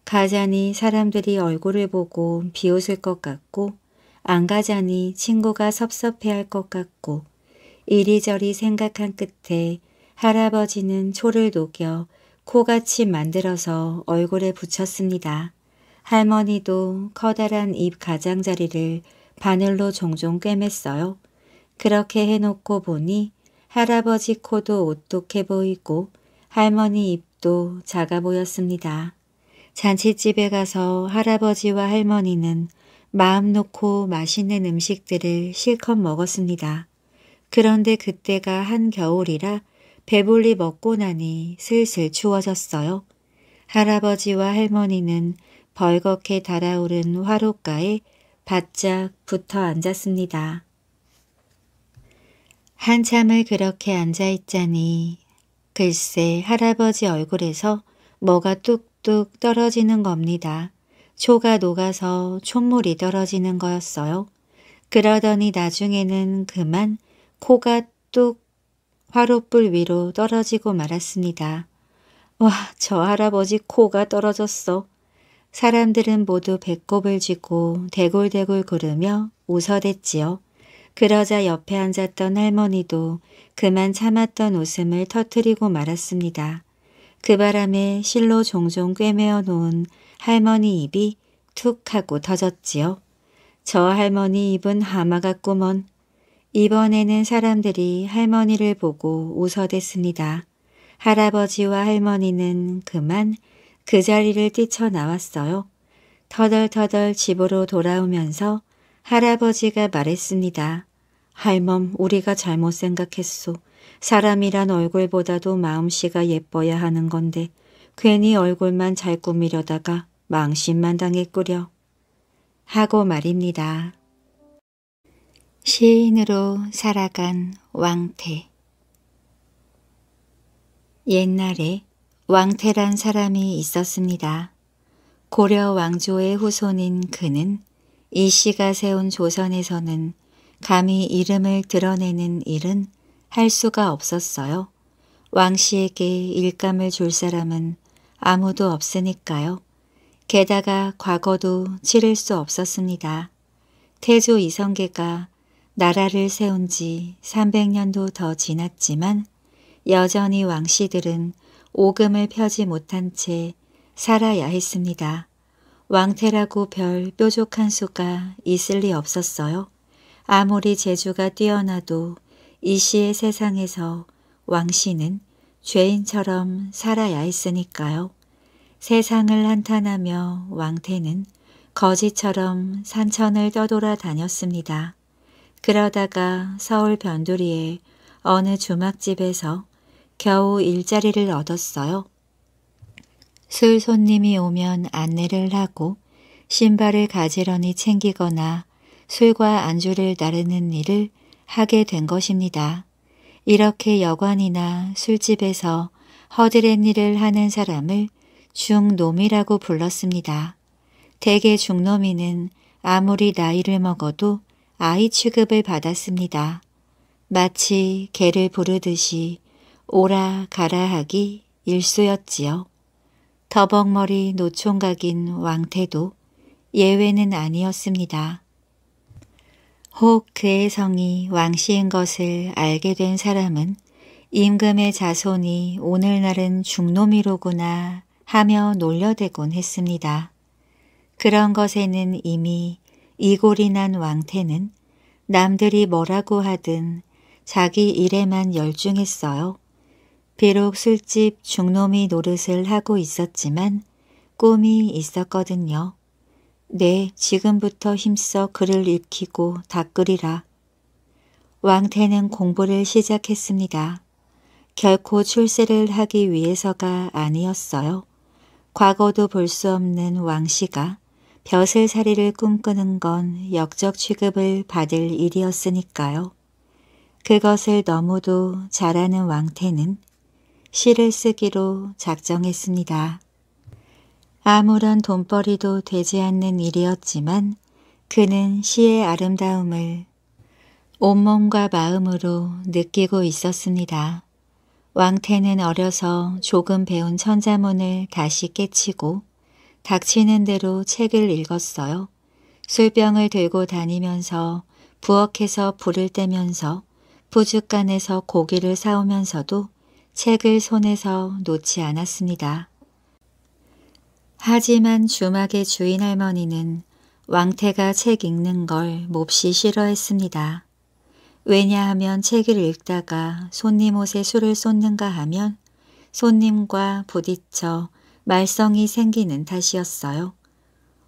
S1: 가자니 사람들이 얼굴을 보고 비웃을 것 같고 안 가자니 친구가 섭섭해할 것 같고 이리저리 생각한 끝에 할아버지는 초를 녹여 코같이 만들어서 얼굴에 붙였습니다. 할머니도 커다란 잎 가장자리를 바늘로 종종 꿰맸어요. 그렇게 해놓고 보니 할아버지 코도 오똑해 보이고 할머니 입도 작아 보였습니다. 잔치집에 가서 할아버지와 할머니는 마음 놓고 맛있는 음식들을 실컷 먹었습니다. 그런데 그때가 한겨울이라 배불리 먹고 나니 슬슬 추워졌어요. 할아버지와 할머니는 벌겋게 달아오른 화로가에 바짝 붙어 앉았습니다. 한참을 그렇게 앉아있자니 글쎄 할아버지 얼굴에서 뭐가 뚝뚝 떨어지는 겁니다. 초가 녹아서 촛물이 떨어지는 거였어요. 그러더니 나중에는 그만 코가 뚝 화롯불 위로 떨어지고 말았습니다. 와, 저 할아버지 코가 떨어졌어. 사람들은 모두 배꼽을 쥐고 대굴대굴 구르며 웃어댔지요. 그러자 옆에 앉았던 할머니도 그만 참았던 웃음을 터뜨리고 말았습니다. 그 바람에 실로 종종 꿰매어 놓은 할머니 입이 툭 하고 터졌지요. 저 할머니 입은 하마 같구먼. 이번에는 사람들이 할머니를 보고 웃어댔습니다. 할아버지와 할머니는 그만 그 자리를 뛰쳐나왔어요. 터덜터덜 집으로 돌아오면서 할아버지가 말했습니다. 할멈, 우리가 잘못 생각했소. 사람이란 얼굴보다도 마음씨가 예뻐야 하는 건데 괜히 얼굴만 잘 꾸미려다가 망신만 당했구려 하고 말입니다. 시인으로 살아간 왕태 옛날에 왕태란 사람이 있었습니다. 고려 왕조의 후손인 그는 이 씨가 세운 조선에서는 감히 이름을 드러내는 일은 할 수가 없었어요. 왕씨에게 일감을 줄 사람은 아무도 없으니까요. 게다가 과거도 치를 수 없었습니다. 태조 이성계가 나라를 세운 지 300년도 더 지났지만 여전히 왕씨들은 오금을 펴지 못한 채 살아야 했습니다. 왕태라고 별 뾰족한 수가 있을 리 없었어요. 아무리 재주가 뛰어나도 이 시의 세상에서 왕씨는 죄인처럼 살아야 했으니까요. 세상을 한탄하며 왕태는 거지처럼 산천을 떠돌아 다녔습니다. 그러다가 서울 변두리에 어느 주막집에서 겨우 일자리를 얻었어요. 술 손님이 오면 안내를 하고 신발을 가지런히 챙기거나 술과 안주를 나르는 일을 하게 된 것입니다. 이렇게 여관이나 술집에서 허드렛 일을 하는 사람을 중놈이라고 불렀습니다. 대개 중놈이는 아무리 나이를 먹어도 아이 취급을 받았습니다. 마치 개를 부르듯이 오라 가라 하기 일쑤였지요. 더벅머리 노총각인 왕태도 예외는 아니었습니다. 혹 그의 성이 왕씨인 것을 알게 된 사람은 임금의 자손이 오늘날은 중놈이로구나 하며 놀려대곤 했습니다. 그런 것에는 이미 이골이 난 왕태는 남들이 뭐라고 하든 자기 일에만 열중했어요. 비록 술집 중놈이 노릇을 하고 있었지만 꿈이 있었거든요. 네, 지금부터 힘써 글을 익히고 닦으리라. 왕태는 공부를 시작했습니다. 결코 출세를 하기 위해서가 아니었어요. 과거도 볼 수 없는 왕씨가 벼슬살이를 꿈꾸는 건 역적 취급을 받을 일이었으니까요. 그것을 너무도 잘하는 왕태는 시를 쓰기로 작정했습니다. 아무런 돈벌이도 되지 않는 일이었지만 그는 시의 아름다움을 온몸과 마음으로 느끼고 있었습니다. 왕태는 어려서 조금 배운 천자문을 다시 깨치고 닥치는 대로 책을 읽었어요. 술병을 들고 다니면서 부엌에서 불을 떼면서 부죽간에서 고기를 사오면서도 책을 손에서 놓지 않았습니다. 하지만 주막의 주인 할머니는 왕태가 책 읽는 걸 몹시 싫어했습니다. 왜냐하면 책을 읽다가 손님 옷에 술을 쏟는가 하면 손님과 부딪혀 말썽이 생기는 탓이었어요.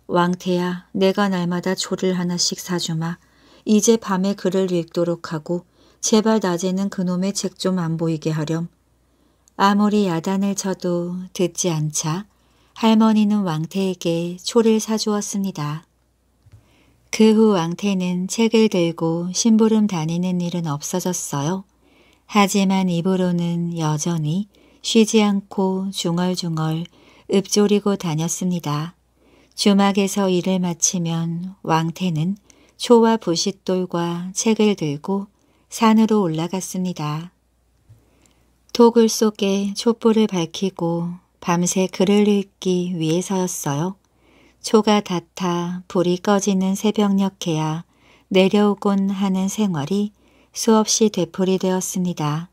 S1: 왕태야, 내가 날마다 조를 하나씩 사주마. 이제 밤에 글을 읽도록 하고 제발 낮에는 그놈의 책 좀 안 보이게 하렴. 아무리 야단을 쳐도 듣지 않자 할머니는 왕태에게 초를 사주었습니다. 그후 왕태는 책을 들고 심부름 다니는 일은 없어졌어요. 하지만 입으로는 여전히 쉬지 않고 중얼중얼 읊조리고 다녔습니다. 주막에서 일을 마치면 왕태는 초와 부싯돌과 책을 들고 산으로 올라갔습니다. 토굴 속에 촛불을 밝히고 밤새 글을 읽기 위해서였어요. 초가 닿아 불이 꺼지는 새벽녘에야 내려오곤 하는 생활이 수없이 되풀이 되었습니다.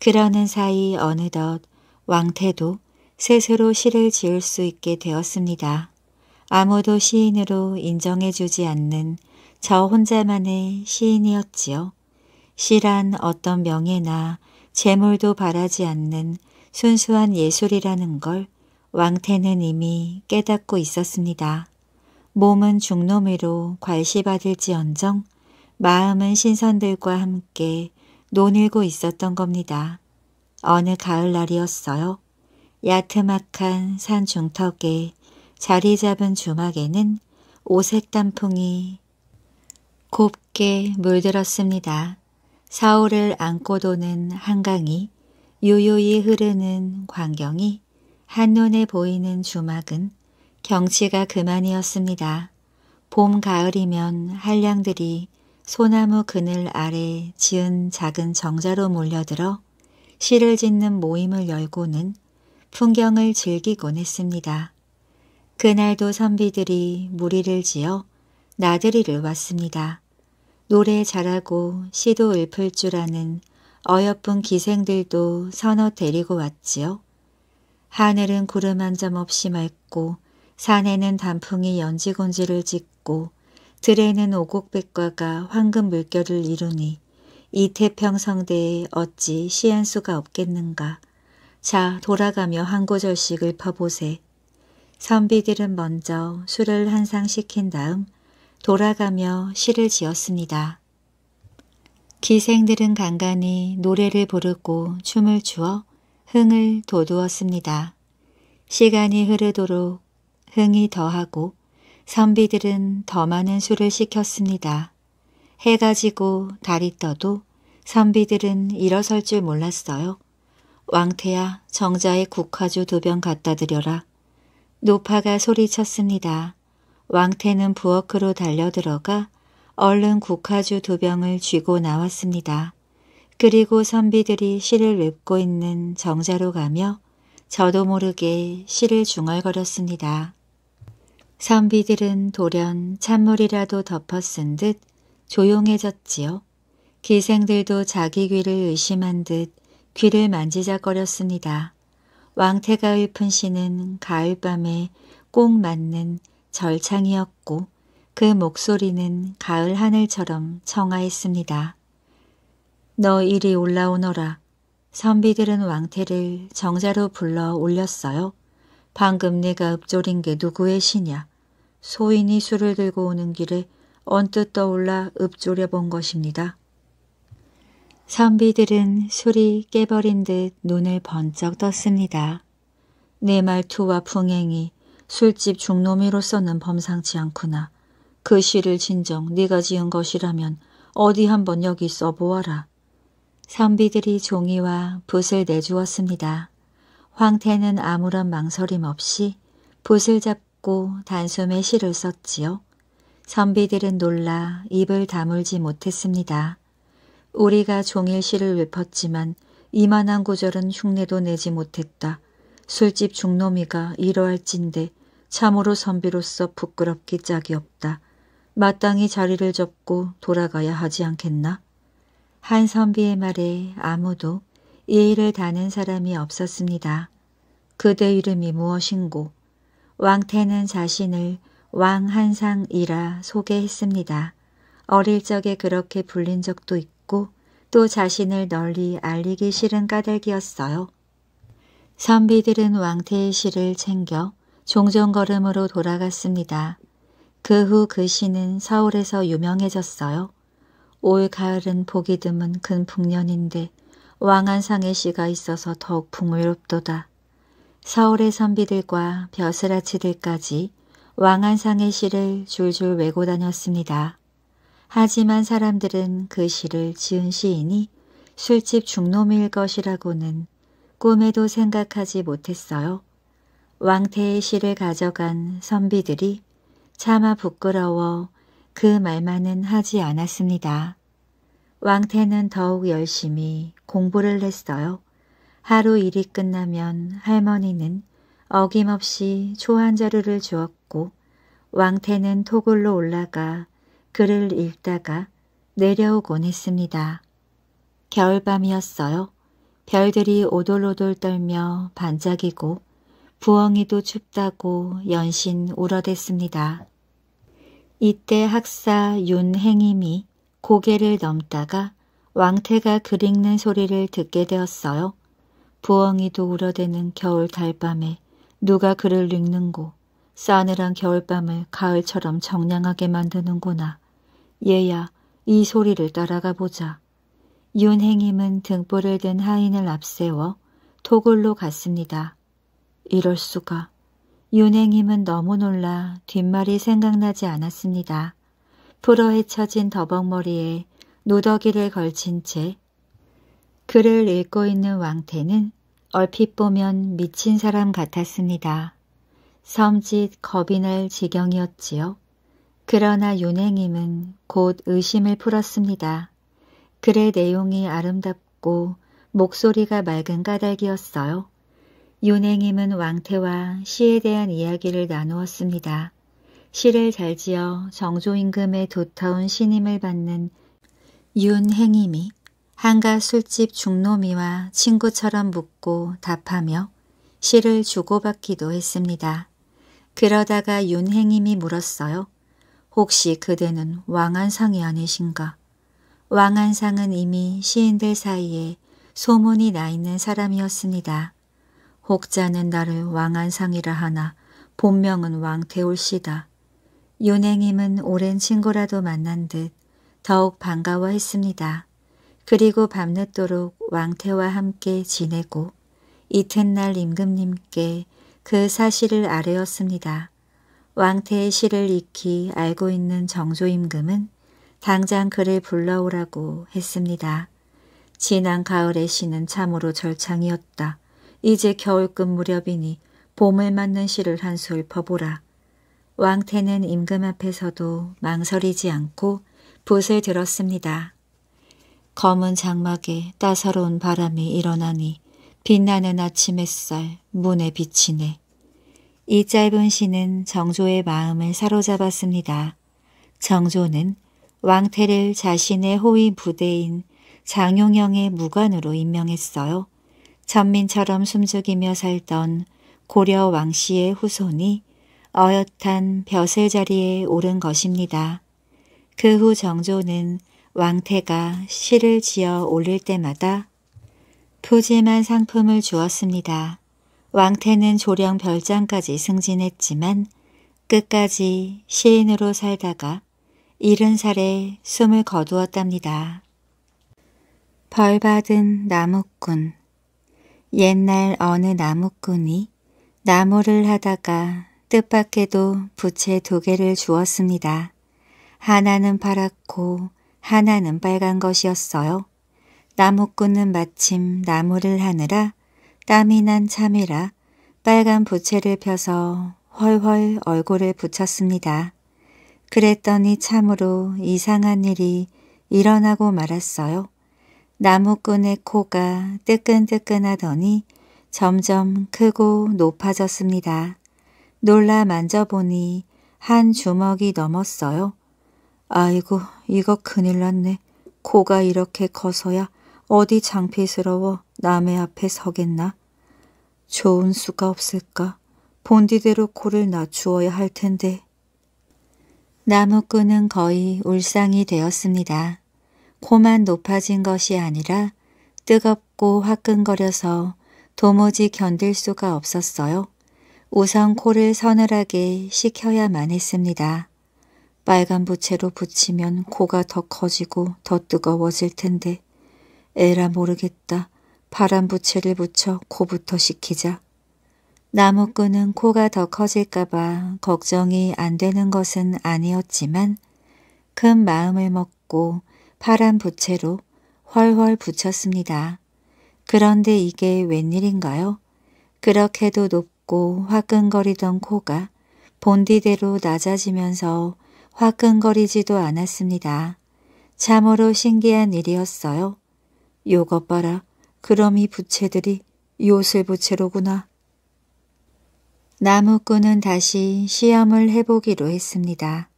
S1: 그러는 사이 어느덧 왕태도 스스로 시를 지을 수 있게 되었습니다. 아무도 시인으로 인정해주지 않는 저 혼자만의 시인이었지요. 시란 어떤 명예나 재물도 바라지 않는 순수한 예술이라는 걸 왕태는 이미 깨닫고 있었습니다. 몸은 중노미로 괄시받을지언정 마음은 신선들과 함께 논일고 있었던 겁니다. 어느 가을날이었어요. 야트막한 산 중턱에 자리 잡은 주막에는 오색 단풍이 곱게 물들었습니다. 사울을 안고 도는 한강이 유유히 흐르는 광경이 한눈에 보이는 주막은 경치가 그만이었습니다. 봄, 가을이면 한량들이 소나무 그늘 아래 지은 작은 정자로 몰려들어 시를 짓는 모임을 열고는 풍경을 즐기곤 했습니다. 그날도 선비들이 무리를 지어 나들이를 왔습니다. 노래 잘하고 시도 읊을 줄 아는 어여쁜 기생들도 선어 데리고 왔지요. 하늘은 구름 한 점 없이 맑고 산에는 단풍이 연지곤지를 짓고 들에는 오곡백과가 황금 물결을 이루니 이 태평성대에 어찌 시한수가 없겠는가. 자 돌아가며 한고절씩을 퍼보세. 선비들은 먼저 술을 한 상 시킨 다음 돌아가며 시를 지었습니다. 기생들은 간간히 노래를 부르고 춤을 추어 흥을 돋우었습니다. 시간이 흐르도록 흥이 더하고 선비들은 더 많은 술을 시켰습니다. 해가 지고 달이 떠도 선비들은 일어설 줄 몰랐어요. 왕태야 정자의 국화주 두 병 갖다 드려라. 노파가 소리쳤습니다. 왕태는 부엌으로 달려들어가 얼른 국화주 두 병을 쥐고 나왔습니다. 그리고 선비들이 시를 읊고 있는 정자로 가며 저도 모르게 시를 중얼거렸습니다. 선비들은 돌연 찬물이라도 덮어 쓴 듯 조용해졌지요. 기생들도 자기 귀를 의심한 듯 귀를 만지작거렸습니다. 왕태가 읊은 시는 가을밤에 꼭 맞는 절창이었고 그 목소리는 가을 하늘처럼 청하했습니다. 너 이리 올라오너라. 선비들은 왕태를 정자로 불러 올렸어요. 방금 내가 읊조린 게 누구의 시냐. 소인이 술을 들고 오는 길에 언뜻 떠올라 읊조려 본 것입니다. 선비들은 술이 깨버린 듯 눈을 번쩍 떴습니다. 내 말투와 풍행이 술집 중놈미로서는 범상치 않구나. 그 시를 진정 네가 지은 것이라면 어디 한번 여기 써보아라. 선비들이 종이와 붓을 내주었습니다. 황태는 아무런 망설임 없이 붓을 잡고 단숨에 시를 썼지요. 선비들은 놀라 입을 다물지 못했습니다. 우리가 종일 시를 외펐지만 이만한 구절은 흉내도 내지 못했다. 술집 중놈이가 이러할진데 참으로 선비로서 부끄럽기 짝이 없다. 마땅히 자리를 접고 돌아가야 하지 않겠나? 한 선비의 말에 아무도 예의를 다는 사람이 없었습니다. 그대 이름이 무엇인고 왕태는 자신을 왕한상이라 소개했습니다. 어릴 적에 그렇게 불린 적도 있고 또 자신을 널리 알리기 싫은 까닭이었어요. 선비들은 왕태의 시를 챙겨 종종 걸음으로 돌아갔습니다. 그 후그 그 시는 서울에서 유명해졌어요. 올 가을은 보기 드문 근풍년인데 왕한상의 시가 있어서 더욱 풍요롭도다. 서울의 선비들과 벼슬아치들까지 왕한상의 시를 줄줄 외고 다녔습니다. 하지만 사람들은 그 시를 지은 시인이 술집 중놈일 것이라고는 꿈에도 생각하지 못했어요. 왕태의 시를 가져간 선비들이 차마 부끄러워 그 말만은 하지 않았습니다. 왕태는 더욱 열심히 공부를 했어요. 하루 일이 끝나면 할머니는 어김없이 초한 자루를 주었고 왕태는 토굴로 올라가 글을 읽다가 내려오곤 했습니다. 겨울밤이었어요. 별들이 오돌오돌 떨며 반짝이고 부엉이도 춥다고 연신 울어댔습니다. 이때 학사 윤행임이 고개를 넘다가 왕태가 그릭는 소리를 듣게 되었어요. 부엉이도 울어대는 겨울 달밤에 누가 글을 읽는고 싸늘한 겨울밤을 가을처럼 정량하게 만드는구나. 얘야 이 소리를 따라가 보자. 윤행임은 등불을 든 하인을 앞세워 토굴로 갔습니다. 이럴 수가. 윤행임은 너무 놀라 뒷말이 생각나지 않았습니다. 풀어헤쳐진 더벅머리에 노더기를 걸친 채 글을 읽고 있는 왕태는 얼핏 보면 미친 사람 같았습니다. 섬짓 겁이 날 지경이었지요. 그러나 윤행임은 곧 의심을 풀었습니다. 글의 내용이 아름답고 목소리가 맑은 까닭이었어요. 요행임은 왕태와 시에 대한 이야기를 나누었습니다. 시를 잘 지어 정조임금의 도타운 신임을 받는 윤행임이 한가 술집 중노미와 친구처럼 묻고 답하며 시를 주고받기도 했습니다. 그러다가 윤행임이 물었어요. 혹시 그대는 왕한상이 아니신가? 왕한상은 이미 시인들 사이에 소문이 나 있는 사람이었습니다. 혹자는 나를 왕한상이라 하나 본명은 왕태울씨다 윤행임은 오랜 친구라도 만난 듯 더욱 반가워했습니다. 그리고 밤늦도록 왕태와 함께 지내고 이튿날 임금님께 그 사실을 아뢰었습니다. 왕태의 시를 익히 알고 있는 정조임금은 당장 그를 불러오라고 했습니다. 지난 가을의 시는 참으로 절창이었다. 이제 겨울끝 무렵이니 봄을 맞는 시를 한수퍼어보라 왕태는 임금 앞에서도 망설이지 않고 붓을 들었습니다. 검은 장막에 따사로운 바람이 일어나니 빛나는 아침 햇살 문에 비치네. 이 짧은 시는 정조의 마음을 사로잡았습니다. 정조는 왕태를 자신의 호위 부대인 장용영의 무관으로 임명했어요. 천민처럼 숨죽이며 살던 고려 왕씨의 후손이 어엿한 벼슬 자리에 오른 것입니다. 그 후 정조는 왕태가 시를 지어 올릴 때마다 푸짐한 상품을 주었습니다. 왕태는 조령 별장까지 승진했지만 끝까지 시인으로 살다가 70살에 숨을 거두었답니다. 벌받은 나무꾼 옛날 어느 나무꾼이 나무를 하다가 뜻밖에도 부채 두 개를 주었습니다. 하나는 파랗고 하나는 빨간 것이었어요. 나무꾼은 마침 나무를 하느라 땀이 난 참이라 빨간 부채를 펴서 헐헐 얼굴을 붙였습니다. 그랬더니 참으로 이상한 일이 일어나고 말았어요. 나무꾼의 코가 뜨끈뜨끈하더니 점점 크고 높아졌습니다. 놀라 만져보니 한 주먹이 넘었어요. 아이고 이거 큰일 났네. 코가 이렇게 커서야 어디 장피스러워 남의 앞에 서겠나? 좋은 수가 없을까? 본디대로 코를 낮추어야 할 텐데. 나무꾼은 거의 울상이 되었습니다. 코만 높아진 것이 아니라 뜨겁고 화끈거려서 도무지 견딜 수가 없었어요. 우선 코를 서늘하게 식혀야만 했습니다. 빨간 부채로 붙이면 코가 더 커지고 더 뜨거워질 텐데 에라 모르겠다. 파란 부채를 붙여 코부터 식히자. 나무꾼은 코가 더 커질까봐 걱정이 안 되는 것은 아니었지만 큰 마음을 먹고 파란 부채로 훨훨 붙였습니다. 그런데 이게 웬일인가요? 그렇게도 높고 화끈거리던 코가 본디대로 낮아지면서 화끈거리지도 않았습니다. 참으로 신기한 일이었어요. 요것 봐라. 그럼 이 부채들이 요술부채로구나. 나무꾼은 다시 시험을 해보기로 했습니다.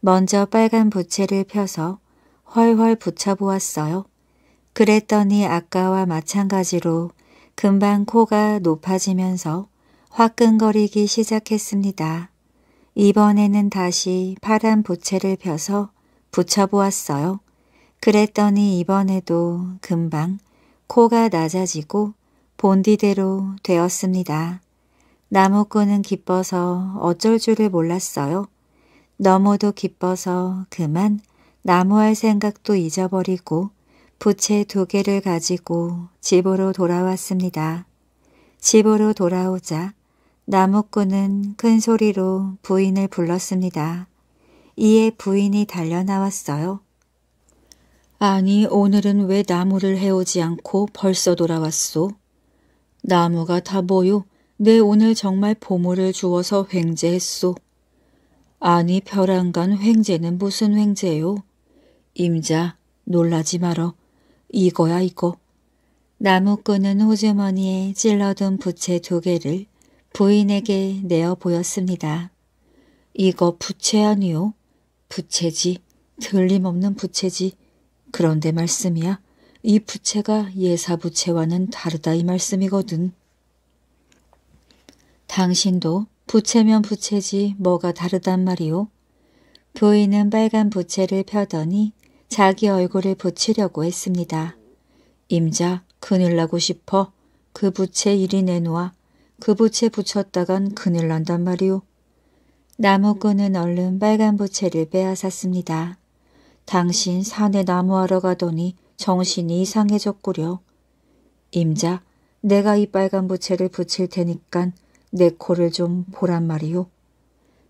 S1: 먼저 빨간 부채를 펴서 훨훨 붙여보았어요. 그랬더니 아까와 마찬가지로 금방 코가 높아지면서 화끈거리기 시작했습니다. 이번에는 다시 파란 부채를 펴서 붙여보았어요. 그랬더니 이번에도 금방 코가 낮아지고 본디대로 되었습니다. 나무꾼은 기뻐서 어쩔 줄을 몰랐어요. 너무도 기뻐서 그만 나무할 생각도 잊어버리고 부채 두 개를 가지고 집으로 돌아왔습니다. 집으로 돌아오자 나무꾼은 큰 소리로 부인을 불렀습니다. 이에 부인이 달려나왔어요. 아니 오늘은 왜 나무를 해오지 않고 벌써 돌아왔소? 나무가 다보요내 오늘 정말 보물을 주어서 횡재했소. 아니 벼랑간 횡재는 무슨 횡재요? 임자 놀라지 말어. 이거야 이거. 나무꾼은 호주머니에 찔러둔 부채 두 개를 부인에게 내어 보였습니다. 이거 부채 아니요? 부채지. 틀림없는 부채지. 그런데 말씀이야. 이 부채가 예사 부채와는 다르다 이 말씀이거든. 당신도 부채면 부채지 뭐가 다르단 말이오. 부인은 빨간 부채를 펴더니 자기 얼굴을 붙이려고 했습니다. 임자 그늘 나고 싶어 그 부채 이리 내놓아 그 부채 붙였다간 그늘 난단 말이오. 나무꾼은 얼른 빨간 부채를 빼앗았습니다. 당신 산에 나무하러 가더니 정신이 이상해졌구려. 임자, 내가 이 빨간 부채를 붙일 테니깐 내 코를 좀 보란 말이오.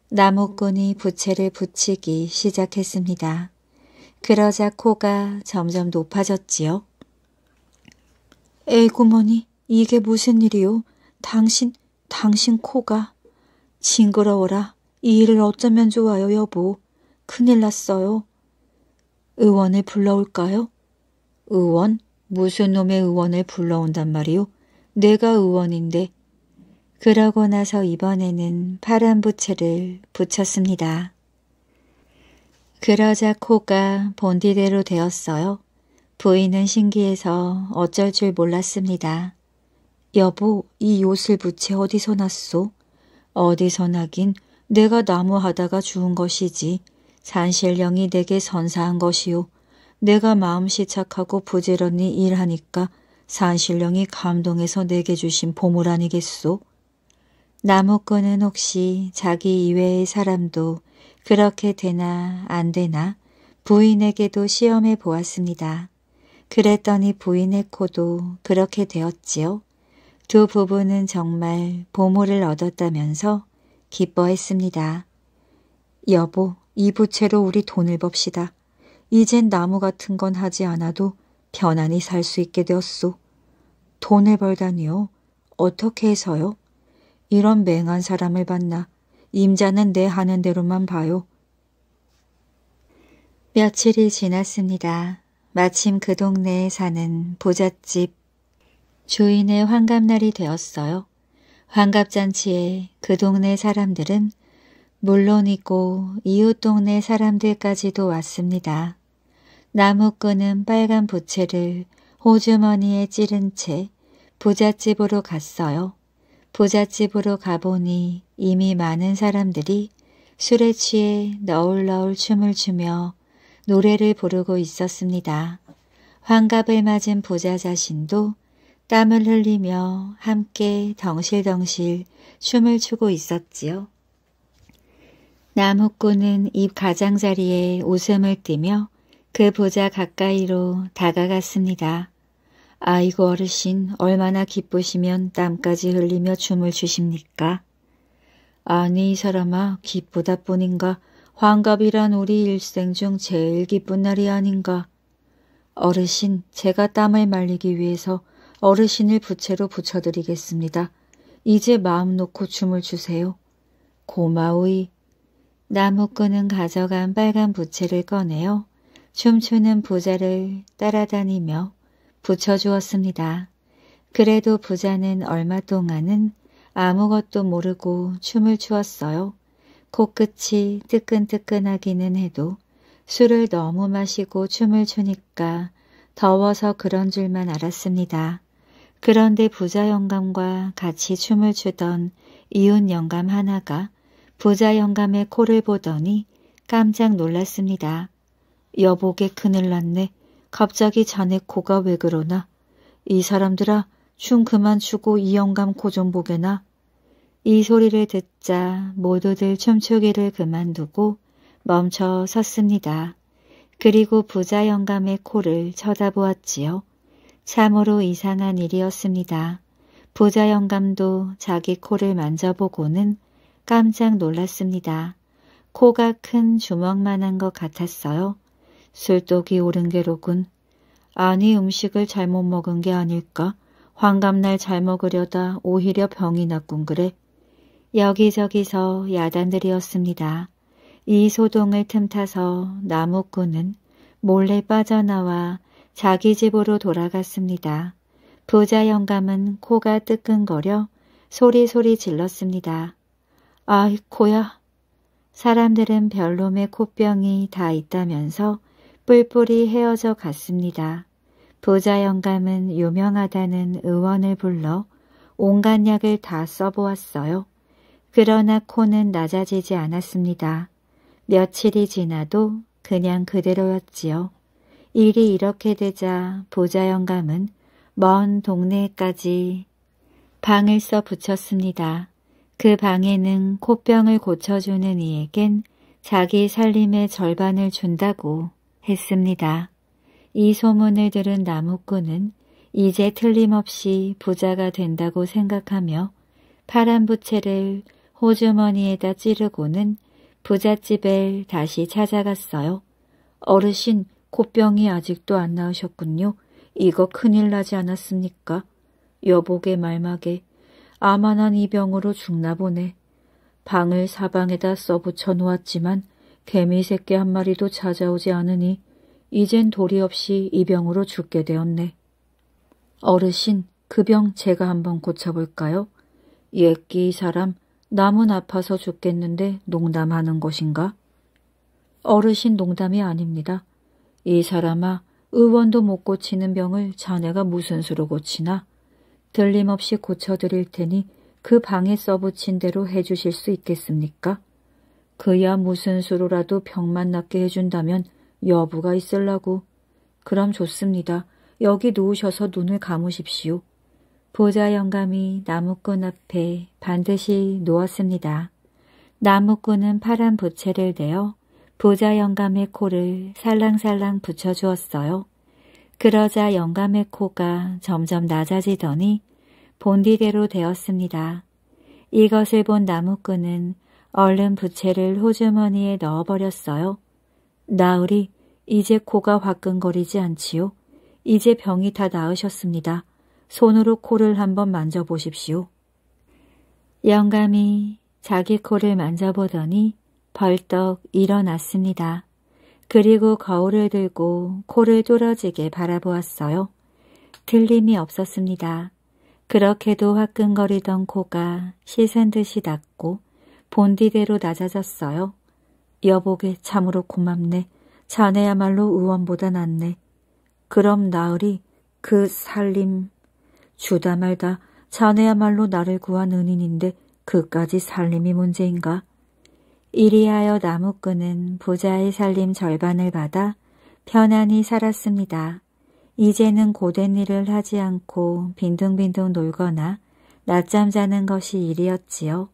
S1: 나무꾼이 부채를 붙이기 시작했습니다. 그러자 코가 점점 높아졌지요. 에이 고머니 이게 무슨 일이오 당신 당신 코가 징그러워라. 이 일을 어쩌면 좋아요 여보. 큰일 났어요. 의원을 불러올까요? 의원? 무슨 놈의 의원을 불러온단 말이오? 내가 의원인데. 그러고 나서 이번에는 파란 부채를 붙였습니다. 그러자 코가 본디대로 되었어요. 부인은 신기해서 어쩔 줄 몰랐습니다. 여보, 이 옷을 부채 어디서 났소? 어디서 나긴 내가 나무하다가 주운 것이지. 산신령이 내게 선사한 것이요. 내가 마음씨 착하고 부지런히 일하니까 산신령이 감동해서 내게 주신 보물 아니겠소? 나무꾼은 혹시 자기 이외의 사람도 그렇게 되나 안 되나 부인에게도 시험해 보았습니다. 그랬더니 부인의 코도 그렇게 되었지요. 두 부부는 정말 보물을 얻었다면서 기뻐했습니다. 여보, 이 부채로 우리 돈을 법시다. 이젠 나무 같은 건 하지 않아도 편안히 살 수 있게 되었소. 돈을 벌다니요? 어떻게 해서요? 이런 맹한 사람을 봤나? 임자는 내 하는 대로만 봐요. 며칠이 지났습니다. 마침 그 동네에 사는 보잣집 주인의 환갑날이 되었어요. 환갑잔치에 그 동네 사람들은 물론이고 이웃 동네 사람들까지도 왔습니다. 나무 끄는 빨간 부채를 호주머니에 찌른 채 부잣집으로 갔어요. 부잣집으로 가보니 이미 많은 사람들이 술에 취해 너울너울 춤을 추며 노래를 부르고 있었습니다. 환갑을 맞은 부자 자신도 땀을 흘리며 함께 덩실덩실 춤을 추고 있었지요. 나무꾼은 입 가장자리에 웃음을 띠며 그 부자 가까이로 다가갔습니다. 아이고 어르신 얼마나 기쁘시면 땀까지 흘리며 춤을 추십니까? 아니 이 사람아 기쁘다뿐인가 환갑이란 우리 일생 중 제일 기쁜 날이 아닌가. 어르신 제가 땀을 말리기 위해서 어르신을 부채로 붙여드리겠습니다. 이제 마음 놓고 춤을 추세요. 고마우이. 나무꾼은 가져간 빨간 부채를 꺼내어 춤추는 부자를 따라다니며 붙여주었습니다. 그래도 부자는 얼마 동안은 아무것도 모르고 춤을 추었어요. 코끝이 뜨끈뜨끈하기는 해도 술을 너무 마시고 춤을 추니까 더워서 그런 줄만 알았습니다. 그런데 부자 영감과 같이 춤을 추던 이웃 영감 하나가 부자 영감의 코를 보더니 깜짝 놀랐습니다. 여보게 큰일 났네. 갑자기 자네 코가 왜 그러나? 이 사람들아 춤 그만 추고 이 영감 코 좀 보게나. 이 소리를 듣자 모두들 춤추기를 그만두고 멈춰 섰습니다. 그리고 부자 영감의 코를 쳐다보았지요. 참으로 이상한 일이었습니다. 부자 영감도 자기 코를 만져보고는 깜짝 놀랐습니다. 코가 큰 주먹만한 것 같았어요. 술독이 오른 게로군. 아니 음식을 잘못 먹은 게 아닐까? 환갑날 잘 먹으려다 오히려 병이 났군 그래. 여기저기서 야단들이었습니다. 이 소동을 틈타서 나무꾼은 몰래 빠져나와 자기 집으로 돌아갔습니다. 부자 영감은 코가 뜨끈거려 소리소리 질렀습니다. 아이코야! 사람들은 별놈의 코병이 다 있다면서 뿔뿔이 헤어져 갔습니다. 부자 영감은 유명하다는 의원을 불러 온갖 약을 다 써보았어요. 그러나 코는 낮아지지 않았습니다. 며칠이 지나도 그냥 그대로였지요. 일이 이렇게 되자 보자 영감은 먼 동네까지 방을 써 붙였습니다. 그 방에는 코병을 고쳐주는 이에겐 자기 살림의 절반을 준다고 했습니다. 이 소문을 들은 나무꾼은 이제 틀림없이 부자가 된다고 생각하며 파란 부채를 호주머니에다 찌르고는 부잣집에 다시 찾아갔어요. 어르신, 코병이 아직도 안 나으셨군요. 이거 큰일 나지 않았습니까? 여복의 말막에 아만한 이 병으로 죽나 보네. 방을 사방에다 써붙여 놓았지만 개미 새끼 한 마리도 찾아오지 않으니 이젠 도리 없이 이 병으로 죽게 되었네. 어르신, 그 병 제가 한번 고쳐볼까요? 옛끼이 사람 남은 아파서 죽겠는데 농담하는 것인가? 어르신 농담이 아닙니다. 이 사람아 의원도 못 고치는 병을 자네가 무슨 수로 고치나? 들림없이 고쳐드릴 테니 그 방에 써붙인 대로 해주실 수 있겠습니까? 그야 무슨 수로라도 병만 낫게 해준다면 여부가 있을라고. 그럼 좋습니다. 여기 누우셔서 눈을 감으십시오. 보좌 영감이 나무꾼 앞에 반드시 누웠습니다 나무꾼은 파란 부채를 대어 보좌 영감의 코를 살랑살랑 붙여주었어요. 그러자 영감의 코가 점점 낮아지더니 본디대로 되었습니다. 이것을 본 나무꾼은 얼른 부채를 호주머니에 넣어버렸어요. 나으리 이제 코가 화끈거리지 않지요. 이제 병이 다 나으셨습니다. 손으로 코를 한번 만져보십시오. 영감이 자기 코를 만져보더니 벌떡 일어났습니다. 그리고 거울을 들고 코를 뚫어지게 바라보았어요. 틀림이 없었습니다. 그렇게도 화끈거리던 코가 시샌 듯이 닿고 본디대로 낮아졌어요. 여보게 참으로 고맙네. 자네야말로 의원보다 낫네. 그럼 나으리 그 살림 주다 말다 자네야말로 나를 구한 은인인데 그까지 살림이 문제인가? 이리하여 나무꾼은 부자의 살림 절반을 받아 편안히 살았습니다. 이제는 고된 일을 하지 않고 빈둥빈둥 놀거나 낮잠 자는 것이 일이었지요.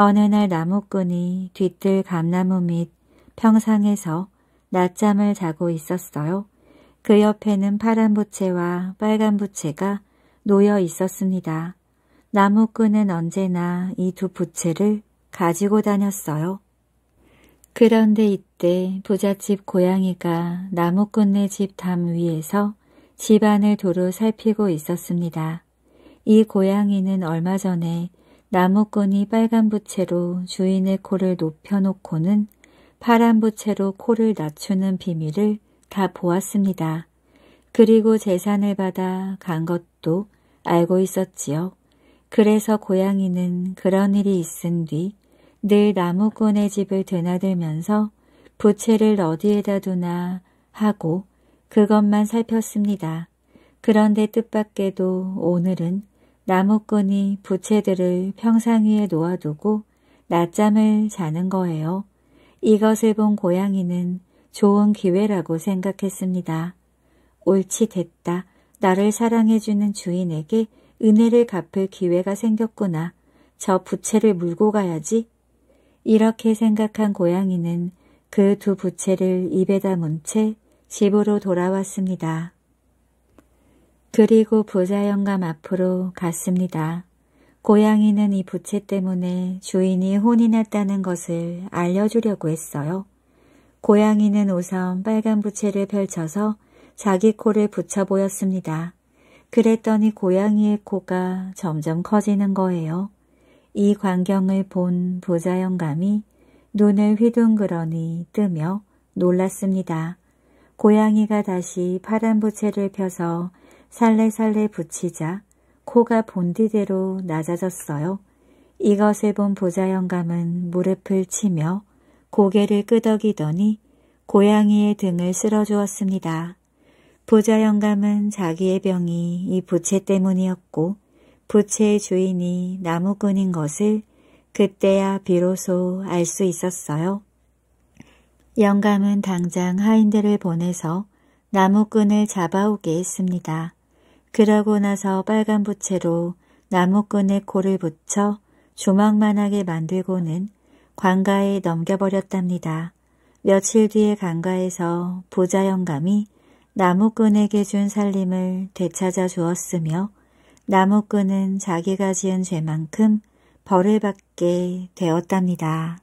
S1: 어느 날 나무꾼이 뒤뜰 감나무 밑 평상에서 낮잠을 자고 있었어요. 그 옆에는 파란 부채와 빨간 부채가 놓여 있었습니다. 나무꾼은 언제나 이 두 부채를 가지고 다녔어요. 그런데 이때 부잣집 고양이가 나무꾼네 집담 위에서 집안을 도로 살피고 있었습니다. 이 고양이는 얼마 전에 나무꾼이 빨간 부채로 주인의 코를 높여놓고는 파란 부채로 코를 낮추는 비밀을 다 보았습니다. 그리고 재산을 받아 간 것도 알고 있었지요. 그래서 고양이는 그런 일이 있은 뒤 늘 나무꾼의 집을 드나들면서 부채를 어디에다 두나 하고 그것만 살폈습니다. 그런데 뜻밖에도 오늘은 나무꾼이 부채들을 평상 위에 놓아두고 낮잠을 자는 거예요. 이것을 본 고양이는 좋은 기회라고 생각했습니다. 옳지 됐다. 나를 사랑해주는 주인에게 은혜를 갚을 기회가 생겼구나. 저 부채를 물고 가야지. 이렇게 생각한 고양이는 그 두 부채를 입에다 문 채 집으로 돌아왔습니다. 그리고 부자 영감 앞으로 갔습니다. 고양이는 이 부채 때문에 주인이 혼이 났다는 것을 알려주려고 했어요. 고양이는 우선 빨간 부채를 펼쳐서 자기 코를 붙여 보였습니다. 그랬더니 고양이의 코가 점점 커지는 거예요. 이 광경을 본 부자 영감이 눈을 휘둥그러니 뜨며 놀랐습니다. 고양이가 다시 파란 부채를 펴서 살레살레 붙이자 코가 본디대로 낮아졌어요. 이것을 본보자 영감은 무릎을 치며 고개를 끄덕이더니 고양이의 등을 쓸어주었습니다. 보자 영감은 자기의 병이 이 부채 때문이었고 부채의 주인이 나무꾼인 것을 그때야 비로소 알 수 있었어요. 영감은 당장 하인들을 보내서 나무꾼을 잡아오게 했습니다. 그러고 나서 빨간 부채로 나무꾼의코를 붙여 조망만하게 만들고는 관가에 넘겨버렸답니다. 며칠 뒤에 관가에서 부자 영감이 나무꾼에게 준 살림을 되찾아 주었으며 나무꾼은 자기가 지은 죄만큼 벌을 받게 되었답니다.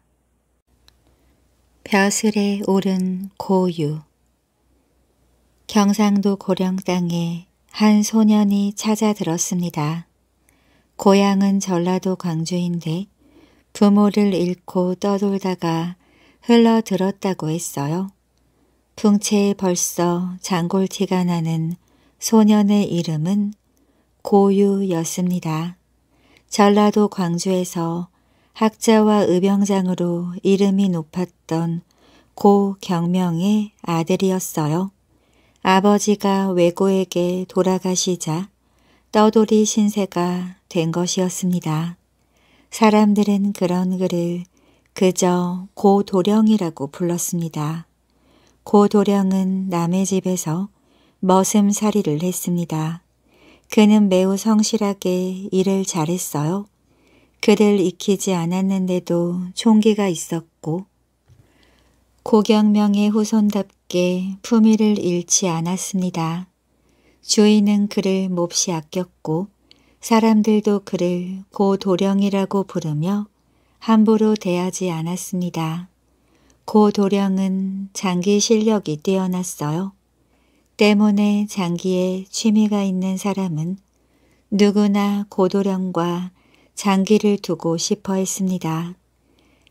S1: 벼슬에 오른 고유 경상도 고령 땅에 한 소년이 찾아들었습니다. 고향은 전라도 광주인데 부모를 잃고 떠돌다가 흘러들었다고 했어요. 풍채에 벌써 장골티가 나는 소년의 이름은 고유였습니다. 전라도 광주에서 학자와 의병장으로 이름이 높았던 고경명의 아들이었어요. 아버지가 외고에게 돌아가시자 떠돌이 신세가 된 것이었습니다. 사람들은 그런 그를 그저 고도령이라고 불렀습니다. 고도령은 남의 집에서 머슴살이를 했습니다. 그는 매우 성실하게 일을 잘했어요. 그를 익히지 않았는데도 총기가 있었고 고경명의 후손답게 품위를 잃지 않았습니다. 주인은 그를 몹시 아꼈고 사람들도 그를 고도령이라고 부르며 함부로 대하지 않았습니다. 고도령은 장기 실력이 뛰어났어요. 때문에 장기에 취미가 있는 사람은 누구나 고도령과 장기를 두고 싶어 했습니다.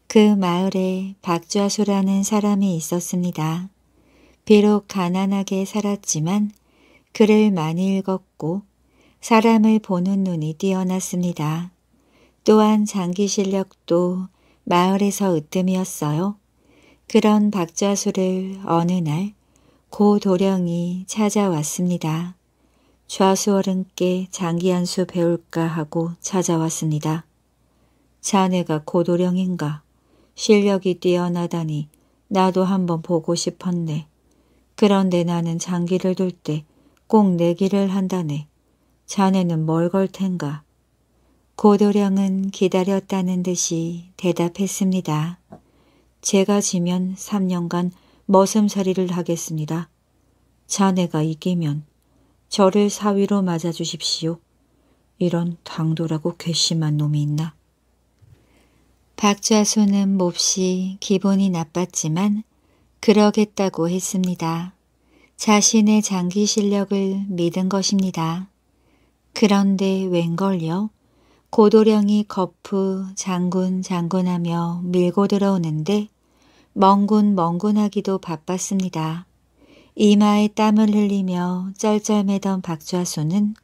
S1: 그 마을에 박좌수라는 사람이 있었습니다. 비록 가난하게 살았지만 글을 많이 읽었고 사람을 보는 눈이 뛰어났습니다. 또한 장기 실력도 마을에서 으뜸이었어요. 그런 박좌수를 어느 날 고도령이 찾아왔습니다. 좌수 어른께 장기 한수 배울까 하고 찾아왔습니다. 자네가 고도령인가? 실력이 뛰어나다니 나도 한번 보고 싶었네. 그런데 나는 장기를 둘 때 꼭 내기를 한다네. 자네는 뭘 걸 텐가. 고도령은 기다렸다는 듯이 대답했습니다. 제가 지면 3년간 머슴살이를 하겠습니다. 자네가 이기면 저를 사위로 맞아주십시오. 이런 당돌하고 괘씸한 놈이 있나. 박좌수는 몹시 기분이 나빴지만 그러겠다고 했습니다. 자신의 장기 실력을 믿은 것입니다. 그런데 웬걸요? 고도령이 거푸 장군 장군하며 밀고 들어오는데 멍군멍군하기도 바빴습니다. 이마에 땀을 흘리며 쩔쩔매던 박좌수는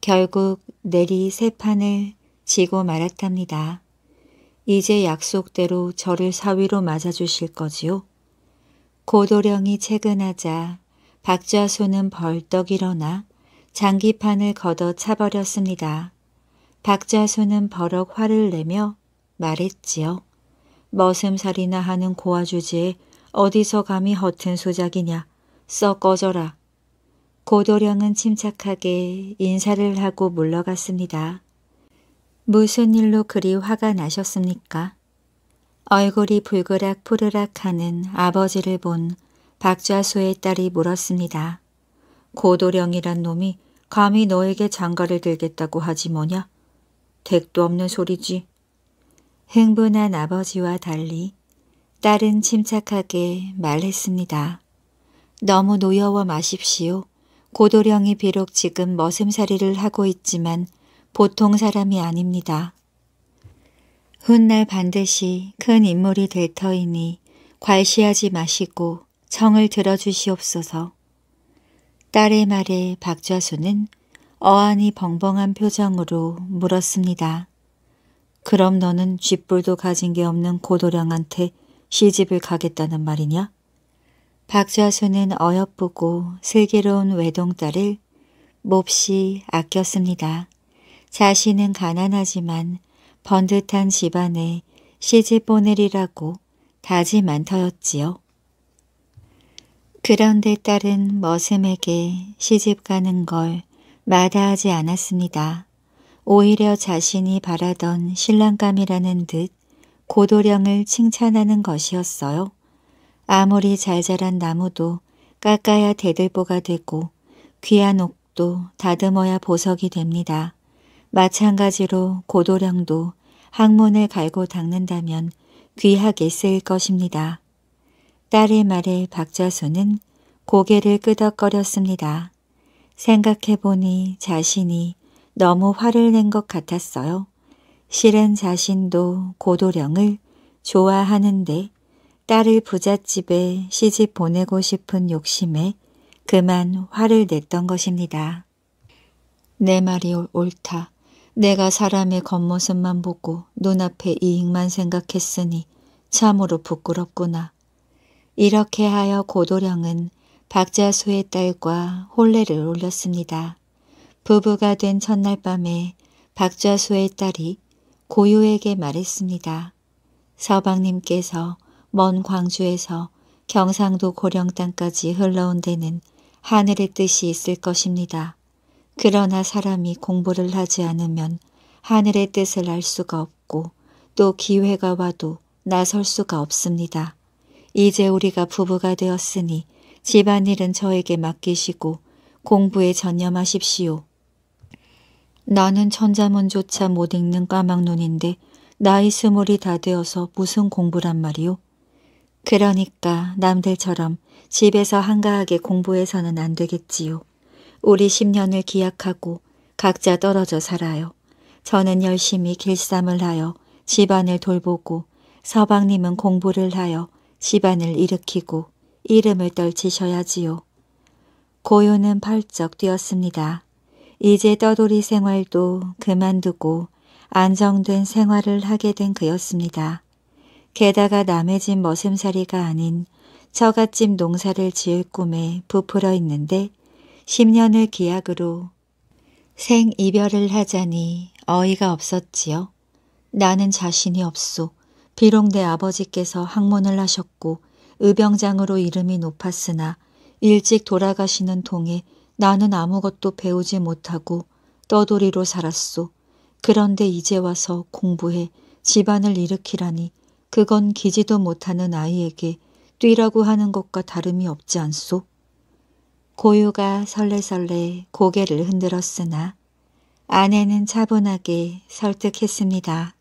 S1: 결국 내리 세 판을 지고 말았답니다. 이제 약속대로 저를 사위로 맞아주실 거지요? 고도령이 채근하자 박좌수는 벌떡 일어나 장기판을 걷어 차버렸습니다. 박좌수는 버럭 화를 내며 말했지요. 머슴살이나 하는 고아주지에 어디서 감히 허튼 소작이냐. 썩 꺼져라. 고도령은 침착하게 인사를 하고 물러갔습니다. 무슨 일로 그리 화가 나셨습니까? 얼굴이 불그락 푸르락 하는 아버지를 본 박좌수의 딸이 물었습니다. 고도령이란 놈이 감히 너에게 장가를 들겠다고 하지 뭐냐? 댁도 없는 소리지. 흥분한 아버지와 달리 딸은 침착하게 말했습니다. 너무 노여워 마십시오. 고도령이 비록 지금 머슴살이를 하고 있지만 보통 사람이 아닙니다. 훗날 반드시 큰 인물이 될 터이니 괄시하지 마시고 청을 들어주시옵소서. 딸의 말에 박좌수는 어안이 벙벙한 표정으로 물었습니다. 그럼 너는 쥐뿔도 가진 게 없는 고도령한테 시집을 가겠다는 말이냐? 박좌수는 어여쁘고 슬기로운 외동딸을 몹시 아꼈습니다. 자신은 가난하지만 번듯한 집안에 시집 보내리라고 다짐한 터였지요. 그런데 딸은 머슴에게 시집 가는 걸 마다하지 않았습니다. 오히려 자신이 바라던 신랑감이라는 듯 고도령을 칭찬하는 것이었어요. 아무리 잘 자란 나무도 깎아야 대들보가 되고 귀한 옥도 다듬어야 보석이 됩니다. 마찬가지로 고도령도 학문을 갈고 닦는다면 귀하게 쓰일 것입니다. 딸의 말에 박자수는 고개를 끄덕거렸습니다. 생각해보니 자신이 너무 화를 낸 것 같았어요. 실은 자신도 고도령을 좋아하는데 딸을 부잣집에 시집 보내고 싶은 욕심에 그만 화를 냈던 것입니다. 내 말이 옳다. 내가 사람의 겉모습만 보고 눈앞의 이익만 생각했으니 참으로 부끄럽구나. 이렇게 하여 고도령은 박자수의 딸과 혼례를 올렸습니다. 부부가 된 첫날 밤에 박자수의 딸이 고유에게 말했습니다. 서방님께서 먼 광주에서 경상도 고령 땅까지 흘러온 데는 하늘의 뜻이 있을 것입니다. 그러나 사람이 공부를 하지 않으면 하늘의 뜻을 알 수가 없고 또 기회가 와도 나설 수가 없습니다. 이제 우리가 부부가 되었으니 집안일은 저에게 맡기시고 공부에 전념하십시오. 나는 천자문조차 못 읽는 까막눈인데 나이 스물이 다 되어서 무슨 공부란 말이오? 그러니까 남들처럼 집에서 한가하게 공부해서는 안 되겠지요. 우리 10년을 기약하고 각자 떨어져 살아요. 저는 열심히 길쌈을 하여 집안을 돌보고 서방님은 공부를 하여 집안을 일으키고 이름을 떨치셔야지요. 고요는 펄쩍 뛰었습니다. 이제 떠돌이 생활도 그만두고 안정된 생활을 하게 된 그였습니다. 게다가 남의 집 머슴살이가 아닌 처갓집 농사를 지을 꿈에 부풀어 있는데 10년을 기약으로 생이별을 하자니 어이가 없었지요. 나는 자신이 없소. 비록 내 아버지께서 학문을 하셨고 의병장으로 이름이 높았으나 일찍 돌아가시는 동에 나는 아무것도 배우지 못하고 떠돌이로 살았소. 그런데 이제 와서 공부해 집안을 일으키라니 그건 기지도 못하는 아이에게 뛰라고 하는 것과 다름이 없지 않소. 고유가 설레설레 고개를 흔들었으나 아내는 차분하게 설득했습니다.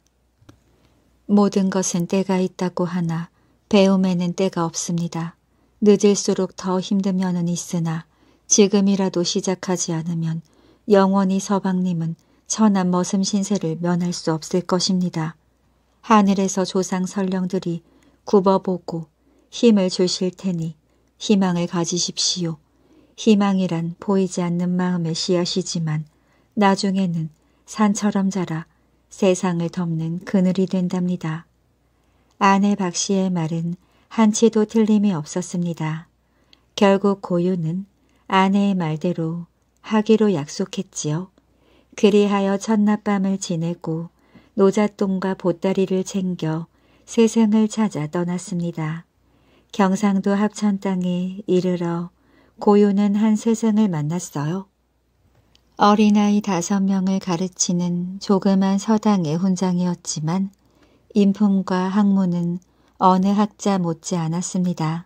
S1: 모든 것은 때가 있다고 하나 배움에는 때가 없습니다. 늦을수록 더 힘든 면은 있으나 지금이라도 시작하지 않으면 영원히 서방님은 천한 머슴 신세를 면할 수 없을 것입니다. 하늘에서 조상 설령들이 굽어보고 힘을 주실 테니 희망을 가지십시오. 희망이란 보이지 않는 마음의 씨앗이지만 나중에는 산처럼 자라 세상을 덮는 그늘이 된답니다. 아내 박 씨의 말은 한치도 틀림이 없었습니다. 결국 고유는 아내의 말대로 하기로 약속했지요. 그리하여 첫낮밤을 지내고 노잣돈과 보따리를 챙겨 세상을 찾아 떠났습니다. 경상도 합천 땅에 이르러 고요는 한 세상을 만났어요. 어린아이 다섯 명을 가르치는 조그만 서당의 훈장이었지만 인품과 학문은 어느 학자 못지 않았습니다.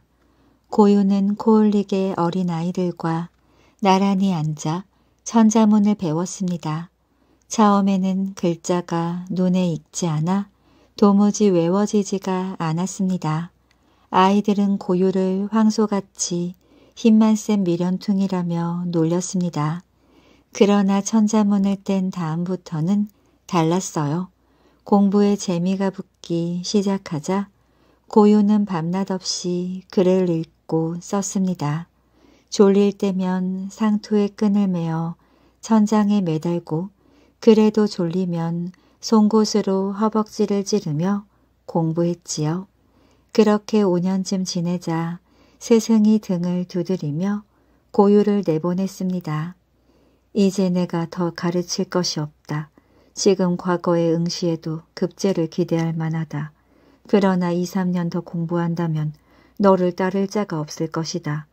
S1: 고요는 코올릭의 어린아이들과 나란히 앉아 천자문을 배웠습니다. 처음에는 글자가 눈에 익지 않아 도무지 외워지지가 않았습니다. 아이들은 고요를 황소같이 힘만 센 미련퉁이라며 놀렸습니다. 그러나 천자문을 뗀 다음부터는 달랐어요. 공부에 재미가 붙기 시작하자 고유는 밤낮 없이 글을 읽고 썼습니다. 졸릴 때면 상토의 끈을 메어 천장에 매달고 그래도 졸리면 송곳으로 허벅지를 찌르며 공부했지요. 그렇게 5년쯤 지내자 세상이 등을 두드리며 고유를 내보냈습니다. 이제 내가 더 가르칠 것이 없다. 지금 과거의 응시에도 급제를 기대할 만하다. 그러나 2, 3년 더 공부한다면 너를 따를 자가 없을 것이다.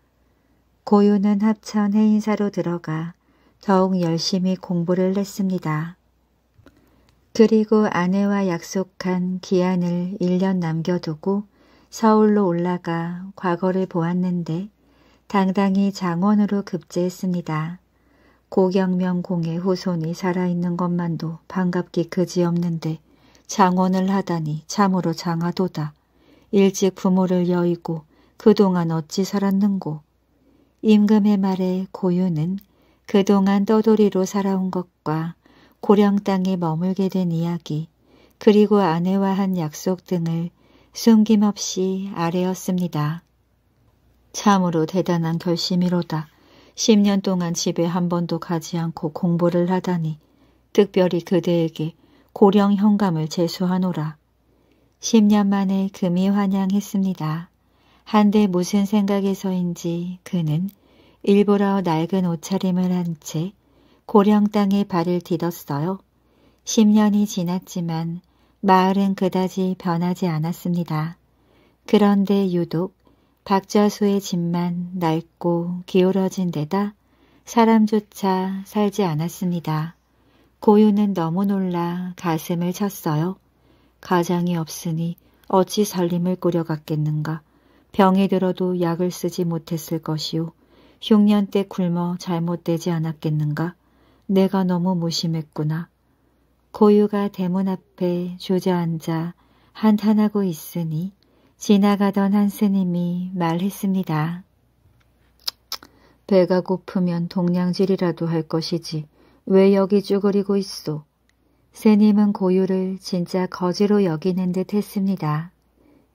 S1: 고유는 합천 해인사로 들어가 더욱 열심히 공부를 했습니다. 그리고 아내와 약속한 기한을 1년 남겨두고 서울로 올라가 과거를 보았는데 당당히 장원으로 급제했습니다. 고경명 공의 후손이 살아있는 것만도 반갑기 그지없는데 장원을 하다니 참으로 장하도다. 일찍 부모를 여의고 그동안 어찌 살았는고. 임금의 말에 고유는 그동안 떠돌이로 살아온 것과 고령 땅에 머물게 된 이야기 그리고 아내와 한 약속 등을 숨김없이 아래였습니다. 참으로 대단한 결심이로다. 10년 동안 집에 한 번도 가지 않고 공부를 하다니 특별히 그대에게 고령 형감을 제수하노라. 10년 만에 금이 환영했습니다. 한데 무슨 생각에서인지 그는 일부러 낡은 옷차림을 한 채 고령 땅에 발을 디뎠어요. 10년이 지났지만 마을은 그다지 변하지 않았습니다. 그런데 유독 박자수의 집만 낡고 기울어진 데다 사람조차 살지 않았습니다. 고유는 너무 놀라 가슴을 쳤어요. 가장이 없으니 어찌 살림을 꾸려갔겠는가. 병에 들어도 약을 쓰지 못했을 것이오. 흉년 때 굶어 잘못되지 않았겠는가. 내가 너무 무심했구나. 고유가 대문 앞에 주저앉아 한탄하고 있으니 지나가던 한 스님이 말했습니다. 배가 고프면 동량질이라도 할 것이지 왜 여기 쭈그리고 있소? 스님은 고유를 진짜 거지로 여기는 듯 했습니다.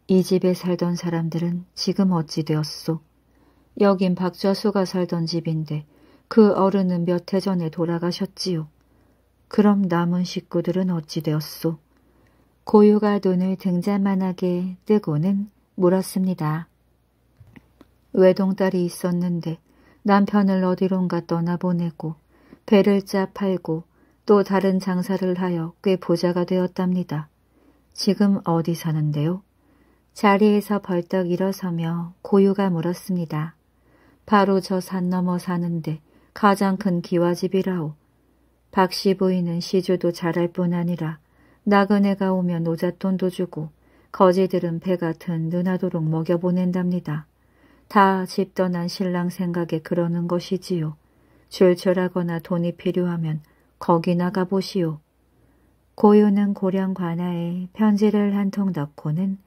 S1: 이 집에 살던 사람들은 지금 어찌 되었소? 여긴 박좌수가 살던 집인데 그 어른은 몇 해 전에 돌아가셨지요. 그럼 남은 식구들은 어찌 되었소? 고유가 눈을 등잔만하게 뜨고는 물었습니다. 외동딸이 있었는데 남편을 어디론가 떠나보내고 배를 짜 팔고 또 다른 장사를 하여 꽤 부자가 되었답니다. 지금 어디 사는데요? 자리에서 벌떡 일어서며 고유가 물었습니다. 바로 저 산 넘어 사는데 가장 큰 기와집이라오. 박씨 부인은 시주도 잘할 뿐 아니라 나그네가 오면 오잣돈도 주고 거지들은 배 같은 눈하도록 먹여보낸답니다. 다 집 떠난 신랑 생각에 그러는 것이지요. 출출하거나 돈이 필요하면 거기 나가보시오. 고유는 고령 관아에 편지를 한 통 넣고는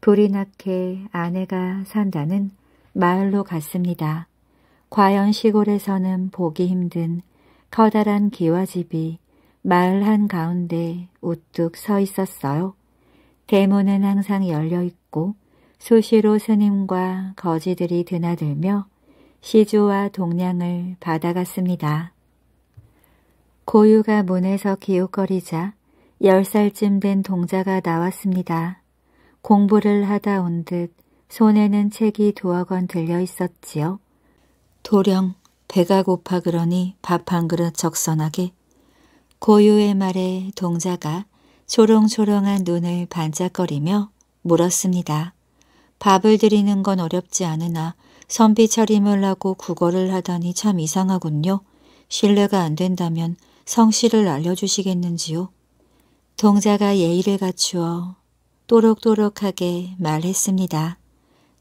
S1: 불이 나게 아내가 산다는 마을로 갔습니다. 과연 시골에서는 보기 힘든 커다란 기와집이 마을 한가운데 우뚝 서 있었어요. 대문은 항상 열려 있고 수시로 스님과 거지들이 드나들며 시주와 동냥을 받아갔습니다. 고유가 문에서 기웃거리자 열살쯤된 동자가 나왔습니다. 공부를 하다 온 듯 손에는 책이 두억원 들려 있었지요. 도령, 배가 고파 그러니 밥 한 그릇 적선하게 고유의 말에 동자가 초롱초롱한 눈을 반짝거리며 물었습니다. 밥을 드리는 건 어렵지 않으나 선비 차림을 하고 구걸을 하다니 참 이상하군요. 신뢰가 안 된다면 성씨를 알려주시겠는지요? 동자가 예의를 갖추어 또록또록하게 말했습니다.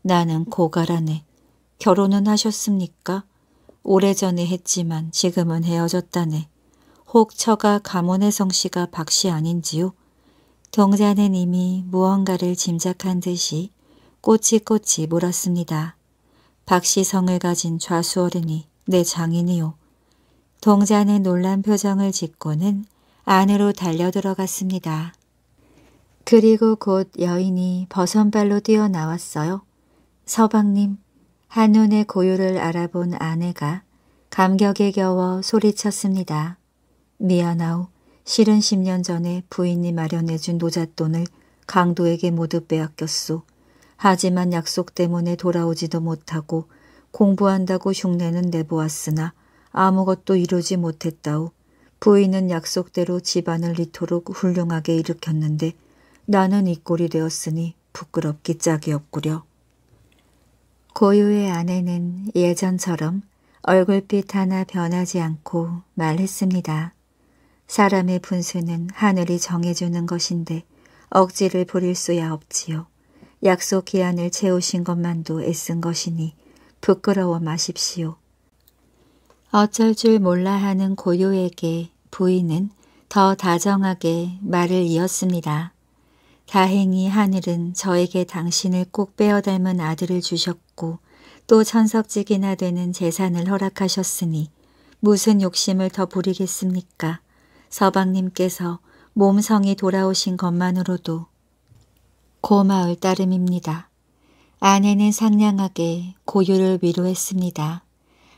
S1: 나는 고가라네. 결혼은 하셨습니까? 오래전에 했지만 지금은 헤어졌다네. 혹 처가 가문의 성씨가 박씨 아닌지요? 동자는 이미 무언가를 짐작한 듯이 꼬치꼬치 물었습니다. 박씨 성을 가진 좌수 어른이 내 장인이요. 동자는 놀란 표정을 짓고는 안으로 달려들어갔습니다. 그리고 곧 여인이 버선발로 뛰어나왔어요. 서방님, 한눈의 고요를 알아본 아내가 감격에 겨워 소리쳤습니다. 미안하오. 실은 10년 전에 부인이 마련해준 노잣돈을 강도에게 모두 빼앗겼소. 하지만 약속 때문에 돌아오지도 못하고 공부한다고 흉내는 내보았으나 아무것도 이루지 못했다오. 부인은 약속대로 집안을 이토록 훌륭하게 일으켰는데 나는 이 꼴이 되었으니 부끄럽기 짝이 없구려. 고요의 아내는 예전처럼 얼굴빛 하나 변하지 않고 말했습니다. 사람의 분수는 하늘이 정해주는 것인데 억지를 부릴 수야 없지요. 약속 기한을 채우신 것만도 애쓴 것이니 부끄러워 마십시오. 어쩔 줄 몰라 하는 고요에게 부인은 더 다정하게 말을 이었습니다. 다행히 하늘은 저에게 당신을 꼭 빼어 닮은 아들을 주셨고 또 천석직이나 되는 재산을 허락하셨으니 무슨 욕심을 더 부리겠습니까? 서방님께서 몸성이 돌아오신 것만으로도 고마울 따름입니다. 아내는 상냥하게 고유를 위로했습니다.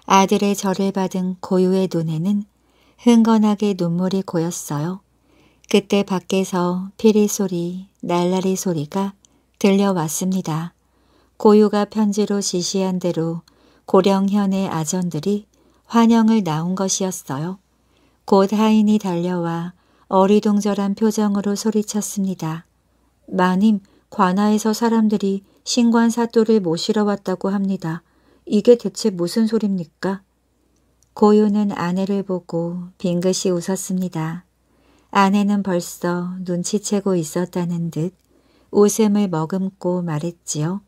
S1: 아들의 절을 받은 고유의 눈에는 흥건하게 눈물이 고였어요. 그때 밖에서 피리 소리, 날라리 소리가 들려왔습니다. 고유가 편지로 지시한 대로 고령현의 아전들이 환영을 나온 것이었어요. 곧 하인이 달려와 어리둥절한 표정으로 소리쳤습니다. 마님, 관아에서 사람들이 신관 사또를 모시러 왔다고 합니다. 이게 대체 무슨 소립니까? 고유는 아내를 보고 빙긋이 웃었습니다. 아내는 벌써 눈치채고 있었다는 듯 웃음을 머금고 말했지요.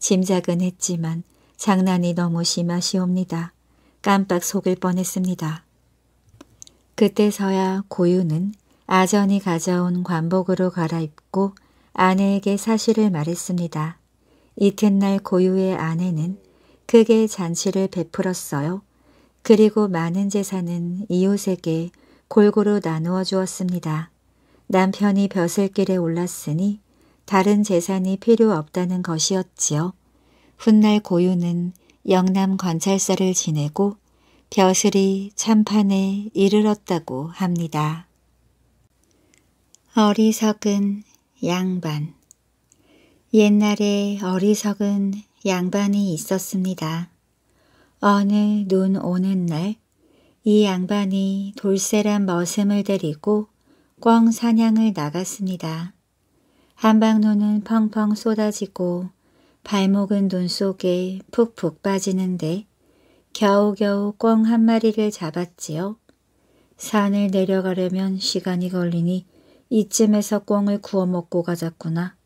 S1: 짐작은 했지만 장난이 너무 심하시옵니다. 깜빡 속을 뻔했습니다. 그때서야 고유는 아전이 가져온 관복으로 갈아입고 아내에게 사실을 말했습니다. 이튿날 고유의 아내는 크게 잔치를 베풀었어요. 그리고 많은 재산은 이웃에게 골고루 나누어 주었습니다. 남편이 벼슬길에 올랐으니 다른 재산이 필요 없다는 것이었지요. 훗날 고유는 영남 관찰사를 지내고 벼슬이 참판에 이르렀다고 합니다. 어리석은 양반 옛날에 어리석은 양반이 있었습니다. 어느 눈 오는 날이 양반이 돌쇠란 머슴을 데리고 꿩 사냥을 나갔습니다. 한방눈은 펑펑 쏟아지고 발목은 눈 속에 푹푹 빠지는데 겨우겨우 꿩 한 마리를 잡았지요. 산을 내려가려면 시간이 걸리니 이쯤에서 꿩을 구워 먹고 가졌구나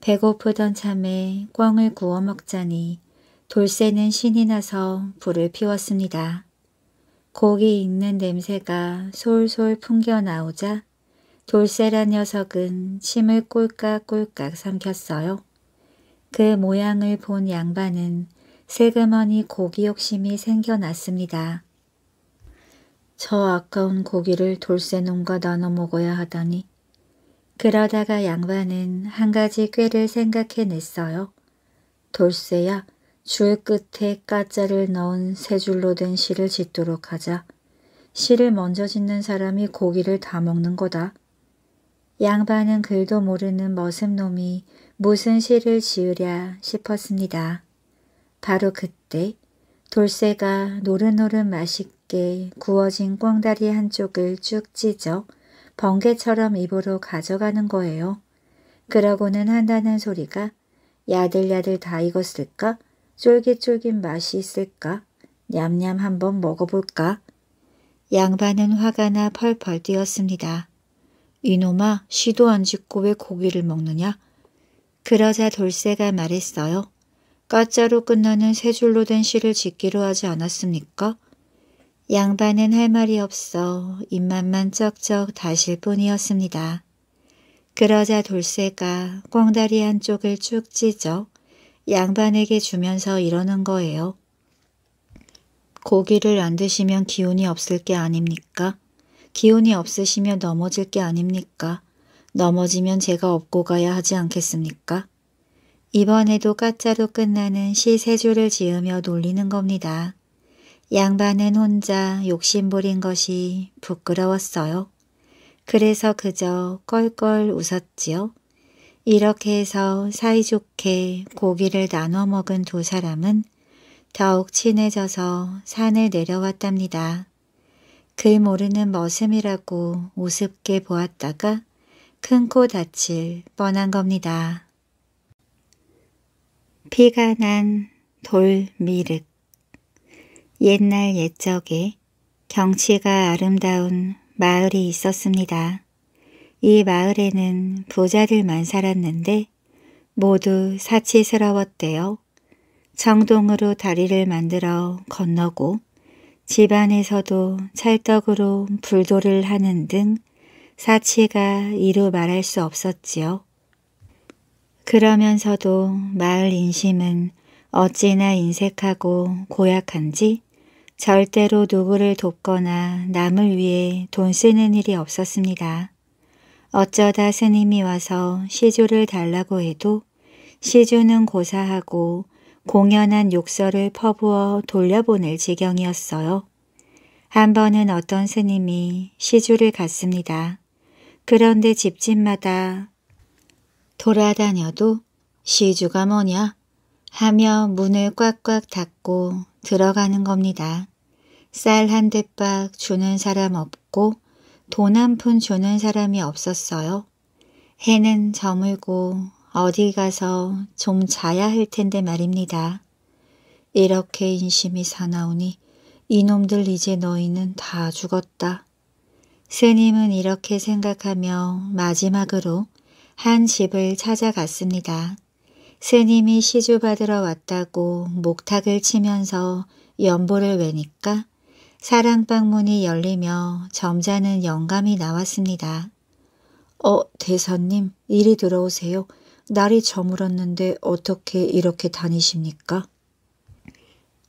S1: 배고프던 참에 꿩을 구워 먹자니 돌쇠는 신이 나서 불을 피웠습니다. 고기 익는 냄새가 솔솔 풍겨나오자 돌쇠란 녀석은 침을 꼴깍꼴깍 삼켰어요. 그 모양을 본 양반은 세그머니 고기 욕심이 생겨났습니다. 저 아까운 고기를 돌쇠놈과 나눠 먹어야 하다니. 그러다가 양반은 한 가지 꾀를 생각해냈어요. 돌쇠야, 줄 끝에 까짜를 넣은 세 줄로 된 실을 짓도록 하자. 실을 먼저 짓는 사람이 고기를 다 먹는 거다. 양반은 글도 모르는 머슴놈이 무슨 실을 지으랴 싶었습니다. 바로 그때 돌쇠가 노릇노릇 맛있게 구워진 꽝다리 한쪽을 쭉 찢어 번개처럼 입으로 가져가는 거예요. 그러고는 한다는 소리가 야들야들 다 익었을까? 쫄깃쫄깃 맛이 있을까? 냠냠 한번 먹어볼까? 양반은 화가 나 펄펄 뛰었습니다. 이놈아, 시도안 짓고 왜 고기를 먹느냐? 그러자 돌쇠가 말했어요. 가짜로 끝나는 세 줄로 된 시를 짓기로 하지 않았습니까? 양반은 할 말이 없어 입맛만 쩍쩍 다실 뿐이었습니다. 그러자 돌쇠가 꽁다리 한쪽을 쭉 찢어 양반에게 주면서 이러는 거예요. 고기를 안 드시면 기운이 없을 게 아닙니까? 기운이 없으시면 넘어질 게 아닙니까? 넘어지면 제가 업고 가야 하지 않겠습니까? 이번에도 까짜로 끝나는 시 세 줄을 지으며 놀리는 겁니다. 양반은 혼자 욕심부린 것이 부끄러웠어요. 그래서 그저 껄껄 웃었지요. 이렇게 해서 사이좋게 고기를 나눠 먹은 두 사람은 더욱 친해져서 산을 내려왔답니다. 글 그 모르는 머슴이라고 우습게 보았다가 큰 코 다칠 뻔한 겁니다. 피가 난 돌미륵 옛날 옛적에 경치가 아름다운 마을이 있었습니다. 이 마을에는 부자들만 살았는데 모두 사치스러웠대요. 청동으로 다리를 만들어 건너고 집안에서도 찰떡으로 불도를 하는 등 사치가 이루 말할 수 없었지요. 그러면서도 마을 인심은 어찌나 인색하고 고약한지 절대로 누구를 돕거나 남을 위해 돈 쓰는 일이 없었습니다. 어쩌다 스님이 와서 시주를 달라고 해도 시주는 고사하고 공연한 욕설을 퍼부어 돌려보낼 지경이었어요. 한 번은 어떤 스님이 시주를 갔습니다. 그런데 집집마다 돌아다녀도 시주가 뭐냐 하며 문을 꽉꽉 닫고 들어가는 겁니다. 쌀 한 대박 주는 사람 없고 돈한푼 주는 사람이 없었어요. 해는 저물고 어디 가서 좀 자야 할 텐데 말입니다. 이렇게 인심이 사나우니 이놈들 이제 너희는 다 죽었다. 스님은 이렇게 생각하며 마지막으로 한 집을 찾아갔습니다. 스님이 시주받으러 왔다고 목탁을 치면서 연보를 외니까 사랑방 문이 열리며 점잖은 영감이 나왔습니다. 어, 대사님, 이리 들어오세요. 날이 저물었는데 어떻게 이렇게 다니십니까?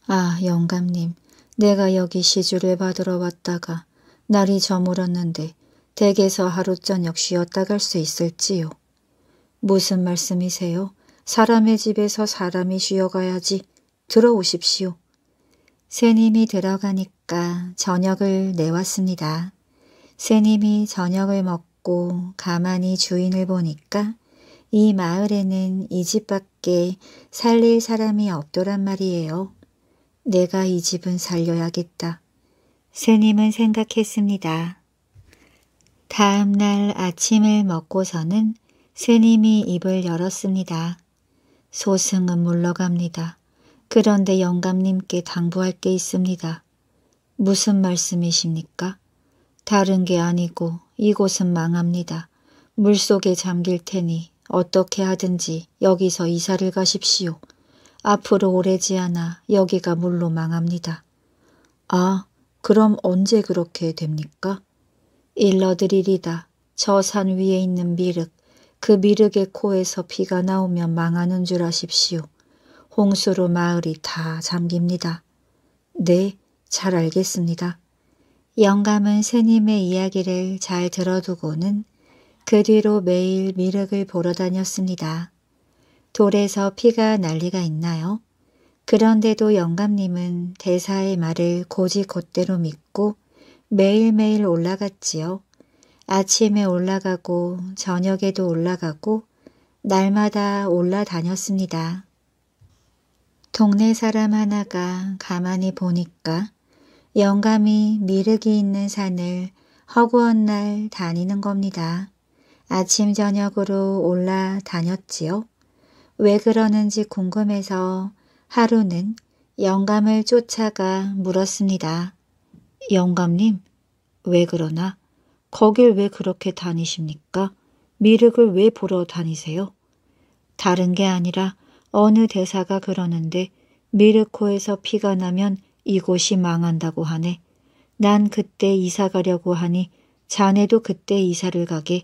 S1: 아, 영감님, 내가 여기 시주를 받으러 왔다가 날이 저물었는데 댁에서 하루 저녁 쉬었다 갈 수 있을지요. 무슨 말씀이세요? 사람의 집에서 사람이 쉬어가야지. 들어오십시오. 스님이 들어가니까 저녁을 내왔습니다. 스님이 저녁을 먹고 가만히 주인을 보니까 이 마을에는 이 집밖에 살릴 사람이 없더란 말이에요. 내가 이 집은 살려야겠다. 스님은 생각했습니다. 다음 날 아침을 먹고서는 스님이 입을 열었습니다. 소승은 물러갑니다. 그런데 영감님께 당부할 게 있습니다. 무슨 말씀이십니까? 다른 게 아니고 이곳은 망합니다. 물속에 잠길 테니 어떻게 하든지 여기서 이사를 가십시오. 앞으로 오래지 않아 여기가 물로 망합니다. 아, 그럼 언제 그렇게 됩니까? 일러드리리다. 저 산 위에 있는 미륵, 그 미륵의 코에서 비가 나오면 망하는 줄 아십시오. 홍수로 마을이 다 잠깁니다. 네, 잘 알겠습니다. 영감은 스님의 이야기를 잘 들어두고는 그 뒤로 매일 미륵을 보러 다녔습니다. 돌에서 피가 난리가 있나요? 그런데도 영감님은 대사의 말을 고지곧대로 믿고 매일매일 올라갔지요. 아침에 올라가고 저녁에도 올라가고 날마다 올라다녔습니다. 동네 사람 하나가 가만히 보니까 영감이 미륵이 있는 산을 허구한 날 다니는 겁니다. 아침 저녁으로 올라 다녔지요. 왜 그러는지 궁금해서 하루는 영감을 쫓아가 물었습니다. 영감님, 왜 그러나? 거길 왜 그렇게 다니십니까? 미륵을 왜 보러 다니세요? 다른 게 아니라 어느 대사가 그러는데 미르코에서 피가 나면 이곳이 망한다고 하네. 난 그때 이사 가려고 하니 자네도 그때 이사를 가게.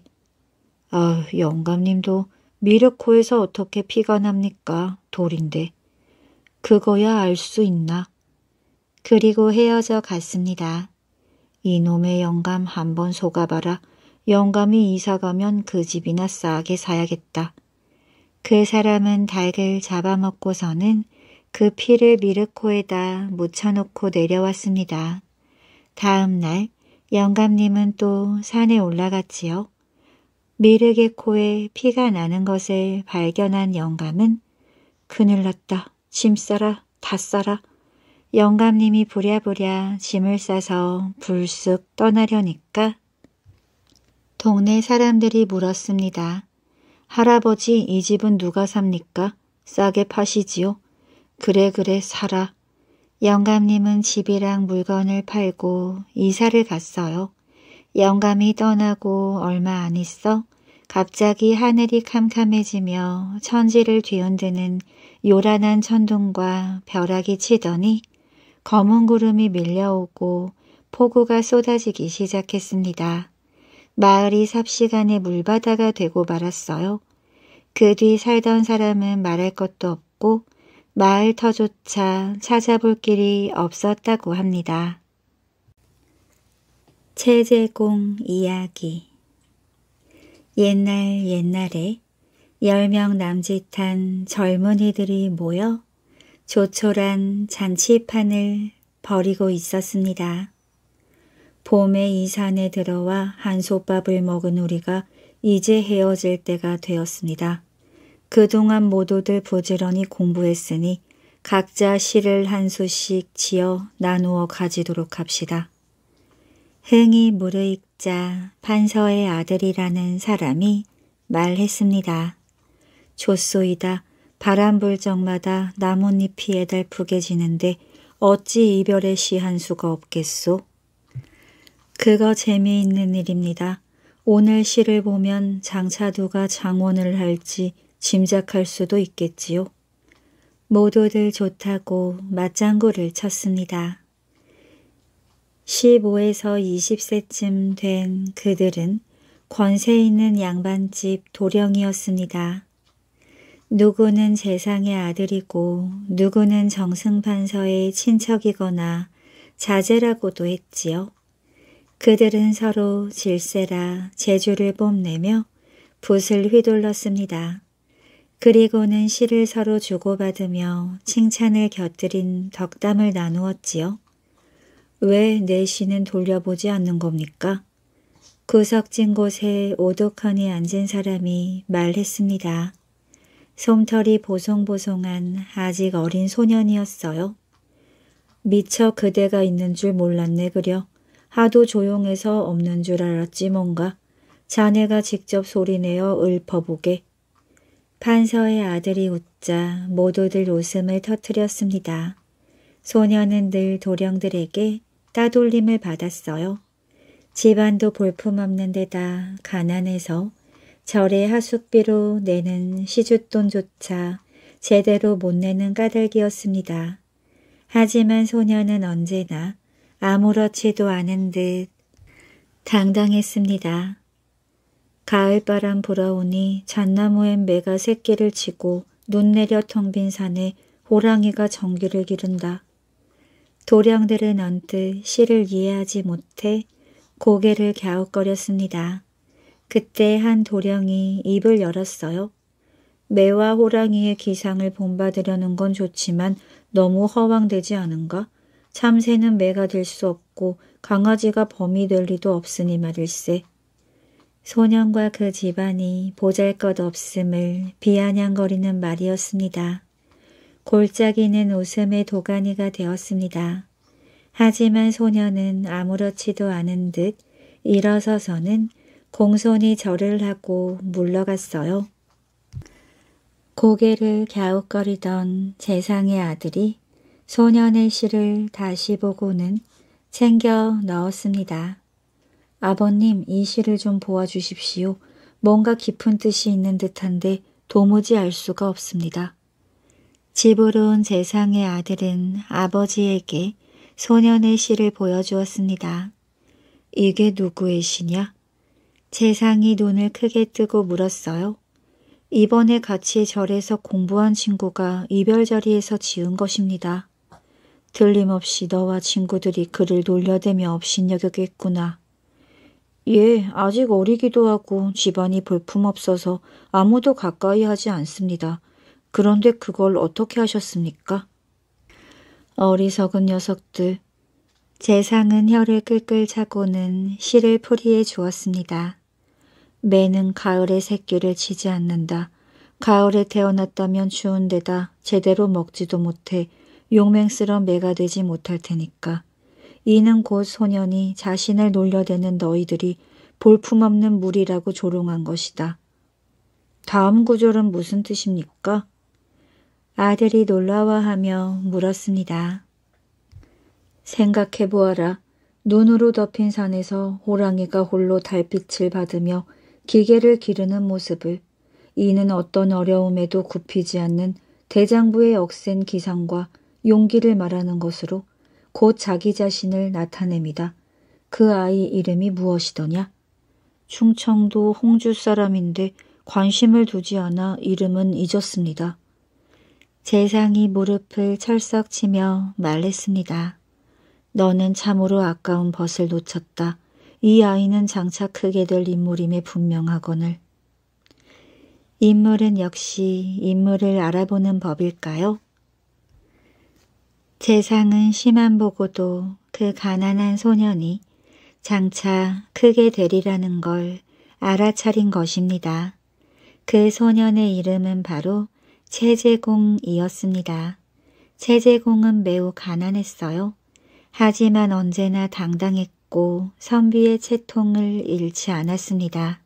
S1: 아, 영감님도 미르코에서 어떻게 피가 납니까? 돌인데. 그거야 알 수 있나? 그리고 헤어져 갔습니다. 이놈의 영감 한번 속아봐라. 영감이 이사 가면 그 집이나 싸게 사야겠다. 그 사람은 닭을 잡아먹고서는 그 피를 미르코에다 묻혀놓고 내려왔습니다. 다음 날 영감님은 또 산에 올라갔지요. 미르게 코에 피가 나는 것을 발견한 영감은 그일 났다. 짐 싸라. 다 싸라. 영감님이 부랴부랴 짐을 싸서 불쑥 떠나려니까 동네 사람들이 물었습니다. 할아버지 이 집은 누가 삽니까? 싸게 파시지요? 그래 그래 사라. 영감님은 집이랑 물건을 팔고 이사를 갔어요. 영감이 떠나고 얼마 안 있어 갑자기 하늘이 캄캄해지며 천지를 뒤흔드는 요란한 천둥과 벼락이 치더니 검은 구름이 밀려오고 폭우가 쏟아지기 시작했습니다. 마을이 삽시간에 물바다가 되고 말았어요. 그 뒤 살던 사람은 말할 것도 없고 마을 터조차 찾아볼 길이 없었다고 합니다. 체제공 이야기 옛날 옛날에 열 명 남짓한 젊은이들이 모여 조촐한 잔치판을 벌이고 있었습니다. 봄에 이 산에 들어와 한솥밥을 먹은 우리가 이제 헤어질 때가 되었습니다. 그동안 모두들 부지런히 공부했으니 각자 시를 한 수씩 지어 나누어 가지도록 합시다. 흥이 무르익자 판서의 아들이라는 사람이 말했습니다. 좋소이다. 바람 불 적마다 나뭇잎이 애달프게 지는데 어찌 이별의 시 한 수가 없겠소? 그거 재미있는 일입니다. 오늘 시를 보면 장차 누가 장원을 할지 짐작할 수도 있겠지요. 모두들 좋다고 맞장구를 쳤습니다. 15에서 20세쯤 된 그들은 권세 있는 양반집 도령이었습니다. 누구는 재상의 아들이고 누구는 정승판서의 친척이거나 자제라고도 했지요. 그들은 서로 질세라 재주를 뽐내며 붓을 휘둘렀습니다. 그리고는 시를 서로 주고받으며 칭찬을 곁들인 덕담을 나누었지요. 왜 내 시는 돌려보지 않는 겁니까? 구석진 곳에 오독하니 앉은 사람이 말했습니다. 솜털이 보송보송한 아직 어린 소년이었어요. 미처 그대가 있는 줄 몰랐네 그려. 하도 조용해서 없는 줄 알았지 뭔가. 자네가 직접 소리내어 읊어보게. 판서의 아들이 웃자 모두들 웃음을 터뜨렸습니다. 소녀는 늘 도령들에게 따돌림을 받았어요. 집안도 볼품없는 데다 가난해서 절의 하숙비로 내는 시주돈조차 제대로 못 내는 까닭이었습니다. 하지만 소녀는 언제나 아무렇지도 않은 듯 당당했습니다. 가을바람 불어오니 잣나무엔 매가 새끼를 치고 눈 내려 텅빈 산에 호랑이가 정규를 기른다. 도량들은 언뜻 시를 이해하지 못해 고개를 갸웃거렸습니다. 그때 한 도령이 입을 열었어요. 매와 호랑이의 기상을 본받으려는 건 좋지만 너무 허황되지 않은가? 참새는 매가 될 수 없고 강아지가 범이 될 리도 없으니 말일세. 소년과 그 집안이 보잘것없음을 비아냥거리는 말이었습니다. 골짜기는 웃음의 도가니가 되었습니다. 하지만 소년은 아무렇지도 않은 듯 일어서서는 공손히 절을 하고 물러갔어요. 고개를 갸웃거리던 재상의 아들이 소년의 시를 다시 보고는 챙겨 넣었습니다. 아버님, 이 시를 좀 보아주십시오. 뭔가 깊은 뜻이 있는 듯한데 도무지 알 수가 없습니다. 집으로 온세상의 아들은 아버지에게 소년의 시를 보여주었습니다. 이게 누구의 시냐? 재상이 눈을 크게 뜨고 물었어요. 이번에 같이 절에서 공부한 친구가 이별자리에서 지은 것입니다. 틀림없이 너와 친구들이 그를 놀려대며 업신여겼겠구나. 예, 아직 어리기도 하고 집안이 볼품없어서 아무도 가까이 하지 않습니다. 그런데 그걸 어떻게 하셨습니까? 어리석은 녀석들. 재상은 혀를 끌끌 차고는 실을 풀이해 주었습니다. 매는 가을에 새끼를 치지 않는다. 가을에 태어났다면 추운 데다 제대로 먹지도 못해 용맹스러운 매가 되지 못할 테니까. 이는 곧 소년이 자신을 놀려대는 너희들이 볼품없는 물이라고 조롱한 것이다. 다음 구절은 무슨 뜻입니까? 아들이 놀라워하며 물었습니다. 생각해보아라. 눈으로 덮인 산에서 호랑이가 홀로 달빛을 받으며 기계를 기르는 모습을 이는 어떤 어려움에도 굽히지 않는 대장부의 억센 기상과 용기를 말하는 것으로 곧 자기 자신을 나타냅니다. 그 아이 이름이 무엇이더냐? 충청도 홍주 사람인데 관심을 두지 않아 이름은 잊었습니다. 재상이 무릎을 철썩 치며 말했습니다. 너는 참으로 아까운 벗을 놓쳤다. 이 아이는 장차 크게 될 인물임에 분명하거늘. 인물은 역시 인물을 알아보는 법일까요? 재상은 심한 보고도 그 가난한 소년이 장차 크게 되리라는 걸 알아차린 것입니다. 그 소년의 이름은 바로 체제공이었습니다. 체제공은 매우 가난했어요. 하지만 언제나 당당했고 선비의 채통을 잃지 않았습니다.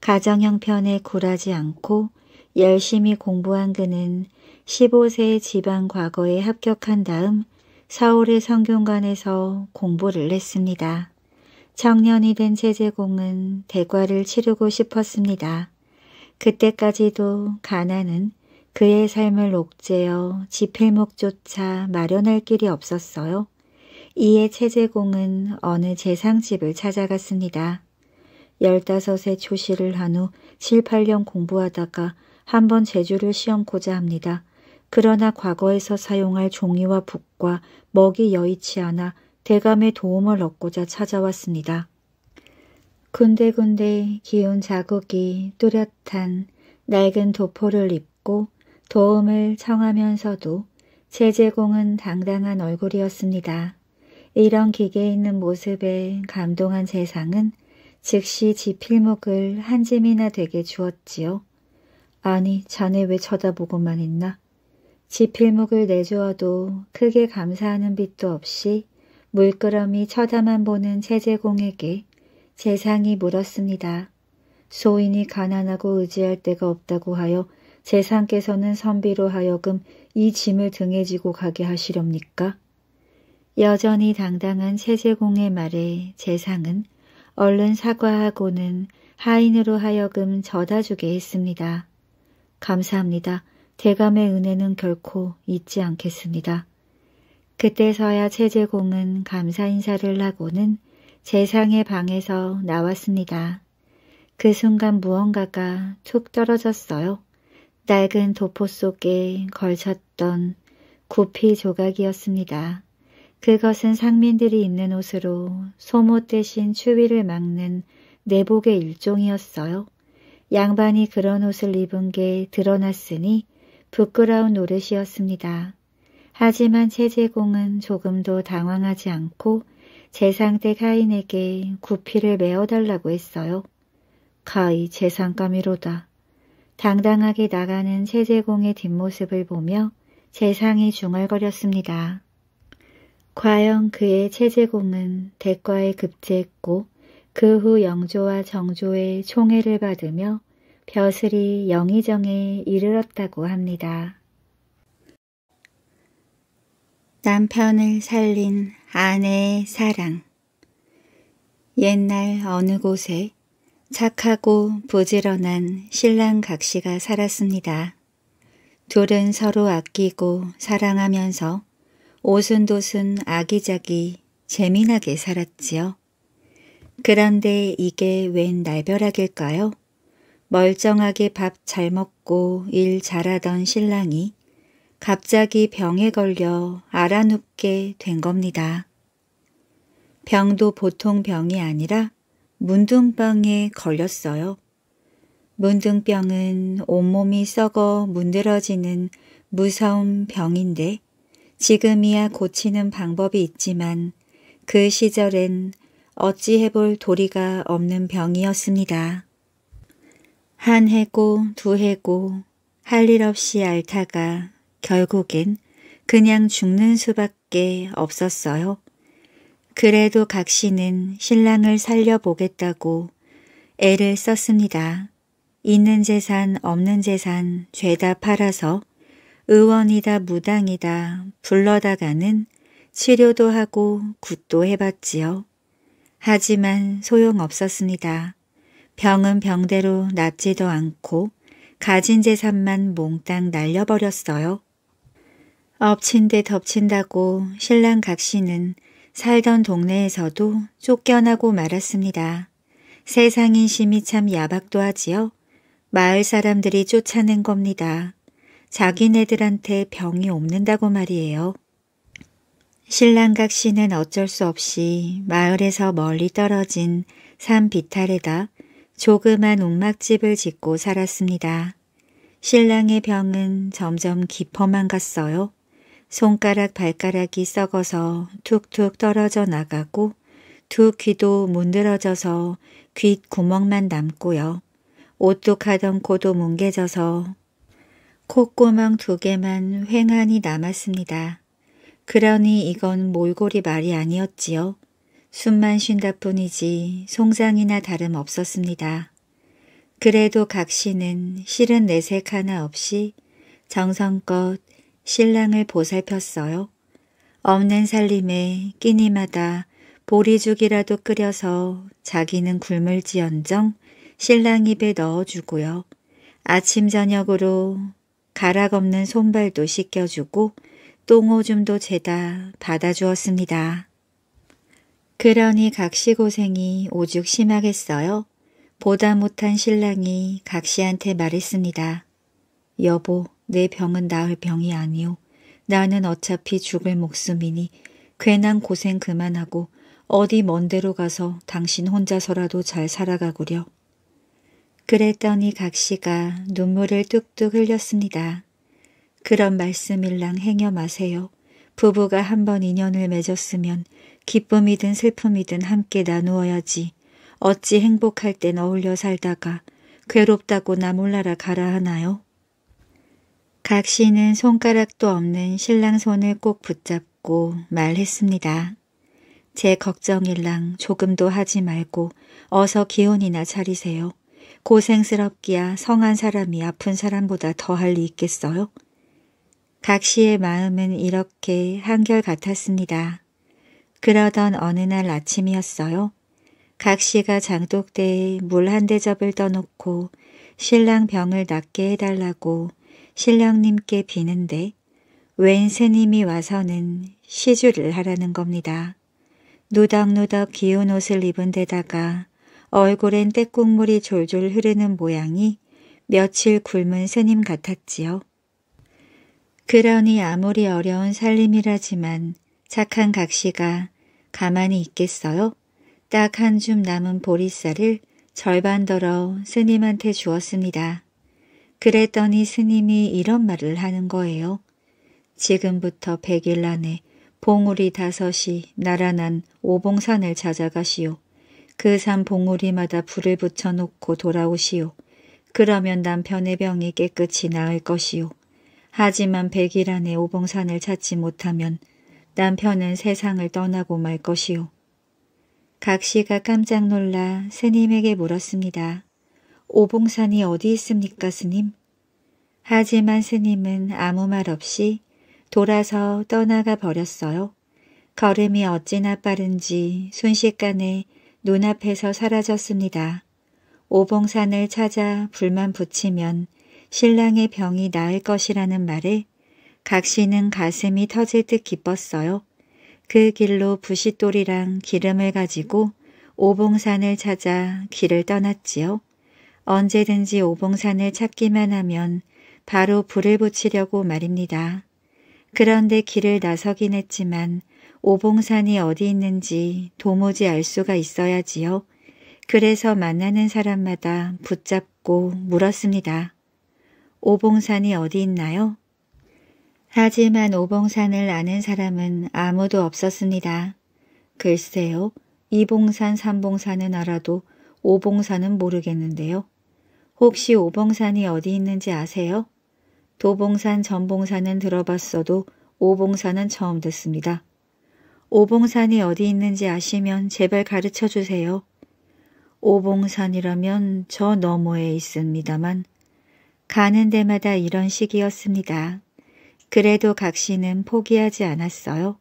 S1: 가정 형편에 굴하지 않고 열심히 공부한 그는 15세 지방 과거에 합격한 다음 서울의 성균관에서 공부를 했습니다. 청년이 된 제제공은 대과를 치르고 싶었습니다. 그때까지도 가난은 그의 삶을 옥죄어 지필목조차 마련할 길이 없었어요. 이에 체제공은 어느 재상집을 찾아갔습니다. 15세 초시를 한 후 7, 8년 공부하다가 한번 제주를 시험고자 합니다. 그러나 과거에서 사용할 종이와 북과 먹이 여의치 않아 대감의 도움을 얻고자 찾아왔습니다. 군데군데 기운 자국이 뚜렷한 낡은 도포를 입고 도움을 청하면서도 제제공은 당당한 얼굴이었습니다. 이런 기계 있는 모습에 감동한 세상은 즉시 지 필목을 한 짐이나 되게 주었지요. 아니, 자네 왜 쳐다보고만 있나? 지필목을 내주어도 크게 감사하는 빛도 없이 물끄러미 쳐다만 보는 세제공에게 재상이 물었습니다. 소인이 가난하고 의지할 데가 없다고 하여 재상께서는 선비로 하여금 이 짐을 등에 지고 가게 하시렵니까? 여전히 당당한 세제공의 말에 재상은 얼른 사과하고는 하인으로 하여금 저다주게 했습니다. 감사합니다. 대감의 은혜는 결코 잊지 않겠습니다. 그때서야 체제공은 감사 인사를 하고는 재상의 방에서 나왔습니다. 그 순간 무언가가 툭 떨어졌어요. 낡은 도포 속에 걸쳤던 구피 조각이었습니다. 그것은 상민들이 입는 옷으로 소못 대신 추위를 막는 내복의 일종이었어요. 양반이 그런 옷을 입은 게 드러났으니 부끄러운 노릇이었습니다. 하지만 세제공은 조금도 당황하지 않고 재상댁 하인에게 구피를 메어달라고 했어요. 가히 재상감이로다. 당당하게 나가는 세제공의 뒷모습을 보며 재상이 중얼거렸습니다. 과연 그의 체제공은 대과에 급제했고 그 후 영조와 정조의 총애를 받으며 벼슬이 영의정에 이르렀다고 합니다. 남편을 살린 아내의 사랑 옛날 어느 곳에 착하고 부지런한 신랑 각시가 살았습니다. 둘은 서로 아끼고 사랑하면서 오순도순 아기자기 재미나게 살았지요. 그런데 이게 웬 날벼락일까요? 멀쩡하게 밥 잘 먹고 일 잘하던 신랑이 갑자기 병에 걸려 알아눕게 된 겁니다. 병도 보통 병이 아니라 문둥병에 걸렸어요. 문둥병은 온몸이 썩어 문드러지는 무서운 병인데 지금이야 고치는 방법이 있지만 그 시절엔 어찌 해볼 도리가 없는 병이었습니다. 한 해고 두 해고 할 일 없이 앓다가 결국엔 그냥 죽는 수밖에 없었어요. 그래도 각 씨는 신랑을 살려보겠다고 애를 썼습니다. 있는 재산 없는 재산 죄다 팔아서 의원이다 무당이다 불러다가는 치료도 하고 굿도 해봤지요. 하지만 소용없었습니다. 병은 병대로 낫지도 않고 가진 재산만 몽땅 날려버렸어요. 엎친 데 덮친다고 신랑 각 씨는 살던 동네에서도 쫓겨나고 말았습니다. 세상 인심이 참 야박도 하지요. 마을 사람들이 쫓아낸 겁니다. 자기네들한테 병이 옮는다고 말이에요. 신랑각 씨는 어쩔 수 없이 마을에서 멀리 떨어진 산비탈에다 조그만 옥막집을 짓고 살았습니다. 신랑의 병은 점점 깊어만 갔어요. 손가락 발가락이 썩어서 툭툭 떨어져 나가고 두 귀도 문드러져서 귓 구멍만 남고요. 오뚝하던 코도 뭉개져서 콧구멍 두 개만 횡하니 남았습니다. 그러니 이건 몰골이 말이 아니었지요. 숨만 쉰다 뿐이지 송장이나 다름 없었습니다. 그래도 각 씨는 실은 내색 하나 없이 정성껏 신랑을 보살폈어요. 없는 살림에 끼니마다 보리죽이라도 끓여서 자기는 굶을지언정 신랑 입에 넣어주고요. 아침 저녁으로 가락 없는 손발도 씻겨주고 똥오줌도 죄다 받아주었습니다. 그러니 각시 고생이 오죽 심하겠어요. 보다 못한 신랑이 각시한테 말했습니다. 여보, 내 병은 나을 병이 아니오. 나는 어차피 죽을 목숨이니 괜한 고생 그만하고 어디 먼 데로 가서 당신 혼자서라도 잘 살아가구려. 그랬더니 각시가 눈물을 뚝뚝 흘렸습니다. 그런 말씀일랑 행여 마세요. 부부가 한 번 인연을 맺었으면 기쁨이든 슬픔이든 함께 나누어야지 어찌 행복할 땐 어울려 살다가 괴롭다고 나 몰라라 가라 하나요? 각 씨는 손가락도 없는 신랑 손을 꼭 붙잡고 말했습니다. 제 걱정일랑 조금도 하지 말고 어서 기운이나 차리세요. 고생스럽기야 성한 사람이 아픈 사람보다 더할 리 있겠어요? 각 씨의 마음은 이렇게 한결같았습니다. 그러던 어느 날 아침이었어요. 각 씨가 장독대에 물 한 대접을 떠놓고 신랑 병을 낫게 해달라고 신령님께 비는데 웬 새님이 와서는 시주를 하라는 겁니다. 누덕누덕 기운 옷을 입은 데다가 얼굴엔 떼국물이 졸졸 흐르는 모양이 며칠 굶은 새님 같았지요. 그러니 아무리 어려운 살림이라지만 착한 각시가 가만히 있겠어요? 딱 한 줌 남은 보리쌀을 절반 덜어 스님한테 주었습니다. 그랬더니 스님이 이런 말을 하는 거예요. 지금부터 100일 안에 봉우리 다섯이 날아난 오봉산을 찾아가시오. 그 산 봉우리마다 불을 붙여놓고 돌아오시오. 그러면 남편의 병이 깨끗이 나을 것이오. 하지만 100일 안에 오봉산을 찾지 못하면 남편은 세상을 떠나고 말 것이요. 각 씨가 깜짝 놀라 스님에게 물었습니다. 오봉산이 어디 있습니까 스님? 하지만 스님은 아무 말 없이 돌아서 떠나가 버렸어요. 걸음이 어찌나 빠른지 순식간에 눈앞에서 사라졌습니다. 오봉산을 찾아 불만 붙이면 신랑의 병이 나을 것이라는 말을 각시는 가슴이 터질 듯 기뻤어요. 그 길로 부싯돌이랑 기름을 가지고 오봉산을 찾아 길을 떠났지요. 언제든지 오봉산을 찾기만 하면 바로 불을 붙이려고 말입니다. 그런데 길을 나서긴 했지만 오봉산이 어디 있는지 도무지 알 수가 있어야지요. 그래서 만나는 사람마다 붙잡고 물었습니다. 오봉산이 어디 있나요? 하지만 오봉산을 아는 사람은 아무도 없었습니다. 글쎄요, 이봉산, 삼봉산은 알아도 오봉산은 모르겠는데요. 혹시 오봉산이 어디 있는지 아세요? 도봉산, 전봉산은 들어봤어도 오봉산은 처음 듣습니다. 오봉산이 어디 있는지 아시면 제발 가르쳐 주세요. 오봉산이라면 저 너머에 있습니다만 가는 데마다 이런 식이었습니다. 그래도 각 씨는 포기하지 않았어요.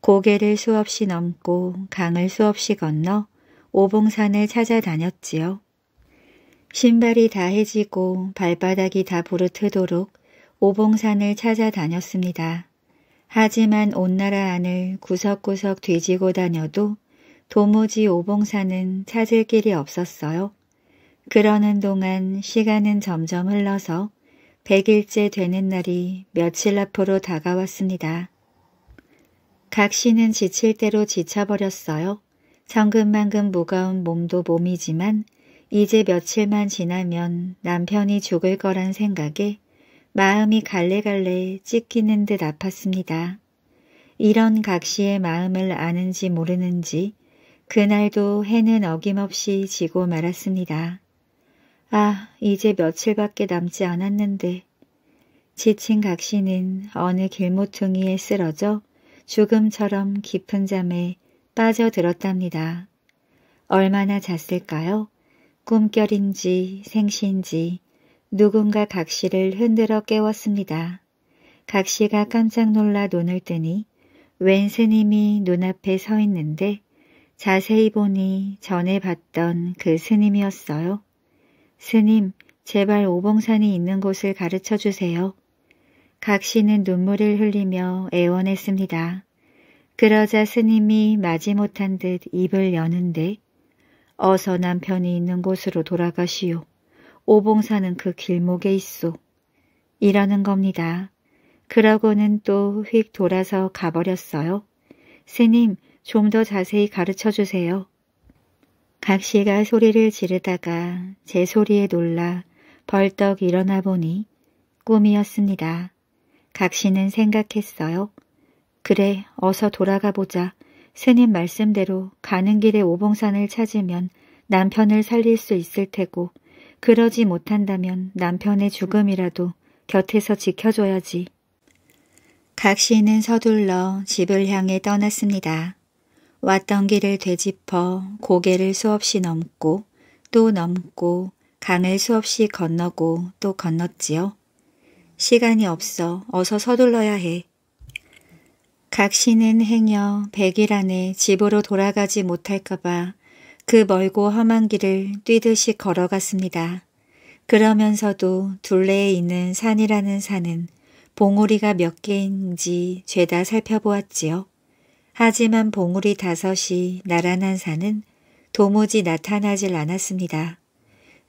S1: 고개를 수없이 넘고 강을 수없이 건너 오봉산을 찾아다녔지요. 신발이 다 해지고 발바닥이 다 부르트도록 오봉산을 찾아다녔습니다. 하지만 온 나라 안을 구석구석 뒤지고 다녀도 도무지 오봉산은 찾을 길이 없었어요. 그러는 동안 시간은 점점 흘러서 100일째 되는 날이 며칠 앞으로 다가왔습니다. 각 씨는 지칠 대로 지쳐버렸어요. 천근만근 무거운 몸도 몸이지만 이제 며칠만 지나면 남편이 죽을 거란 생각에 마음이 갈래갈래 찢기는 듯 아팠습니다. 이런 각시의 마음을 아는지 모르는지 그날도 해는 어김없이 지고 말았습니다. 아, 이제 며칠밖에 남지 않았는데. 지친 각시는 어느 길모퉁이에 쓰러져 죽음처럼 깊은 잠에 빠져들었답니다. 얼마나 잤을까요? 꿈결인지 생시인지 누군가 각시를 흔들어 깨웠습니다. 각시가 깜짝 놀라 눈을 뜨니 웬 스님이 눈앞에 서 있는데 자세히 보니 전에 봤던 그 스님이었어요. 스님, 제발 오봉산이 있는 곳을 가르쳐 주세요. 각시는 눈물을 흘리며 애원했습니다. 그러자 스님이 마지못한 듯 입을 여는데 어서 남편이 있는 곳으로 돌아가시오. 오봉산은 그 길목에 있소. 이러는 겁니다. 그러고는 또 휙 돌아서 가버렸어요. 스님, 좀 더 자세히 가르쳐 주세요. 각 씨가 소리를 지르다가 제 소리에 놀라 벌떡 일어나 보니 꿈이었습니다. 각 씨는 생각했어요. 그래 어서 돌아가 보자. 스님 말씀대로 가는 길에 오봉산을 찾으면 남편을 살릴 수 있을 테고 그러지 못한다면 남편의 죽음이라도 곁에서 지켜줘야지. 각 씨는 서둘러 집을 향해 떠났습니다. 왔던 길을 되짚어 고개를 수없이 넘고 또 넘고 강을 수없이 건너고 또 건넜지요. 시간이 없어 어서 서둘러야 해. 각시는 행여 백일 안에 집으로 돌아가지 못할까봐 그 멀고 험한 길을 뛰듯이 걸어갔습니다. 그러면서도 둘레에 있는 산이라는 산은 봉우리가 몇 개인지 죄다 살펴보았지요. 하지만 봉우리 다섯이 나란한 산은 도무지 나타나질 않았습니다.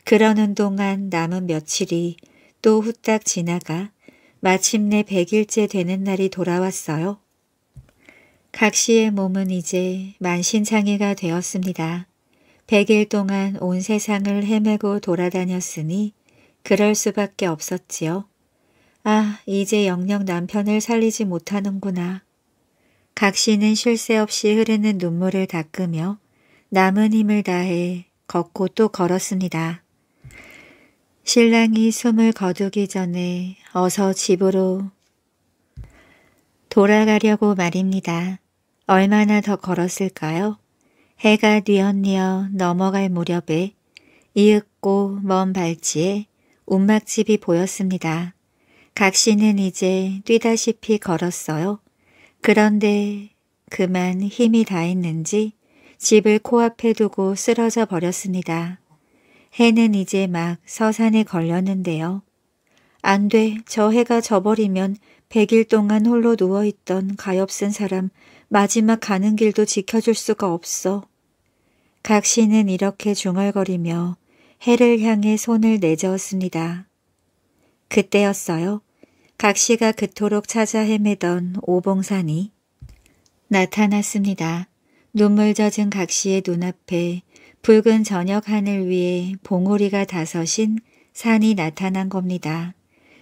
S1: 그러는 동안 남은 며칠이 또 후딱 지나가 마침내 백일째 되는 날이 돌아왔어요. 각 씨의 몸은 이제 만신창이가 되었습니다. 백일 동안 온 세상을 헤매고 돌아다녔으니 그럴 수밖에 없었지요. 아, 이제 영영 남편을 살리지 못하는구나. 각시는쉴새 없이 흐르는 눈물을 닦으며 남은 힘을 다해 걷고 또 걸었습니다. 신랑이 숨을 거두기 전에 어서 집으로 돌아가려고 말입니다. 얼마나 더 걸었을까요? 해가 뉘엿뉘엿 넘어갈 무렵에 이윽고 먼 발치에 움막집이 보였습니다. 각시는 이제 뛰다시피 걸었어요. 그런데 그만 힘이 다했는지 집을 코앞에 두고 쓰러져 버렸습니다. 해는 이제 막 서산에 걸렸는데요. 안 돼, 저 해가 저버리면백일 동안 홀로 누워있던 가엾은 사람 마지막 가는 길도 지켜줄 수가 없어. 각시는 이렇게 중얼거리며 해를 향해 손을 내저었습니다. 그때였어요. 각시가 그토록 찾아 헤매던 오봉산이 나타났습니다. 눈물 젖은 각시의 눈앞에 붉은 저녁 하늘 위에 봉오리가 다섯인 산이 나타난 겁니다.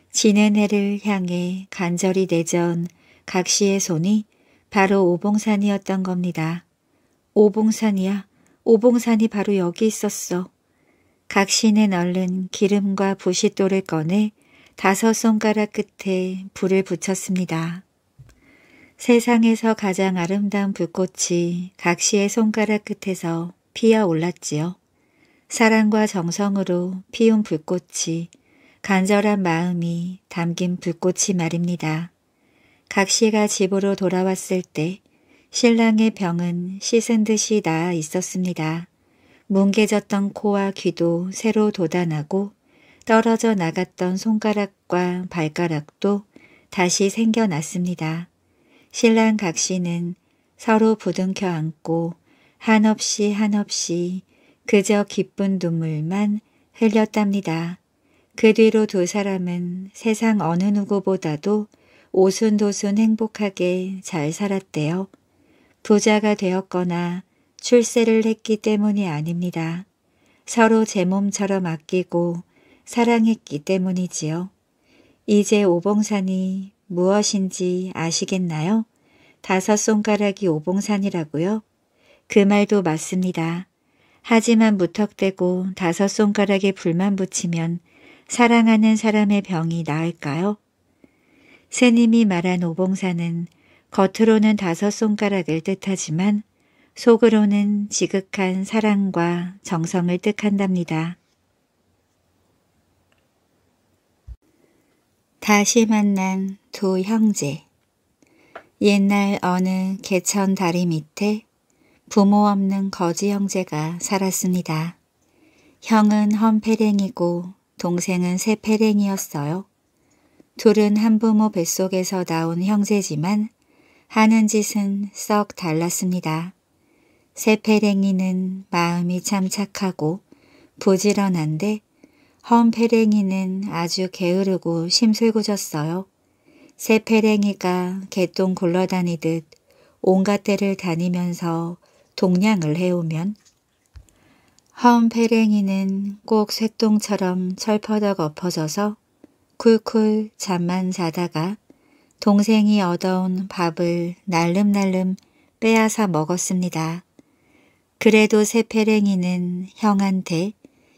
S1: 지는 해를 향해 간절히 내전 각시의 손이 바로 오봉산이었던 겁니다. 오봉산이야. 오봉산이 바로 여기 있었어. 각시는 얼른 기름과 부싯돌을 꺼내 다섯 손가락 끝에 불을 붙였습니다. 세상에서 가장 아름다운 불꽃이 각시의 손가락 끝에서 피어 올랐지요. 사랑과 정성으로 피운 불꽃이 간절한 마음이 담긴 불꽃이 말입니다. 각시가 집으로 돌아왔을 때 신랑의 병은 씻은 듯이 나아 있었습니다. 뭉개졌던 코와 귀도 새로 돋아나고 떨어져 나갔던 손가락과 발가락도 다시 생겨났습니다. 신랑 각시는 서로 부둥켜 안고 한없이 한없이 그저 기쁜 눈물만 흘렸답니다. 그 뒤로 두 사람은 세상 어느 누구보다도 오순도순 행복하게 잘 살았대요. 부자가 되었거나 출세를 했기 때문이 아닙니다. 서로 제 몸처럼 아끼고 사랑했기 때문이지요. 이제 오봉산이 무엇인지 아시겠나요? 다섯 손가락이 오봉산이라고요? 그 말도 맞습니다. 하지만 무턱대고 다섯 손가락에 불만 붙이면 사랑하는 사람의 병이 나을까요? 새님이 말한 오봉산은 겉으로는 다섯 손가락을 뜻하지만 속으로는 지극한 사랑과 정성을 뜻한답니다. 다시 만난 두 형제 옛날 어느 개천 다리 밑에 부모 없는 거지 형제가 살았습니다. 형은 헌패랭이고 동생은 새패랭이었어요. 둘은 한부모 뱃속에서 나온 형제지만 하는 짓은 썩 달랐습니다. 새패랭이는 마음이 참 착하고 부지런한데 험페랭이는 아주 게으르고 심술궂었어요. 새페랭이가 개똥 굴러다니듯 온갖 데를 다니면서 동냥을 해오면 험페랭이는꼭 쇠똥처럼 철퍼덕 엎어져서 쿨쿨 잠만 자다가 동생이 얻어온 밥을 날름날름 빼앗아 먹었습니다. 그래도 새페랭이는 형한테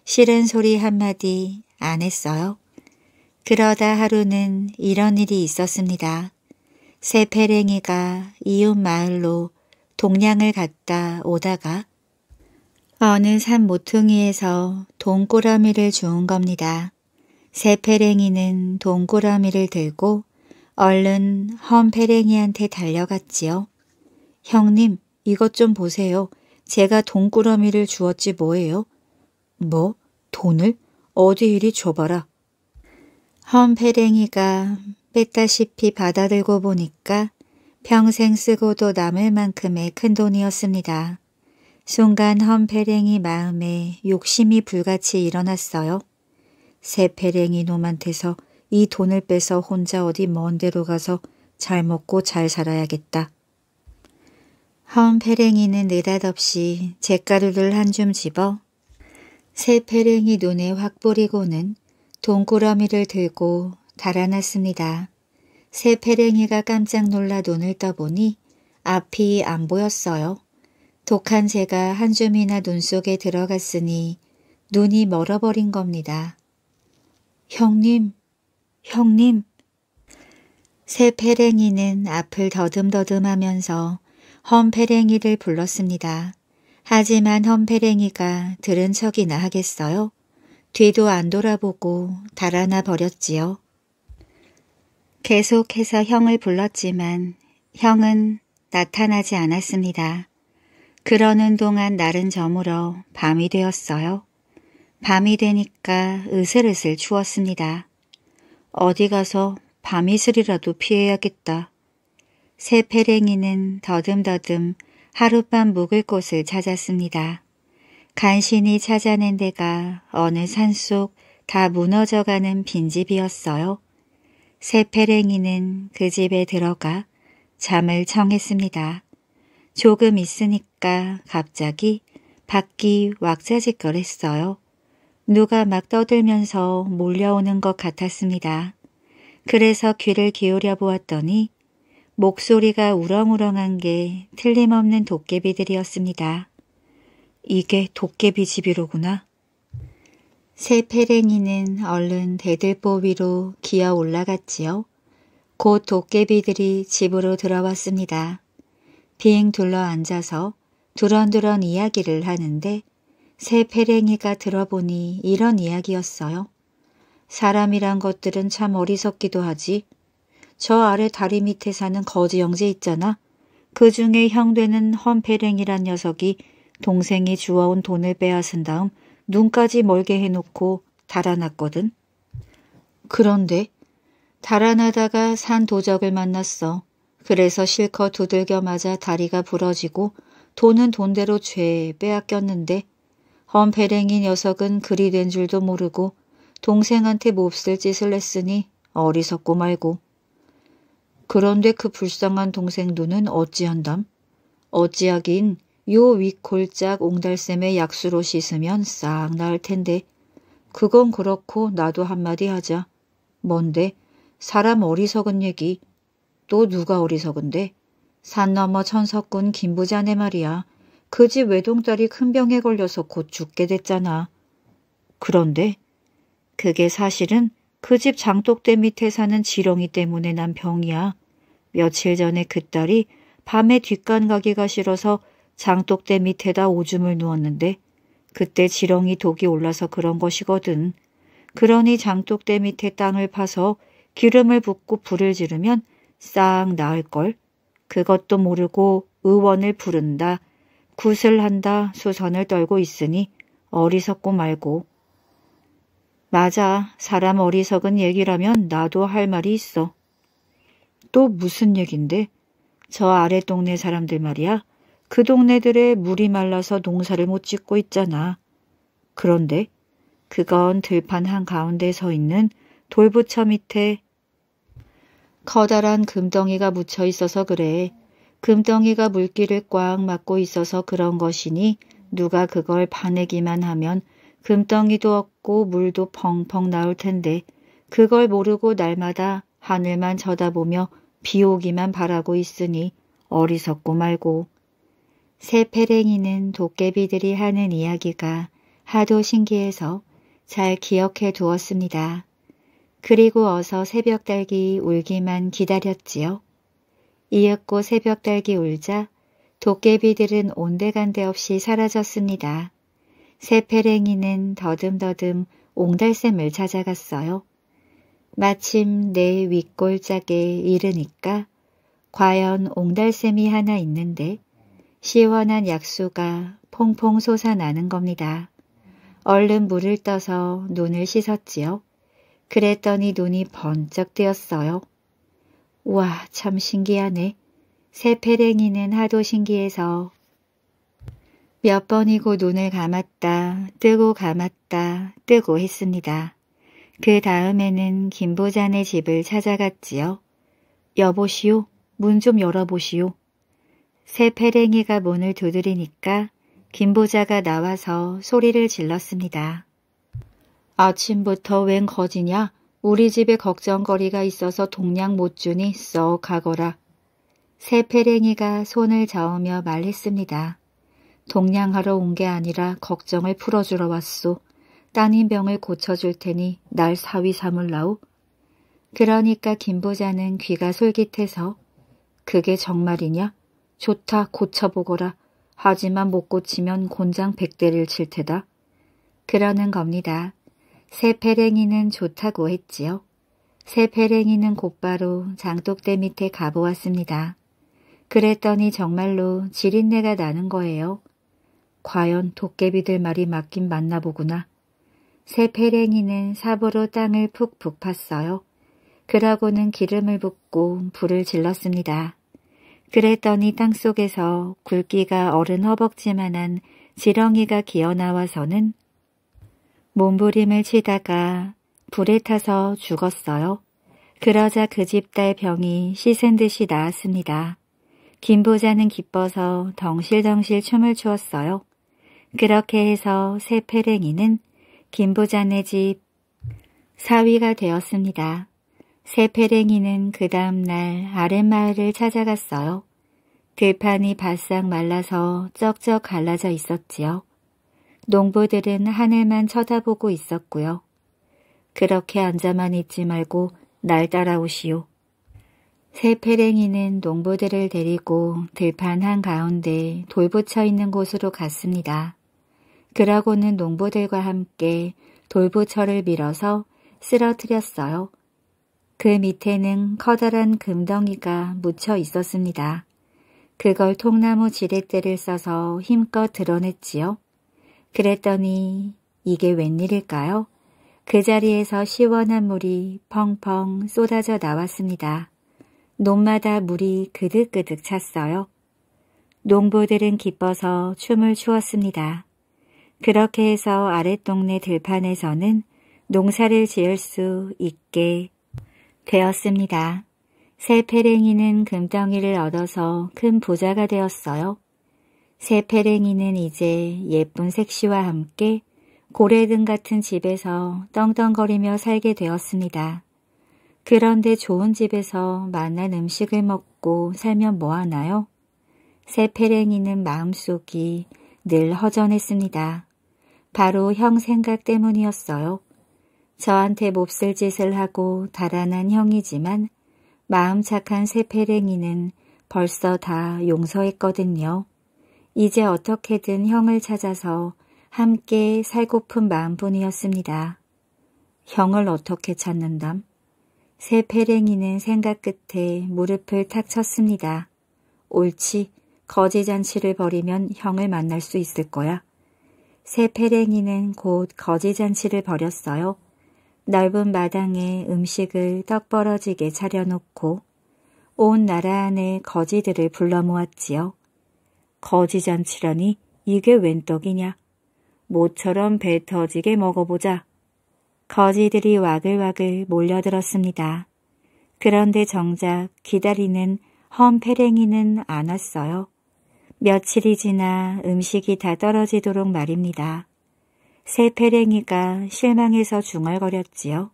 S1: 싫은 소리 한마디 안 했어요. 그러다 하루는 이런 일이 있었습니다. 새 페랭이가 이웃 마을로 동냥을 갔다 오다가 어느 산 모퉁이에서 동꼬라미를 주운 겁니다. 새 페랭이는 동꼬라미를 들고 얼른 헌 페랭이한테 달려갔지요. 형님, 이것 좀 보세요. 제가 동꾸러미를 주었지 뭐예요? 뭐? 돈을? 어디 이리 줘봐라. 험페랭이가 뺐다시피 받아들고 보니까 평생 쓰고도 남을 만큼의 큰돈이었습니다. 순간 험페랭이 마음에 욕심이 불같이 일어났어요. 새페랭이 놈한테서 이 돈을 빼서 혼자 어디 먼 데로 가서 잘 먹고 잘 살아야겠다. 험페랭이는 느닷없이 재가루를 한 줌 집어 새 페랭이 눈에 확 뿌리고는 동그라미를 들고 달아났습니다. 새 페랭이가 깜짝 놀라 눈을 떠보니 앞이 안 보였어요. 독한 새가 한 줌이나 눈 속에 들어갔으니 눈이 멀어버린 겁니다. 형님, 형님. 새 페랭이는 앞을 더듬더듬하면서 험 페랭이를 불렀습니다. 하지만 험페랭이가 들은 척이나 하겠어요. 뒤도 안 돌아보고 달아나 버렸지요. 계속해서 형을 불렀지만 형은 나타나지 않았습니다. 그러는 동안 날은 저물어 밤이 되었어요. 밤이 되니까 으슬으슬 추웠습니다. 어디 가서 밤이슬이라도 피해야겠다. 새페랭이는 더듬더듬 하룻밤 묵을 곳을 찾았습니다. 간신히 찾아낸 데가 어느 산 속 다 무너져가는 빈집이었어요. 새페랭이는그 집에 들어가 잠을 청했습니다. 조금 있으니까 갑자기 밖이 왁자지껄했어요. 누가 막 떠들면서 몰려오는 것 같았습니다. 그래서 귀를 기울여 보았더니 목소리가 우렁우렁한 게 틀림없는 도깨비들이었습니다. 이게 도깨비 집이로구나. 새 페랭이는 얼른 대들보 위로 기어 올라갔지요. 곧 도깨비들이 집으로 들어왔습니다. 비행 둘러 앉아서 두런두런 이야기를 하는데 새 페랭이가 들어보니 이런 이야기였어요. 사람이란 것들은 참 어리석기도 하지. 저 아래 다리 밑에 사는 거지 형제 있잖아. 그 중에 형되는 헌페랭이란 녀석이 동생이 주워온 돈을 빼앗은 다음 눈까지 멀게 해놓고 달아났거든. 그런데 달아나다가 산 도적을 만났어. 그래서 실컷 두들겨 맞아 다리가 부러지고 돈은 돈대로 죄에 빼앗겼는데 헌페랭이 녀석은 그리 된 줄도 모르고 동생한테 몹쓸 짓을 했으니 어리석고 말고 그런데 그 불쌍한 동생 눈은 어찌한담? 어찌하긴 요 윗골짝 옹달샘의 약수로 씻으면 싹 나을 텐데. 그건 그렇고 나도 한마디 하자. 뭔데? 사람 어리석은 얘기. 또 누가 어리석은데? 산 너머 천석군 김부자네 말이야. 그 집 외동딸이 큰 병에 걸려서 곧 죽게 됐잖아. 그런데 그게 사실은 그집 장독대 밑에 사는 지렁이 때문에 난 병이야. 며칠 전에 그 딸이 밤에 뒷간 가기가 싫어서 장독대 밑에다 오줌을 누웠는데 그때 지렁이 독이 올라서 그런 것이거든. 그러니 장독대 밑에 땅을 파서 기름을 붓고 불을 지르면 싹 나을걸. 그것도 모르고 의원을 부른다. 굿을 한다 수선을 떨고 있으니 어리석고 말고 맞아. 사람 어리석은 얘기라면 나도 할 말이 있어. 또 무슨 얘긴데? 저 아래 동네 사람들 말이야. 그 동네들의 물이 말라서 농사를 못 짓고 있잖아. 그런데 그건 들판 한가운데 서 있는 돌부처 밑에 커다란 금덩이가 묻혀 있어서 그래. 금덩이가 물기를 꽉 막고 있어서 그런 것이니 누가 그걸 파내기만 하면 금덩이도 없고 물도 펑펑 나올 텐데 그걸 모르고 날마다 하늘만 쳐다보며 비 오기만 바라고 있으니 어리석고 말고. 새 페랭이는 도깨비들이 하는 이야기가 하도 신기해서 잘 기억해 두었습니다. 그리고 어서 새벽달기 울기만 기다렸지요. 이윽고 새벽달기 울자 도깨비들은 온데간데 없이 사라졌습니다. 새페랭이는 더듬더듬 옹달샘을 찾아갔어요. 마침 내 윗골짝에 이르니까 과연 옹달샘이 하나 있는데 시원한 약수가 퐁퐁 솟아나는 겁니다. 얼른 물을 떠서 눈을 씻었지요. 그랬더니 눈이 번쩍 뜨였어요. 와, 참 신기하네. 새페랭이는 하도 신기해서 몇 번이고 눈을 감았다, 뜨고 감았다, 뜨고 했습니다. 그 다음에는 김보잔의 집을 찾아갔지요. 여보시오, 문 좀 열어보시오. 새 페랭이가 문을 두드리니까 김보자가 나와서 소리를 질렀습니다. 아침부터 웬 거지냐? 우리 집에 걱정거리가 있어서 동냥 못 주니 썩 가거라. 새 페랭이가 손을 저으며 말했습니다. 동냥하러 온 게 아니라 걱정을 풀어주러 왔소. 따님 병을 고쳐줄 테니 날 사위 삼을라오. 그러니까 김보자는 귀가 솔깃해서 그게 정말이냐? 좋다 고쳐보거라. 하지만 못 고치면 곤장 백대를 칠 테다. 그러는 겁니다. 새패랭이는 좋다고 했지요. 새패랭이는 곧바로 장독대 밑에 가보았습니다. 그랬더니 정말로 지린내가 나는 거예요. 과연 도깨비들 말이 맞긴 맞나 보구나. 새 페랭이는 삽으로 땅을 푹푹 팠어요. 그러고는 기름을 붓고 불을 질렀습니다. 그랬더니 땅속에서 굵기가 어른 허벅지만한 지렁이가 기어나와서는 몸부림을 치다가 불에 타서 죽었어요. 그러자 그 집 딸 병이 씻은 듯이 나았습니다. 김 보자는 기뻐서 덩실덩실 춤을 추었어요. 그렇게 해서 새 페랭이는 김부자네 집 사위가 되었습니다. 새 페랭이는 그 다음날 아랫마을을 찾아갔어요. 들판이 바싹 말라서 쩍쩍 갈라져 있었지요. 농부들은 하늘만 쳐다보고 있었고요. 그렇게 앉아만 있지 말고 날 따라오시오. 새 페랭이는 농부들을 데리고 들판 한가운데 돌 붙여 있는 곳으로 갔습니다. 그러고는 농부들과 함께 돌부처를 밀어서 쓰러뜨렸어요. 그 밑에는 커다란 금덩이가 묻혀 있었습니다. 그걸 통나무 지렛대를 써서 힘껏 드러냈지요. 그랬더니 이게 웬일일까요? 그 자리에서 시원한 물이 펑펑 쏟아져 나왔습니다. 논마다 물이 그득그득 찼어요. 농부들은 기뻐서 춤을 추었습니다. 그렇게 해서 아랫동네 들판에서는 농사를 지을 수 있게 되었습니다. 새 페랭이는 금덩이를 얻어서 큰 부자가 되었어요. 새 페랭이는 이제 예쁜 색시와 함께 고래등 같은 집에서 떵떵거리며 살게 되었습니다. 그런데 좋은 집에서 맛난 음식을 먹고 살면 뭐하나요? 새 페랭이는 마음속이 늘 허전했습니다. 바로 형 생각 때문이었어요. 저한테 몹쓸 짓을 하고 달아난 형이지만 마음 착한 새페랭이는 벌써 다 용서했거든요. 이제 어떻게든 형을 찾아서 함께 살고픈 마음뿐이었습니다. 형을 어떻게 찾는담? 새페랭이는 생각 끝에 무릎을 탁 쳤습니다. 옳지, 거지 잔치를 벌이면 형을 만날 수 있을 거야. 새 페랭이는 곧 거지잔치를 벌였어요. 넓은 마당에 음식을 떡 벌어지게 차려놓고 온 나라 안에 거지들을 불러 모았지요. 거지잔치라니 이게 웬 떡이냐. 모처럼 배 터지게 먹어보자. 거지들이 와글와글 몰려들었습니다. 그런데 정작 기다리는 험페랭이는 안 왔어요. 며칠이 지나 음식이 다 떨어지도록 말입니다. 새 페랭이가 실망해서 중얼거렸지요.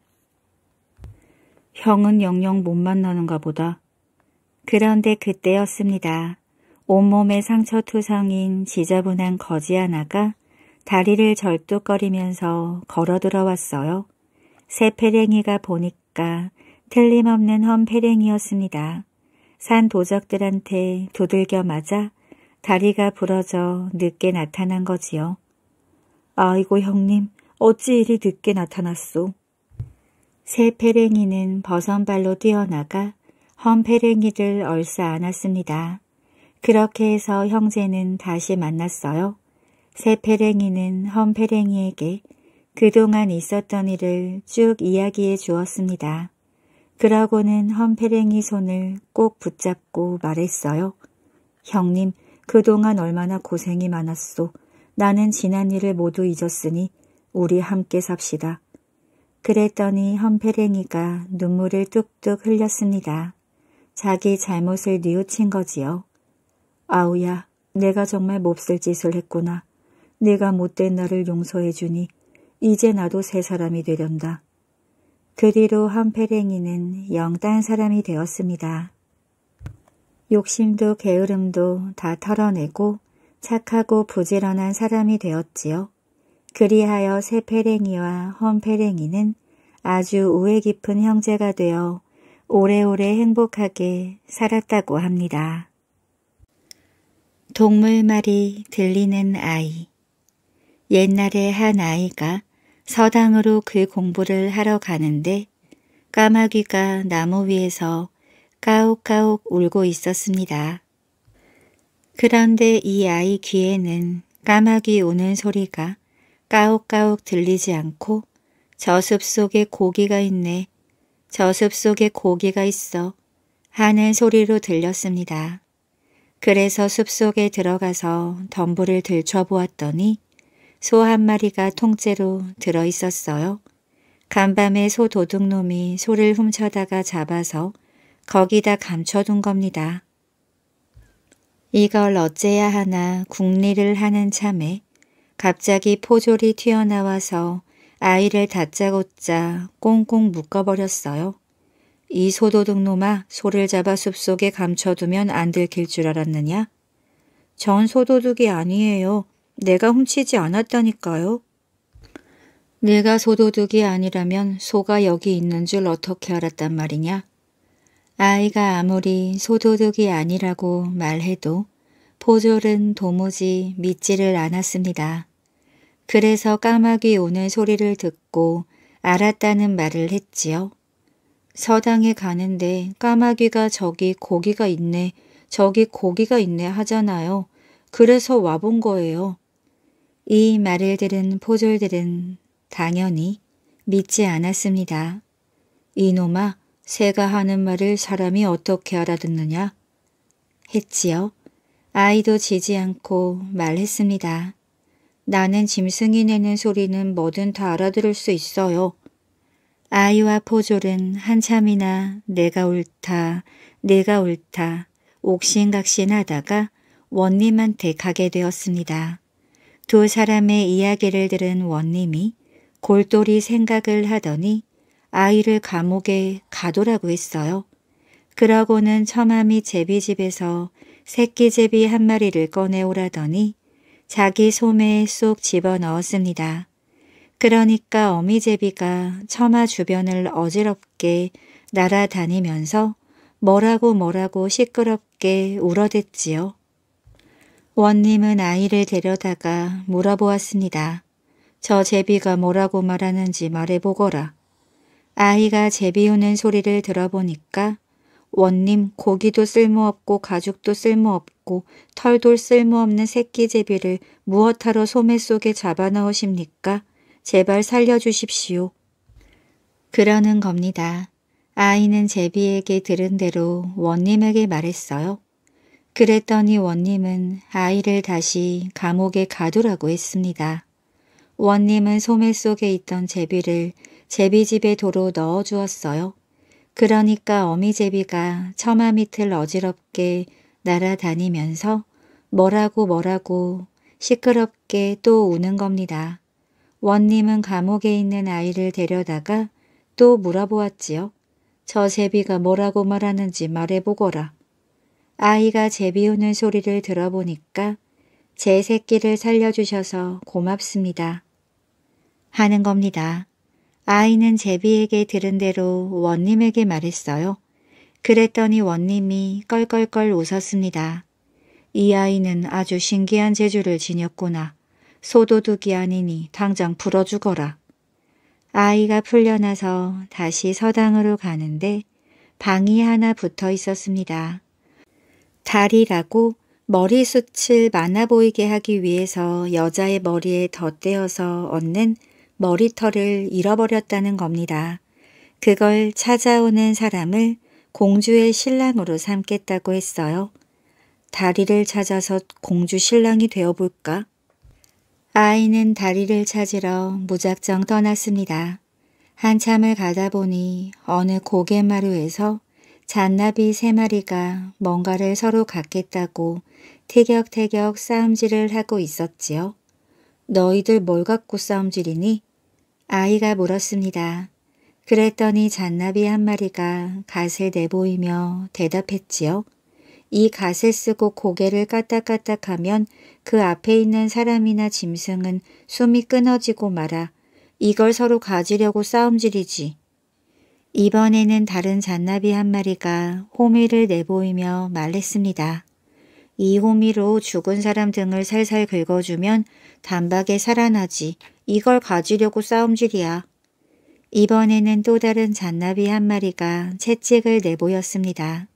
S1: 형은 영영 못 만나는가 보다. 그런데 그때였습니다. 온몸에 상처투성인 지저분한 거지 하나가 다리를 절뚝거리면서 걸어 들어왔어요. 새 페랭이가 보니까 틀림없는 험페랭이였습니다. 산 도적들한테 두들겨 맞아 다리가 부러져 늦게 나타난 거지요. 아이고 형님, 어찌 이리 늦게 나타났소. 새 페랭이는 버선발로 뛰어나가 험 페랭이를 얼싸 안았습니다. 그렇게 해서 형제는 다시 만났어요. 새 페랭이는 험 페랭이에게 그동안 있었던 일을 쭉 이야기해 주었습니다. 그러고는 험 페랭이 손을 꼭 붙잡고 말했어요. 형님, 그동안 얼마나 고생이 많았소. 나는 지난 일을 모두 잊었으니 우리 함께 삽시다. 그랬더니 헌페랭이가 눈물을 뚝뚝 흘렸습니다. 자기 잘못을 뉘우친 거지요. 아우야, 내가 정말 몹쓸 짓을 했구나. 내가 못된 나를 용서해 주니 이제 나도 새 사람이 되련다. 그 뒤로 헌페랭이는 영 딴 사람이 되었습니다. 욕심도 게으름도 다 털어내고 착하고 부지런한 사람이 되었지요. 그리하여 새페랭이와 헌페랭이는 아주 우애 깊은 형제가 되어 오래오래 행복하게 살았다고 합니다. 동물말이 들리는 아이 옛날에 한 아이가 서당으로 그 공부를 하러 가는데 까마귀가 나무 위에서 까옥까옥 울고 있었습니다. 그런데 이 아이 귀에는 까마귀 우는 소리가 까옥까옥 들리지 않고 저 숲 속에 고기가 있네. 저 숲 속에 고기가 있어. 하는 소리로 들렸습니다. 그래서 숲속에 들어가서 덤불을 들춰보았더니 소 한 마리가 통째로 들어있었어요. 간밤에 소 도둑놈이 소를 훔쳐다가 잡아서 거기다 감춰둔 겁니다. 이걸 어째야 하나 궁리를 하는 참에 갑자기 포졸이 튀어나와서 아이를 다짜고짜 꽁꽁 묶어버렸어요. 이 소도둑놈아 소를 잡아 숲속에 감춰두면 안 들킬 줄 알았느냐? 전 소도둑이 아니에요. 내가 훔치지 않았다니까요. 내가 소도둑이 아니라면 소가 여기 있는 줄 어떻게 알았단 말이냐? 아이가 아무리 소도둑이 아니라고 말해도 포졸은 도무지 믿지를 않았습니다. 그래서 까마귀 오는 소리를 듣고 알았다는 말을 했지요. 서당에 가는데 까마귀가 저기 고기가 있네, 저기 고기가 있네 하잖아요. 그래서 와본 거예요. 이 말을 들은 포졸들은 당연히 믿지 않았습니다. 이놈아, 새가 하는 말을 사람이 어떻게 알아듣느냐? 했지요. 아이도 지지 않고 말했습니다. 나는 짐승이 내는 소리는 뭐든 다 알아들을 수 있어요. 아이와 포졸은 한참이나 내가 옳다, 내가 옳다, 옥신각신하다가 원님한테 가게 되었습니다. 두 사람의 이야기를 들은 원님이 골똘히 생각을 하더니 아이를 감옥에 가도라고 했어요. 그러고는 처마미 제비집에서 새끼 제비 한 마리를 꺼내오라더니 자기 소매에 쏙 집어넣었습니다. 그러니까 어미 제비가 처마 주변을 어지럽게 날아다니면서 뭐라고 뭐라고 시끄럽게 울어댔지요. 원님은 아이를 데려다가 물어보았습니다. 저 제비가 뭐라고 말하는지 말해보거라. 아이가 제비우는 소리를 들어보니까 원님 고기도 쓸모없고 가죽도 쓸모없고 털도 쓸모없는 새끼 제비를 무엇하러 소매 속에 잡아넣으십니까? 제발 살려주십시오. 그러는 겁니다. 아이는 제비에게 들은 대로 원님에게 말했어요. 그랬더니 원님은 아이를 다시 감옥에 가두라고 했습니다. 원님은 소매 속에 있던 제비를 제비집에 도로 넣어 주었어요. 그러니까 어미 제비가 처마 밑을 어지럽게 날아다니면서 뭐라고 뭐라고 시끄럽게 또 우는 겁니다. 원님은 감옥에 있는 아이를 데려다가 또 물어보았지요. 저 제비가 뭐라고 말하는지 말해보거라. 아이가 제비 우는 소리를 들어보니까 제 새끼를 살려주셔서 고맙습니다. 하는 겁니다. 아이는 제비에게 들은 대로 원님에게 말했어요. 그랬더니 원님이 껄껄껄 웃었습니다. 이 아이는 아주 신기한 재주를 지녔구나. 소도둑이 아니니 당장 불어 죽어라. 아이가 풀려나서 다시 서당으로 가는데 방이 하나 붙어 있었습니다. 다리라고 머리숱을 많아 보이게 하기 위해서 여자의 머리에 덧대어서 얻는 머리털을 잃어버렸다는 겁니다. 그걸 찾아오는 사람을 공주의 신랑으로 삼겠다고 했어요. 다리를 찾아서 공주 신랑이 되어볼까? 아이는 다리를 찾으러 무작정 떠났습니다. 한참을 가다 보니 어느 고갯마루에서 잔나비 세 마리가 뭔가를 서로 갖겠다고 태격태격 싸움질을 하고 있었지요. 너희들 뭘 갖고 싸움질이니? 아이가 물었습니다. 그랬더니 잔나비 한 마리가 갓을 내보이며 대답했지요. 이 갓을 쓰고 고개를 까딱까딱하면 그 앞에 있는 사람이나 짐승은 숨이 끊어지고 말아 이걸 서로 가지려고 싸움질이지. 이번에는 다른 잔나비 한 마리가 호미를 내보이며 말했습니다. 이 호미로 죽은 사람 등을 살살 긁어주면 단박에 살아나지 이걸 가지려고 싸움질이야. 이번에는 또 다른 잔나비 한 마리가 채찍을 내보였습니다.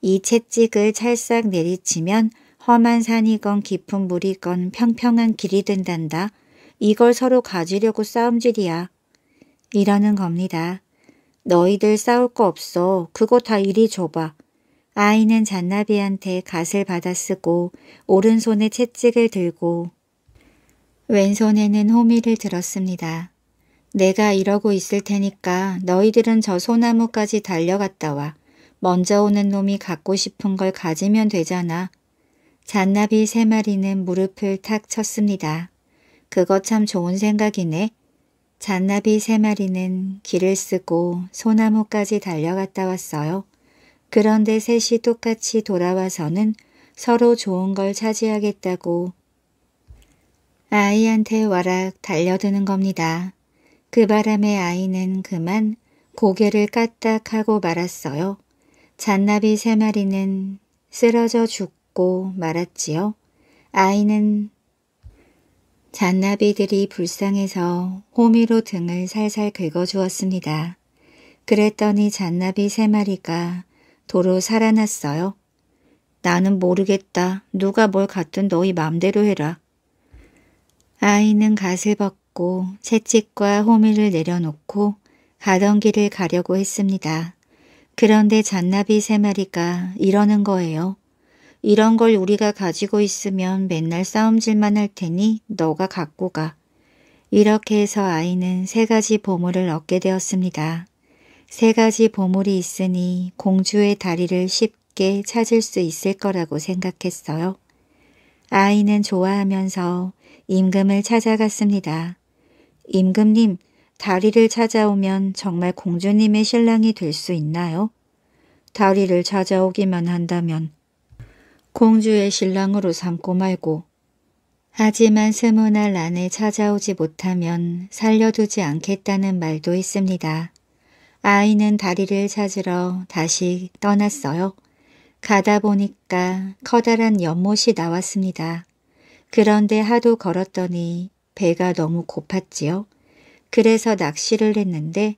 S1: 이 채찍을 찰싹 내리치면 험한 산이건 깊은 물이건 평평한 길이 된단다. 이걸 서로 가지려고 싸움질이야. 이러는 겁니다. 너희들 싸울 거 없어. 그거 다 이리 줘봐. 아이는 잔나비한테 갓을 받아쓰고 오른손에 채찍을 들고 왼손에는 호미를 들었습니다. 내가 이러고 있을 테니까 너희들은 저 소나무까지 달려갔다 와. 먼저 오는 놈이 갖고 싶은 걸 가지면 되잖아. 잔나비 세 마리는 무릎을 탁 쳤습니다. 그거 참 좋은 생각이네. 잔나비 세 마리는 길을 쓰고 소나무까지 달려갔다 왔어요. 그런데 셋이 똑같이 돌아와서는 서로 좋은 걸 차지하겠다고 아이한테 와락 달려드는 겁니다. 그 바람에 아이는 그만 고개를 까딱하고 말았어요. 잔나비 세 마리는 쓰러져 죽고 말았지요. 아이는 잔나비들이 불쌍해서 호미로 등을 살살 긁어주었습니다. 그랬더니 잔나비 세 마리가 도로 살아났어요. 나는 모르겠다. 누가 뭘 갖든 너희 맘대로 해라. 아이는 갓을 벗고 채찍과 호미를 내려놓고 가던 길을 가려고 했습니다. 그런데 잔나비 세 마리가 이러는 거예요. 이런 걸 우리가 가지고 있으면 맨날 싸움질만 할 테니 너가 갖고 가. 이렇게 해서 아이는 세 가지 보물을 얻게 되었습니다. 세 가지 보물이 있으니 공주의 다리를 쉽게 찾을 수 있을 거라고 생각했어요. 아이는 좋아하면서 임금을 찾아갔습니다. 임금님, 다리를 찾아오면 정말 공주님의 신랑이 될 수 있나요? 다리를 찾아오기만 한다면 공주의 신랑으로 삼고 말고 하지만 스무 날 안에 찾아오지 못하면 살려두지 않겠다는 말도 있습니다. 아이는 다리를 찾으러 다시 떠났어요. 가다 보니까 커다란 연못이 나왔습니다. 그런데 하도 걸었더니 배가 너무 고팠지요. 그래서 낚시를 했는데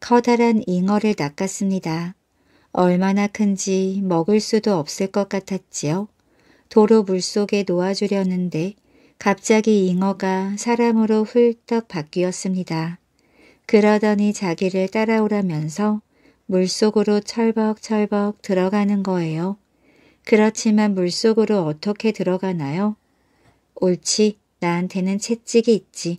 S1: 커다란 잉어를 낚았습니다. 얼마나 큰지 먹을 수도 없을 것 같았지요. 도로 물속에 놓아주려는데 갑자기 잉어가 사람으로 훌떡 바뀌었습니다. 그러더니 자기를 따라오라면서 물속으로 철벅철벅 들어가는 거예요. 그렇지만 물속으로 어떻게 들어가나요? 옳지, 나한테는 채찍이 있지.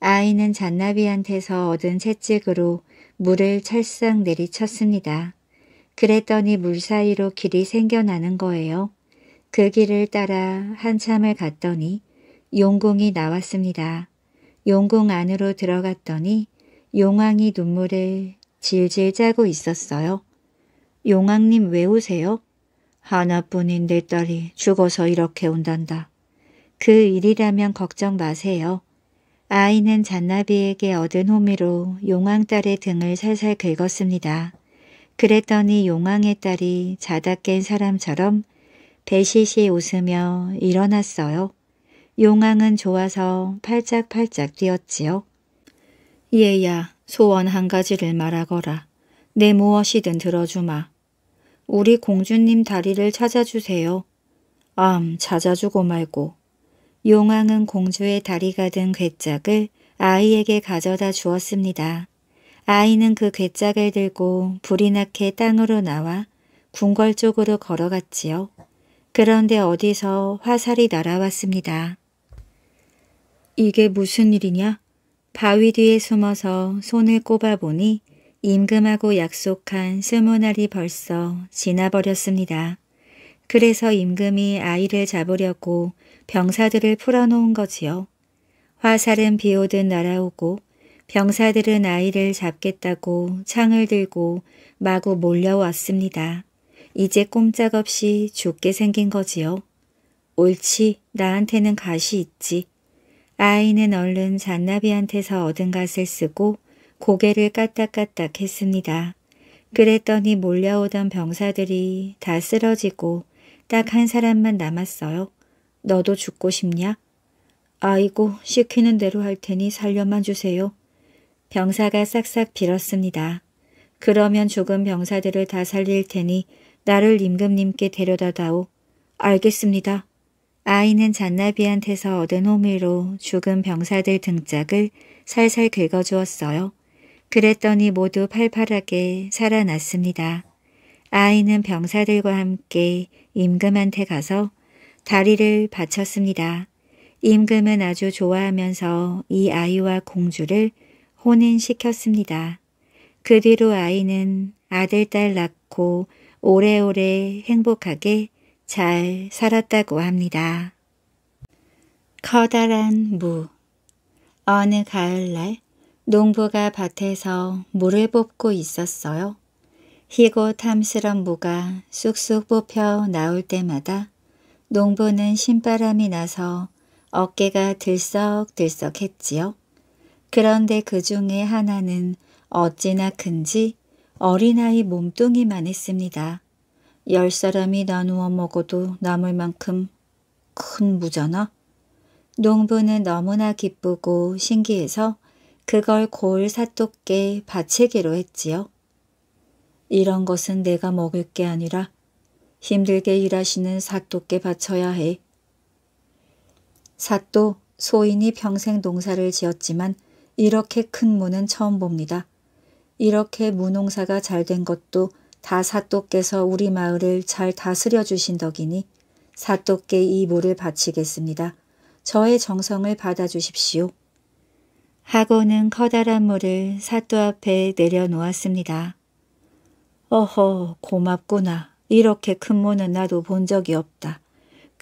S1: 아이는 잔나비한테서 얻은 채찍으로 물을 찰싹 내리쳤습니다. 그랬더니 물 사이로 길이 생겨나는 거예요. 그 길을 따라 한참을 갔더니 용궁이 나왔습니다. 용궁 안으로 들어갔더니 용왕이 눈물을 질질 짜고 있었어요. 용왕님 왜 우세요? 하나뿐인 내 딸이 죽어서 이렇게 온단다. 그 일이라면 걱정 마세요. 아이는 잔나비에게 얻은 호미로 용왕 딸의 등을 살살 긁었습니다. 그랬더니 용왕의 딸이 자다 깬 사람처럼 배시시 웃으며 일어났어요. 용왕은 좋아서 팔짝팔짝 뛰었지요. 얘야, 소원 한 가지를 말하거라. 내 무엇이든 들어주마. 우리 공주님 다리를 찾아주세요. 암, 찾아주고 말고. 용왕은 공주의 다리가 든 괴짝을 아이에게 가져다 주었습니다. 아이는 그 괴짝을 들고 불이 나게 땅으로 나와 궁궐 쪽으로 걸어갔지요. 그런데 어디서 화살이 날아왔습니다. 이게 무슨 일이냐? 바위 뒤에 숨어서 손을 꼽아보니 임금하고 약속한 스무 날이 벌써 지나버렸습니다. 그래서 임금이 아이를 잡으려고 병사들을 풀어놓은 거지요. 화살은 비오듯 날아오고 병사들은 아이를 잡겠다고 창을 들고 마구 몰려왔습니다. 이제 꼼짝없이 죽게 생긴 거지요. 옳지, 나한테는 가시 있지. 아이는 얼른 잔나비한테서 얻은 갓을 쓰고 고개를 까딱까딱 했습니다. 그랬더니 몰려오던 병사들이 다 쓰러지고 딱 한 사람만 남았어요. 너도 죽고 싶냐? 아이고 시키는 대로 할 테니 살려만 주세요. 병사가 싹싹 빌었습니다. 그러면 죽은 병사들을 다 살릴 테니 나를 임금님께 데려다다오. 알겠습니다. 아이는 잔나비한테서 얻은 호미로 죽은 병사들 등짝을 살살 긁어주었어요. 그랬더니 모두 팔팔하게 살아났습니다. 아이는 병사들과 함께 임금한테 가서 다리를 바쳤습니다. 임금은 아주 좋아하면서 이 아이와 공주를 혼인시켰습니다. 그 뒤로 아이는 아들, 딸 낳고 오래오래 행복하게 잘 살았다고 합니다. 커다란 무 어느 가을날 농부가 밭에서 물을 뽑고 있었어요. 희고 탐스런 무가 쑥쑥 뽑혀 나올 때마다 농부는 신바람이 나서 어깨가 들썩들썩했지요. 그런데 그 중에 하나는 어찌나 큰지 어린아이 몸뚱이만 했습니다. 열 사람이 나누어 먹어도 남을 만큼 큰 무잖아. 농부는 너무나 기쁘고 신기해서 그걸 골 사또께 바치기로 했지요. 이런 것은 내가 먹을 게 아니라 힘들게 일하시는 사또께 바쳐야 해. 사또 소인이 평생 농사를 지었지만 이렇게 큰 무는 처음 봅니다. 이렇게 무농사가 잘 된 것도 다 사또께서 우리 마을을 잘 다스려 주신 덕이니 사또께 이 물을 바치겠습니다. 저의 정성을 받아주십시오. 하고는 커다란 물을 사또 앞에 내려놓았습니다. 어허 고맙구나. 이렇게 큰 문은 나도 본 적이 없다.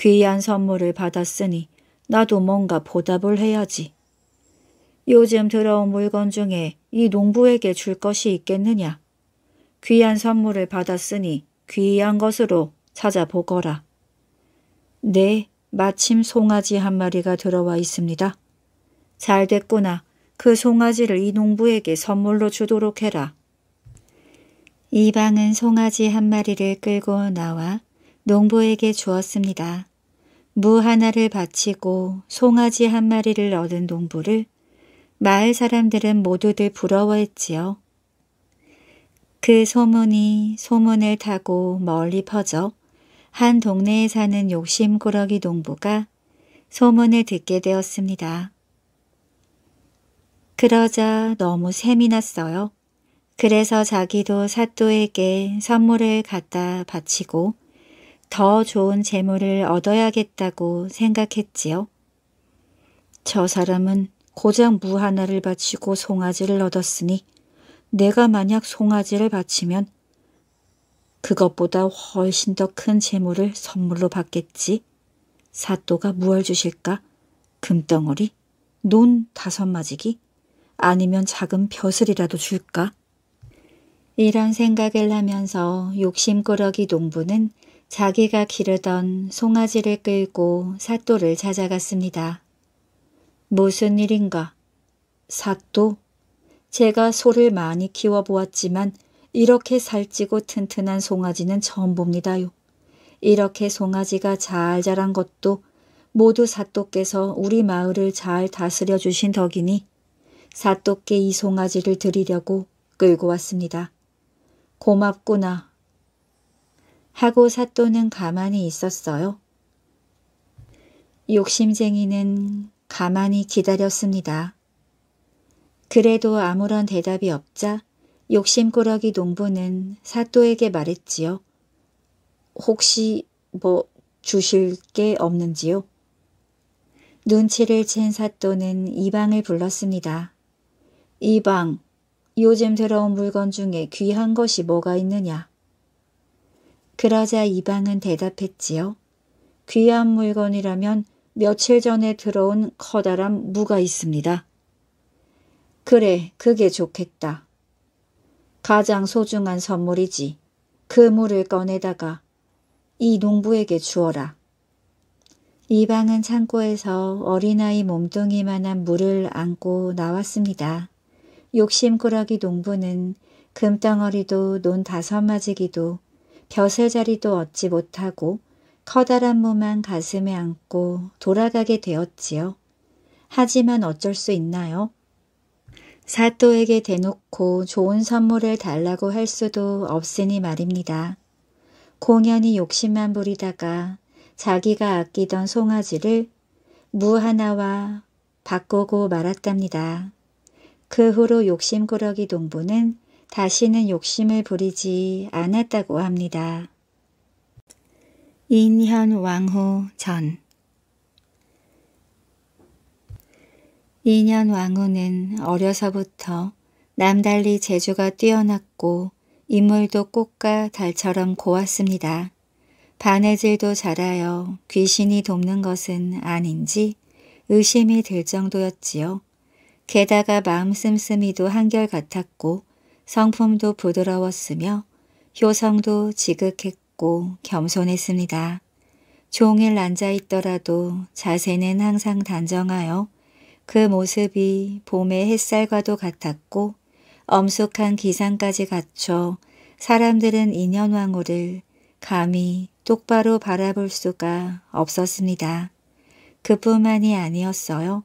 S1: 귀한 선물을 받았으니 나도 뭔가 보답을 해야지. 요즘 들어온 물건 중에 이 농부에게 줄 것이 있겠느냐? 귀한 선물을 받았으니 귀한 것으로 찾아보거라. 네, 마침 송아지 한 마리가 들어와 있습니다. 잘 됐구나. 그 송아지를 이 농부에게 선물로 주도록 해라. 이방은 송아지 한 마리를 끌고 나와 농부에게 주었습니다. 무 하나를 바치고 송아지 한 마리를 얻은 농부를 마을 사람들은 모두들 부러워했지요. 그 소문이 소문을 타고 멀리 퍼져 한 동네에 사는 욕심꾸러기 농부가 소문을 듣게 되었습니다. 그러자 너무 샘이 났어요. 그래서 자기도 사또에게 선물을 갖다 바치고 더 좋은 재물을 얻어야겠다고 생각했지요. 저 사람은 고작 무 하나를 바치고 송아지를 얻었으니 내가 만약 송아지를 바치면 그것보다 훨씬 더 큰 재물을 선물로 받겠지. 사또가 무얼 주실까? 금덩어리? 논 다섯 마지기? 아니면 작은 벼슬이라도 줄까? 이런 생각을 하면서 욕심꾸러기 농부는 자기가 기르던 송아지를 끌고 사또를 찾아갔습니다. 무슨 일인가? 사또? 제가 소를 많이 키워보았지만 이렇게 살찌고 튼튼한 송아지는 처음 봅니다요. 이렇게 송아지가 잘 자란 것도 모두 사또께서 우리 마을을 잘 다스려 주신 덕이니 사또께 이 송아지를 드리려고 끌고 왔습니다. 고맙구나. 하고 사또는 가만히 있었어요. 욕심쟁이는 가만히 기다렸습니다. 그래도 아무런 대답이 없자 욕심꾸러기 농부는 사또에게 말했지요. 혹시 뭐 주실 게 없는지요? 눈치를 챈 사또는 이방을 불렀습니다. 이방, 요즘 들어온 물건 중에 귀한 것이 뭐가 있느냐? 그러자 이방은 대답했지요. 귀한 물건이라면 며칠 전에 들어온 커다란 무가 있습니다. 그래, 그게 좋겠다. 가장 소중한 선물이지. 그 물을 꺼내다가 이 농부에게 주어라. 이 방은 창고에서 어린아이 몸뚱이만한 물을 안고 나왔습니다. 욕심꾸러기 농부는 금덩어리도 논 다섯 마지기도 벼슬 자리도 얻지 못하고 커다란 몸만 가슴에 안고 돌아가게 되었지요. 하지만 어쩔 수 있나요? 사또에게 대놓고 좋은 선물을 달라고 할 수도 없으니 말입니다. 공연히 욕심만 부리다가 자기가 아끼던 송아지를 무 하나와 바꾸고 말았답니다. 그 후로 욕심꾸러기 동부는 다시는 욕심을 부리지 않았다고 합니다. 인현 왕후 전 2년 왕후는 어려서부터 남달리 재주가 뛰어났고 인물도 꽃과 달처럼 고왔습니다. 바느질도 잘하여 귀신이 돕는 것은 아닌지 의심이 들 정도였지요. 게다가 마음 씀씀이도 한결같았고 성품도 부드러웠으며 효성도 지극했고 겸손했습니다. 종일 앉아있더라도 자세는 항상 단정하여 그 모습이 봄의 햇살과도 같았고 엄숙한 기상까지 갖춰 사람들은 인연왕후를 감히 똑바로 바라볼 수가 없었습니다. 그뿐만이 아니었어요.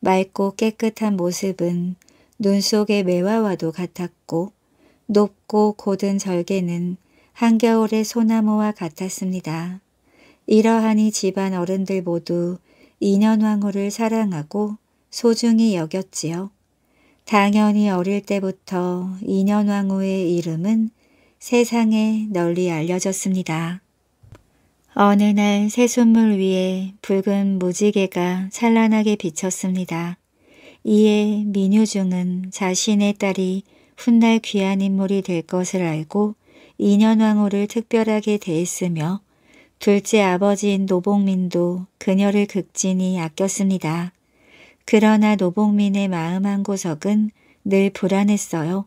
S1: 맑고 깨끗한 모습은 눈 속의 매화와도 같았고 높고 곧은 절개는 한겨울의 소나무와 같았습니다. 이러하니 집안 어른들 모두 인연왕후를 사랑하고 소중히 여겼지요. 당연히 어릴 때부터 인현왕후의 이름은 세상에 널리 알려졌습니다. 어느 날 새순물 위에 붉은 무지개가 찬란하게 비쳤습니다. 이에 민유중은 자신의 딸이 훗날 귀한 인물이 될 것을 알고 인현왕후를 특별하게 대했으며 둘째 아버지인 노봉민도 그녀를 극진히 아꼈습니다. 그러나 노봉민의 마음 한 구석은 늘 불안했어요.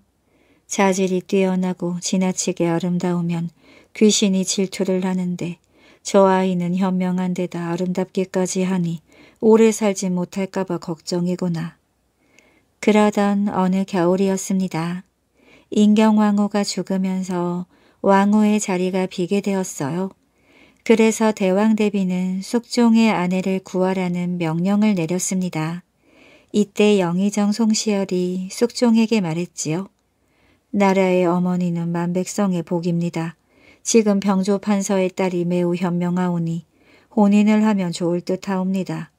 S1: 자질이 뛰어나고 지나치게 아름다우면 귀신이 질투를 하는데 저 아이는 현명한 데다 아름답기까지 하니 오래 살지 못할까봐 걱정이구나. 그러던 어느 겨울이었습니다. 인경왕후가 죽으면서 왕후의 자리가 비게 되었어요. 그래서 대왕 대비는 숙종의 아내를 구하라는 명령을 내렸습니다. 이때 영의정 송시열이 숙종에게 말했지요. 나라의 어머니는 만백성의 복입니다. 지금 병조판서의 딸이 매우 현명하오니 혼인을 하면 좋을 듯하옵니다.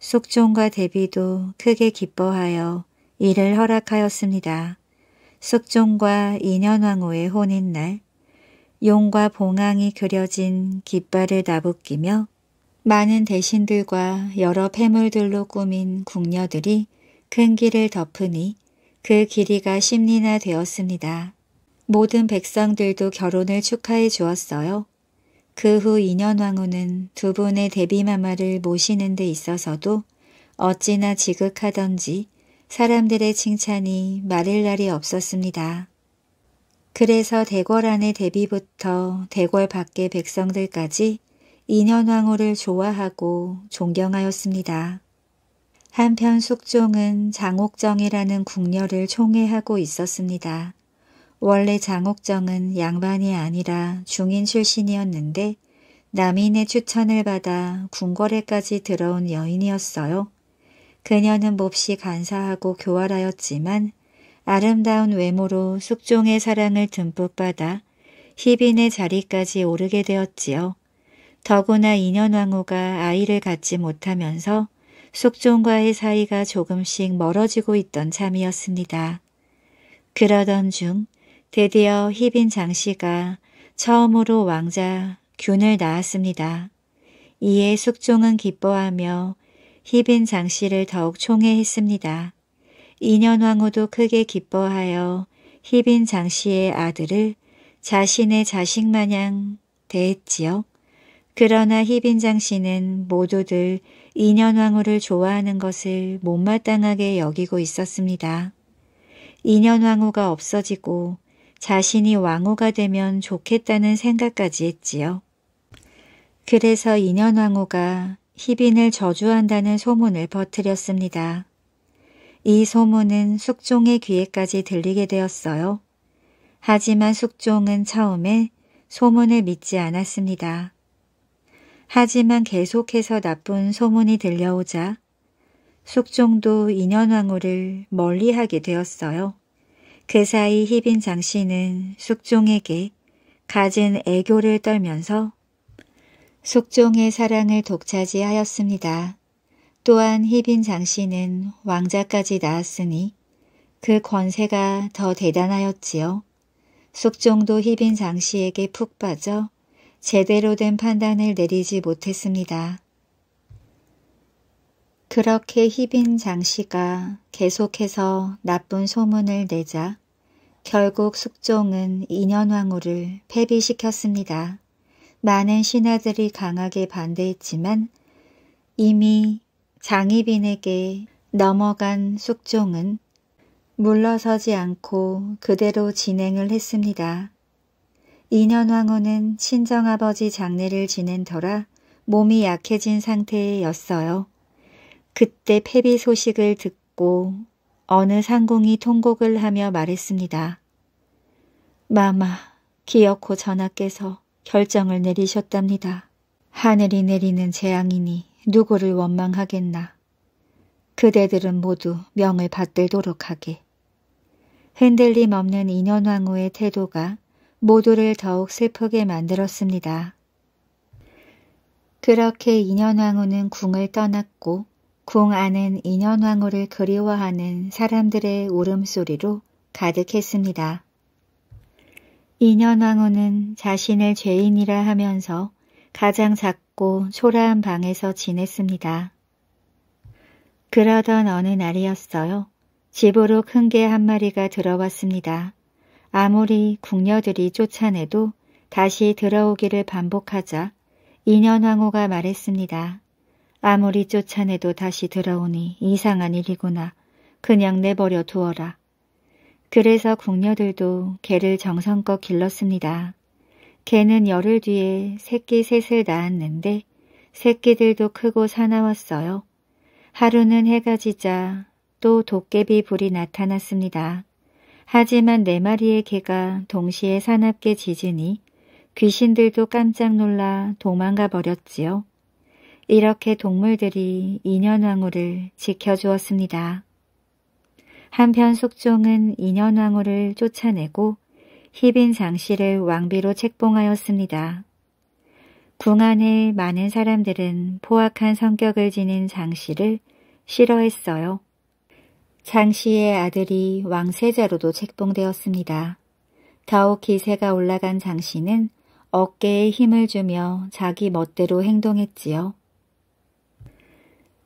S1: 숙종과 대비도 크게 기뻐하여 이를 허락하였습니다. 숙종과 인현왕후의 혼인날 용과 봉황이 그려진 깃발을 나부끼며 많은 대신들과 여러 패물들로 꾸민 궁녀들이 큰 길을 덮으니 그 길이가 십리나 되었습니다. 모든 백성들도 결혼을 축하해 주었어요. 그 후 인현왕후는 두 분의 대비마마를 모시는 데 있어서도 어찌나 지극하던지 사람들의 칭찬이 마를 날이 없었습니다. 그래서 대궐 안의 대비부터 대궐 밖의 백성들까지 인현왕후를 좋아하고 존경하였습니다. 한편 숙종은 장옥정이라는 궁녀를 총애하고 있었습니다. 원래 장옥정은 양반이 아니라 중인 출신이었는데 남인의 추천을 받아 궁궐에까지 들어온 여인이었어요. 그녀는 몹시 간사하고 교활하였지만 아름다운 외모로 숙종의 사랑을 듬뿍 받아 희빈의 자리까지 오르게 되었지요. 더구나 인현왕후가 아이를 갖지 못하면서 숙종과의 사이가 조금씩 멀어지고 있던 참이었습니다. 그러던 중 드디어 희빈 장씨가 처음으로 왕자 균을 낳았습니다. 이에 숙종은 기뻐하며 희빈 장씨를 더욱 총애했습니다. 인현왕후도 크게 기뻐하여 희빈 장씨의 아들을 자신의 자식 마냥 대했지요. 그러나 희빈장 씨는 모두들 인현왕후를 좋아하는 것을 못마땅하게 여기고 있었습니다. 인현왕후가 없어지고 자신이 왕후가 되면 좋겠다는 생각까지 했지요. 그래서 인현왕후가 희빈을 저주한다는 소문을 퍼뜨렸습니다. 이 소문은 숙종의 귀에까지 들리게 되었어요. 하지만 숙종은 처음에 소문을 믿지 않았습니다. 하지만 계속해서 나쁜 소문이 들려오자 숙종도 인현왕후를 멀리하게 되었어요. 그 사이 희빈 장씨는 숙종에게 가진 애교를 떨면서 숙종의 사랑을 독차지하였습니다. 또한 희빈 장씨는 왕자까지 낳았으니 그 권세가 더 대단하였지요. 숙종도 희빈 장씨에게 푹 빠져 제대로 된 판단을 내리지 못했습니다. 그렇게 희빈 장씨가 계속해서 나쁜 소문을 내자 결국 숙종은 인현왕후를 폐비시켰습니다. 많은 신하들이 강하게 반대했지만 이미 장희빈에게 넘어간 숙종은 물러서지 않고 그대로 진행을 했습니다. 인현왕후는 친정아버지 장례를 지낸 터라 몸이 약해진 상태였어요. 그때 패비 소식을 듣고 어느 상공이 통곡을 하며 말했습니다. 마마, 기어코 전하께서 결정을 내리셨답니다. 하늘이 내리는 재앙이니 누구를 원망하겠나. 그대들은 모두 명을 받들도록 하게. 흔들림 없는 인현왕후의 태도가 모두를 더욱 슬프게 만들었습니다. 그렇게 인현왕후는 궁을 떠났고 궁 안은 인현왕후를 그리워하는 사람들의 울음소리로 가득했습니다. 인현왕후는 자신을 죄인이라 하면서 가장 작고 초라한 방에서 지냈습니다. 그러던 어느 날이었어요. 집으로 큰 개 한 마리가 들어왔습니다. 아무리 궁녀들이 쫓아내도 다시 들어오기를 반복하자 인현왕후가 말했습니다. 아무리 쫓아내도 다시 들어오니 이상한 일이구나. 그냥 내버려 두어라. 그래서 궁녀들도 개를 정성껏 길렀습니다. 개는 열흘 뒤에 새끼 셋을 낳았는데 새끼들도 크고 사나웠어요. 하루는 해가 지자 또 도깨비 불이 나타났습니다. 하지만 네 마리의 개가 동시에 사납게 짖으니 귀신들도 깜짝 놀라 도망가 버렸지요. 이렇게 동물들이 인현왕후를 지켜주었습니다. 한편 숙종은 인현왕후를 쫓아내고 희빈 장씨를 왕비로 책봉하였습니다. 궁 안에 많은 사람들은 포악한 성격을 지닌 장씨를 싫어했어요. 장씨의 아들이 왕세자로도 책봉되었습니다. 더욱 기세가 올라간 장씨는 어깨에 힘을 주며 자기 멋대로 행동했지요.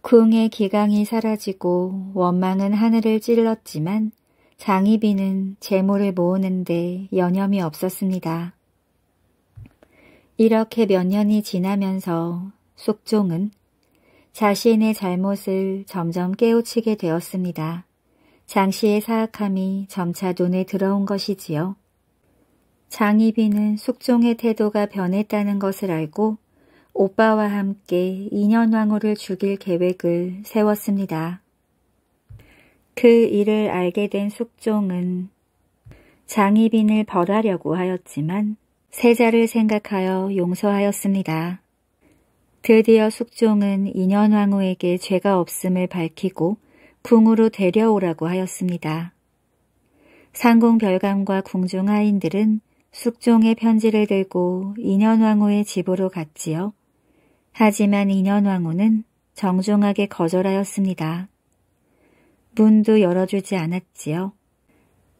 S1: 궁의 기강이 사라지고 원망은 하늘을 찔렀지만 장희빈은 재물을 모으는데 여념이 없었습니다. 이렇게 몇 년이 지나면서 숙종은 자신의 잘못을 점점 깨우치게 되었습니다. 장 씨의 사악함이 점차 눈에 들어온 것이지요. 장희빈은 숙종의 태도가 변했다는 것을 알고 오빠와 함께 인현왕후를 죽일 계획을 세웠습니다. 그 일을 알게 된 숙종은 장희빈을 벌하려고 하였지만 세자를 생각하여 용서하였습니다. 드디어 숙종은 인현왕후에게 죄가 없음을 밝히고 궁으로 데려오라고 하였습니다. 상공별감과 궁중하인들은 숙종의 편지를 들고 인현왕후의 집으로 갔지요. 하지만 인현왕후는 정중하게 거절하였습니다. 문도 열어주지 않았지요.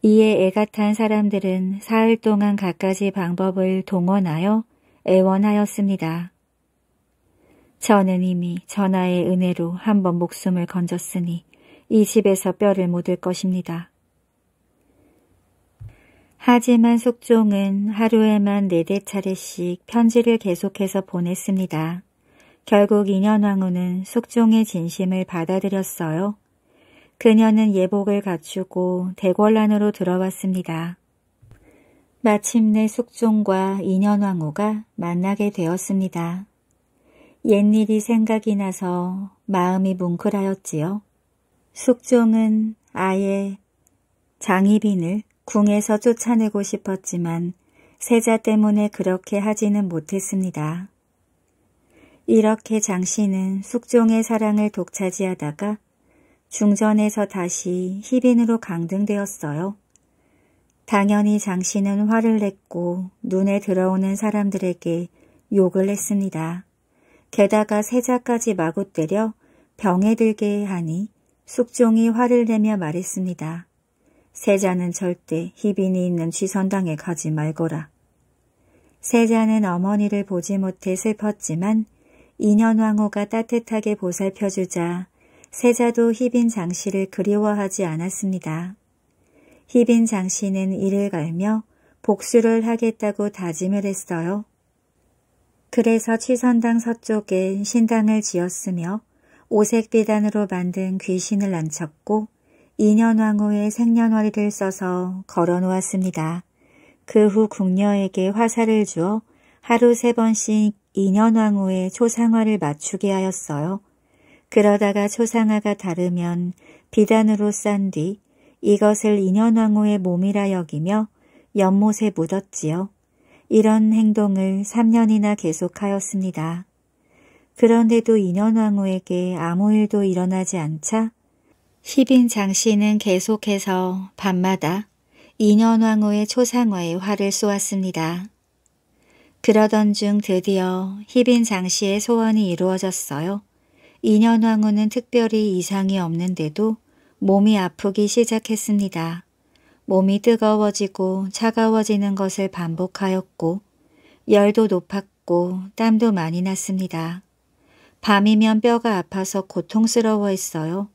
S1: 이에 애가 탄 사람들은 사흘 동안 갖가지 방법을 동원하여 애원하였습니다. 저는 이미 전하의 은혜로 한번 목숨을 건졌으니 이 집에서 뼈를 묻을 것입니다. 하지만 숙종은 하루에만 네 대 차례씩 편지를 계속해서 보냈습니다. 결국 인현왕후는 숙종의 진심을 받아들였어요. 그녀는 예복을 갖추고 대궐란으로 들어왔습니다. 마침내 숙종과 인현왕후가 만나게 되었습니다. 옛일이 생각이 나서 마음이 뭉클하였지요. 숙종은 아예 장희빈을 궁에서 쫓아내고 싶었지만 세자 때문에 그렇게 하지는 못했습니다. 이렇게 장씨는 숙종의 사랑을 독차지하다가 중전에서 다시 희빈으로 강등되었어요. 당연히 장씨는 화를 냈고 눈에 들어오는 사람들에게 욕을 했습니다. 게다가 세자까지 마구 때려 병에 들게 하니 숙종이 화를 내며 말했습니다. 세자는 절대 희빈이 있는 취선당에 가지 말거라. 세자는 어머니를 보지 못해 슬펐지만 인현왕후가 따뜻하게 보살펴주자 세자도 희빈 장씨를 그리워하지 않았습니다. 희빈 장씨는 이를 갈며 복수를 하겠다고 다짐을 했어요. 그래서 치선당 서쪽에 신당을 지었으며 오색 비단으로 만든 귀신을 앉혔고 인년 왕후의 생년월일을 써서 걸어놓았습니다. 그 후 궁녀에게 화살을 주어 하루 세 번씩 인년 왕후의 초상화를 맞추게 하였어요. 그러다가 초상화가 다르면 비단으로 싼 뒤 이것을 인현왕후의 몸이라 여기며 연못에 묻었지요. 이런 행동을 3년이나 계속하였습니다. 그런데도 인현왕후에게 아무 일도 일어나지 않자 희빈 장씨는 계속해서 밤마다 인현왕후의 초상화에 화를 쏘았습니다. 그러던 중 드디어 희빈 장씨의 소원이 이루어졌어요. 인현왕후는 특별히 이상이 없는데도 몸이 아프기 시작했습니다. 몸이 뜨거워지고 차가워지는 것을 반복하였고 열도 높았고 땀도 많이 났습니다. 밤이면 뼈가 아파서 고통스러워했어요.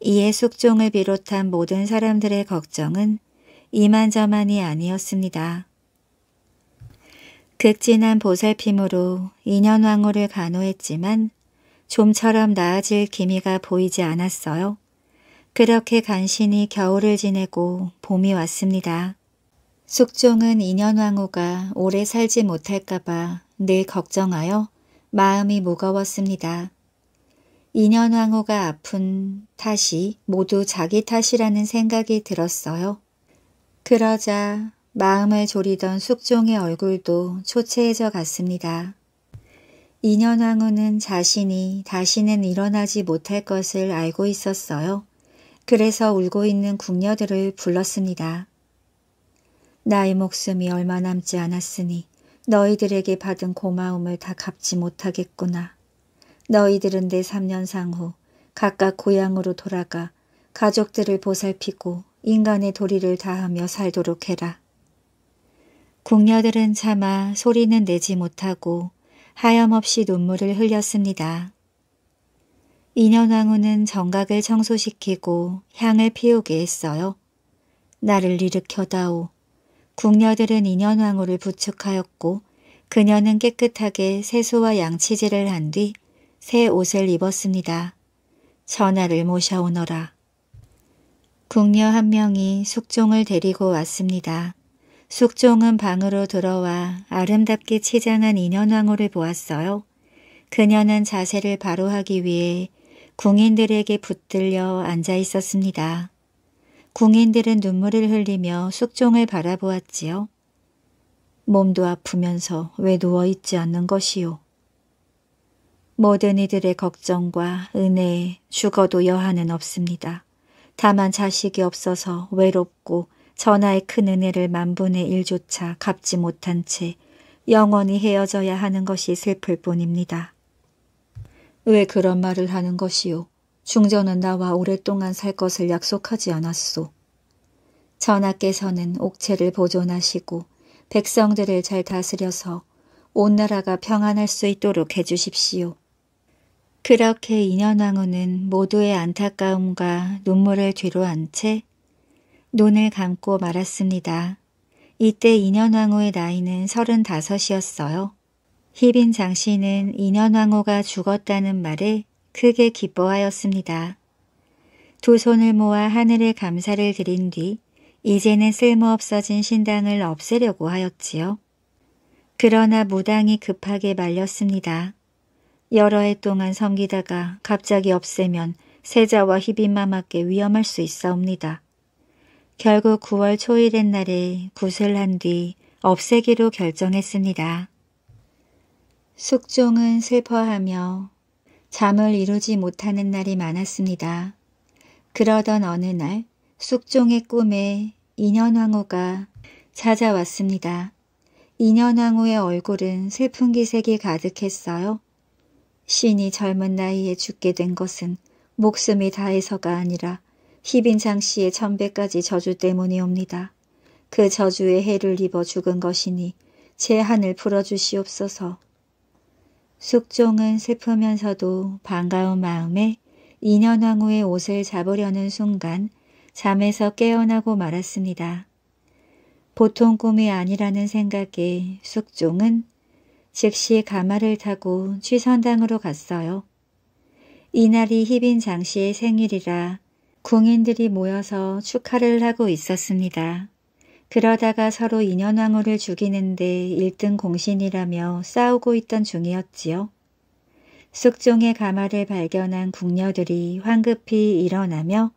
S1: 이에 숙종을 비롯한 모든 사람들의 걱정은 이만저만이 아니었습니다. 극진한 보살핌으로 인현왕후를 간호했지만 좀처럼 나아질 기미가 보이지 않았어요. 그렇게 간신히 겨울을 지내고 봄이 왔습니다. 숙종은 인현왕후가 오래 살지 못할까봐 늘 걱정하여 마음이 무거웠습니다. 인현왕후가 아픈 탓이 모두 자기 탓이라는 생각이 들었어요. 그러자 마음을 졸이던 숙종의 얼굴도 초췌해져 갔습니다. 인현왕후는 자신이 다시는 일어나지 못할 것을 알고 있었어요. 그래서 울고 있는 궁녀들을 불렀습니다. 나의 목숨이 얼마 남지 않았으니 너희들에게 받은 고마움을 다 갚지 못하겠구나. 너희들은 내 3년상 후 각각 고향으로 돌아가 가족들을 보살피고 인간의 도리를 다하며 살도록 해라. 궁녀들은 차마 소리는 내지 못하고 하염없이 눈물을 흘렸습니다. 인현왕후는 정각을 청소시키고 향을 피우게 했어요. 나를 일으켜다오. 궁녀들은 인현왕후를 부축하였고 그녀는 깨끗하게 세수와 양치질을 한 뒤 새 옷을 입었습니다. 전하를 모셔오너라. 궁녀 한 명이 숙종을 데리고 왔습니다. 숙종은 방으로 들어와 아름답게 치장한 인현왕후를 보았어요. 그녀는 자세를 바로하기 위해 궁인들에게 붙들려 앉아 있었습니다. 궁인들은 눈물을 흘리며 숙종을 바라보았지요. 몸도 아프면서 왜 누워있지 않는 것이요. 모든 이들의 걱정과 은혜에 죽어도 여한은 없습니다. 다만 자식이 없어서 외롭고 전하의 큰 은혜를 만분의 일조차 갚지 못한 채 영원히 헤어져야 하는 것이 슬플 뿐입니다. 왜 그런 말을 하는 것이요? 중전은 나와 오랫동안 살 것을 약속하지 않았소. 전하께서는 옥체를 보존하시고 백성들을 잘 다스려서 온 나라가 평안할 수 있도록 해주십시오. 그렇게 인현왕후는 모두의 안타까움과 눈물을 뒤로 한채 눈을 감고 말았습니다. 이때 인현왕후의 나이는 서른다섯이었어요. 희빈 장씨는 인현왕후가 죽었다는 말에 크게 기뻐하였습니다. 두 손을 모아 하늘에 감사를 드린 뒤 이제는 쓸모없어진 신당을 없애려고 하였지요. 그러나 무당이 급하게 말렸습니다. 여러 해 동안 섬기다가 갑자기 없애면 세자와 희빈마마께 위험할 수 있사옵니다. 결국 9월 초일의 날에 구슬한 뒤 없애기로 결정했습니다. 숙종은 슬퍼하며 잠을 이루지 못하는 날이 많았습니다. 그러던 어느 날 숙종의 꿈에 인현왕후가 찾아왔습니다. 인현왕후의 얼굴은 슬픈 기색이 가득했어요. 신이 젊은 나이에 죽게 된 것은 목숨이 다해서가 아니라 희빈장 씨의 천배까지 저주 때문이옵니다. 그 저주의 해를 입어 죽은 것이니 제 한을 풀어주시옵소서. 숙종은 슬프면서도 반가운 마음에 인현왕후의 옷을 잡으려는 순간 잠에서 깨어나고 말았습니다. 보통 꿈이 아니라는 생각에 숙종은 즉시 가마를 타고 취선당으로 갔어요. 이날이 희빈 장씨의 생일이라 궁인들이 모여서 축하를 하고 있었습니다. 그러다가 서로 인현왕후를 죽이는데 1등 공신이라며 싸우고 있던 중이었지요. 숙종의 가마를 발견한 궁녀들이 황급히 일어나며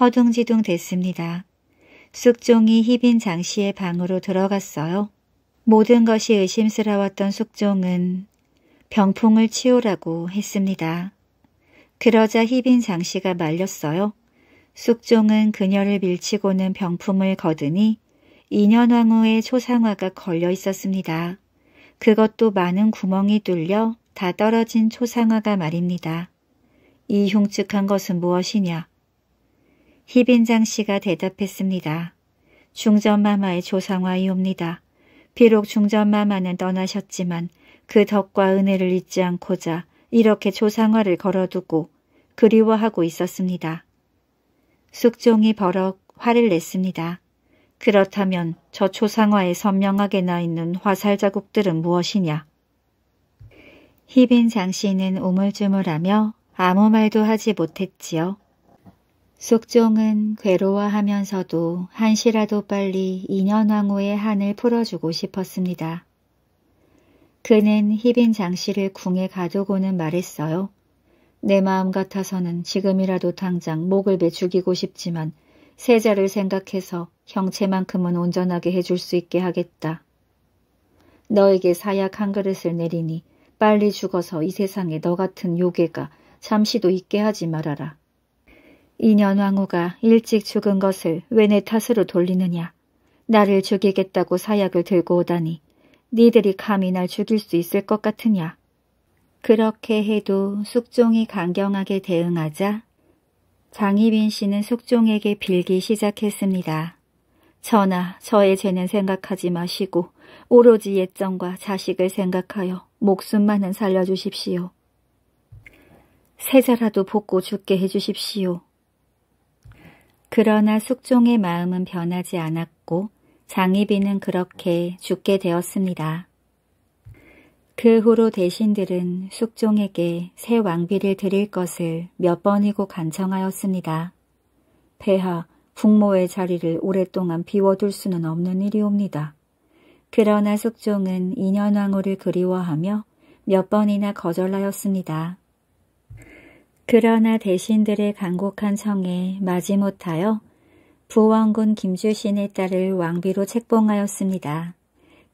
S1: 허둥지둥 됐습니다. 숙종이 희빈 장씨의 방으로 들어갔어요. 모든 것이 의심스러웠던 숙종은 병풍을 치우라고 했습니다. 그러자 희빈 장씨가 말렸어요. 숙종은 그녀를 밀치고는 병풍을 거드니 인현왕후의 초상화가 걸려 있었습니다. 그것도 많은 구멍이 뚫려 다 떨어진 초상화가 말입니다. 이 흉측한 것은 무엇이냐? 희빈장 씨가 대답했습니다. 중전마마의 조상화이옵니다. 비록 중전마마는 떠나셨지만 그 덕과 은혜를 잊지 않고자 이렇게 조상화를 걸어두고 그리워하고 있었습니다. 숙종이 버럭 화를 냈습니다. 그렇다면 저 초상화에 선명하게 나 있는 화살 자국들은 무엇이냐? 희빈 장씨는 우물쭈물하며 아무 말도 하지 못했지요. 숙종은 괴로워하면서도 한시라도 빨리 인현왕후의 한을 풀어주고 싶었습니다. 그는 희빈 장씨를 궁에 가두고는 말했어요. 내 마음 같아서는 지금이라도 당장 목을 매 죽이고 싶지만 세자를 생각해서 형체만큼은 온전하게 해줄 수 있게 하겠다. 너에게 사약 한 그릇을 내리니 빨리 죽어서 이 세상에 너 같은 요괴가 잠시도 있게 하지 말아라. 이년 왕후가 일찍 죽은 것을 왜 내 탓으로 돌리느냐. 나를 죽이겠다고 사약을 들고 오다니 니들이 감히 날 죽일 수 있을 것 같으냐. 그렇게 해도 숙종이 강경하게 대응하자 장희빈 씨는 숙종에게 빌기 시작했습니다. 전하, 저의 죄는 생각하지 마시고 오로지 옛정과 자식을 생각하여 목숨만은 살려주십시오. 세자라도 복고 죽게 해주십시오. 그러나 숙종의 마음은 변하지 않았고 장희빈은 그렇게 죽게 되었습니다. 그 후로 대신들은 숙종에게 새 왕비를 드릴 것을 몇 번이고 간청하였습니다. 폐하, 북모의 자리를 오랫동안 비워둘 수는 없는 일이옵니다. 그러나 숙종은 인현왕후를 그리워하며 몇 번이나 거절하였습니다. 그러나 대신들의 간곡한 청에 마지못하여 부왕군 김주신의 딸을 왕비로 책봉하였습니다.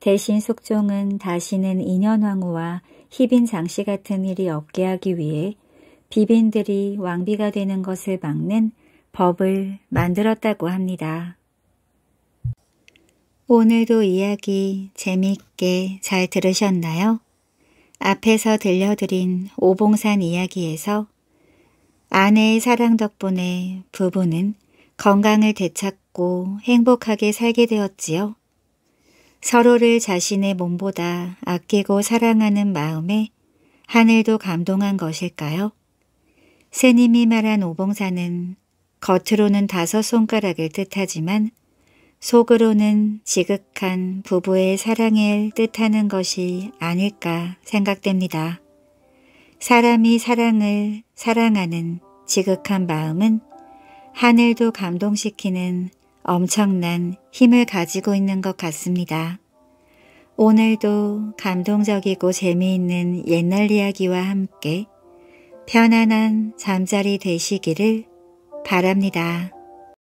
S1: 대신 숙종은 다시는 인현왕후와 희빈 장씨 같은 일이 없게 하기 위해 비빈들이 왕비가 되는 것을 막는 법을 만들었다고 합니다. 오늘도 이야기 재미있게 잘 들으셨나요? 앞에서 들려드린 오봉산 이야기에서 아내의 사랑 덕분에 부부는 건강을 되찾고 행복하게 살게 되었지요. 서로를 자신의 몸보다 아끼고 사랑하는 마음에 하늘도 감동한 것일까요? 스님이 말한 오봉산은 겉으로는 다섯 손가락을 뜻하지만 속으로는 지극한 부부의 사랑을 뜻하는 것이 아닐까 생각됩니다. 사람이 사랑을 사랑하는 지극한 마음은 하늘도 감동시키는 엄청난 힘을 가지고 있는 것 같습니다. 오늘도 감동적이고 재미있는 옛날 이야기와 함께 편안한 잠자리 되시기를 바랍니다.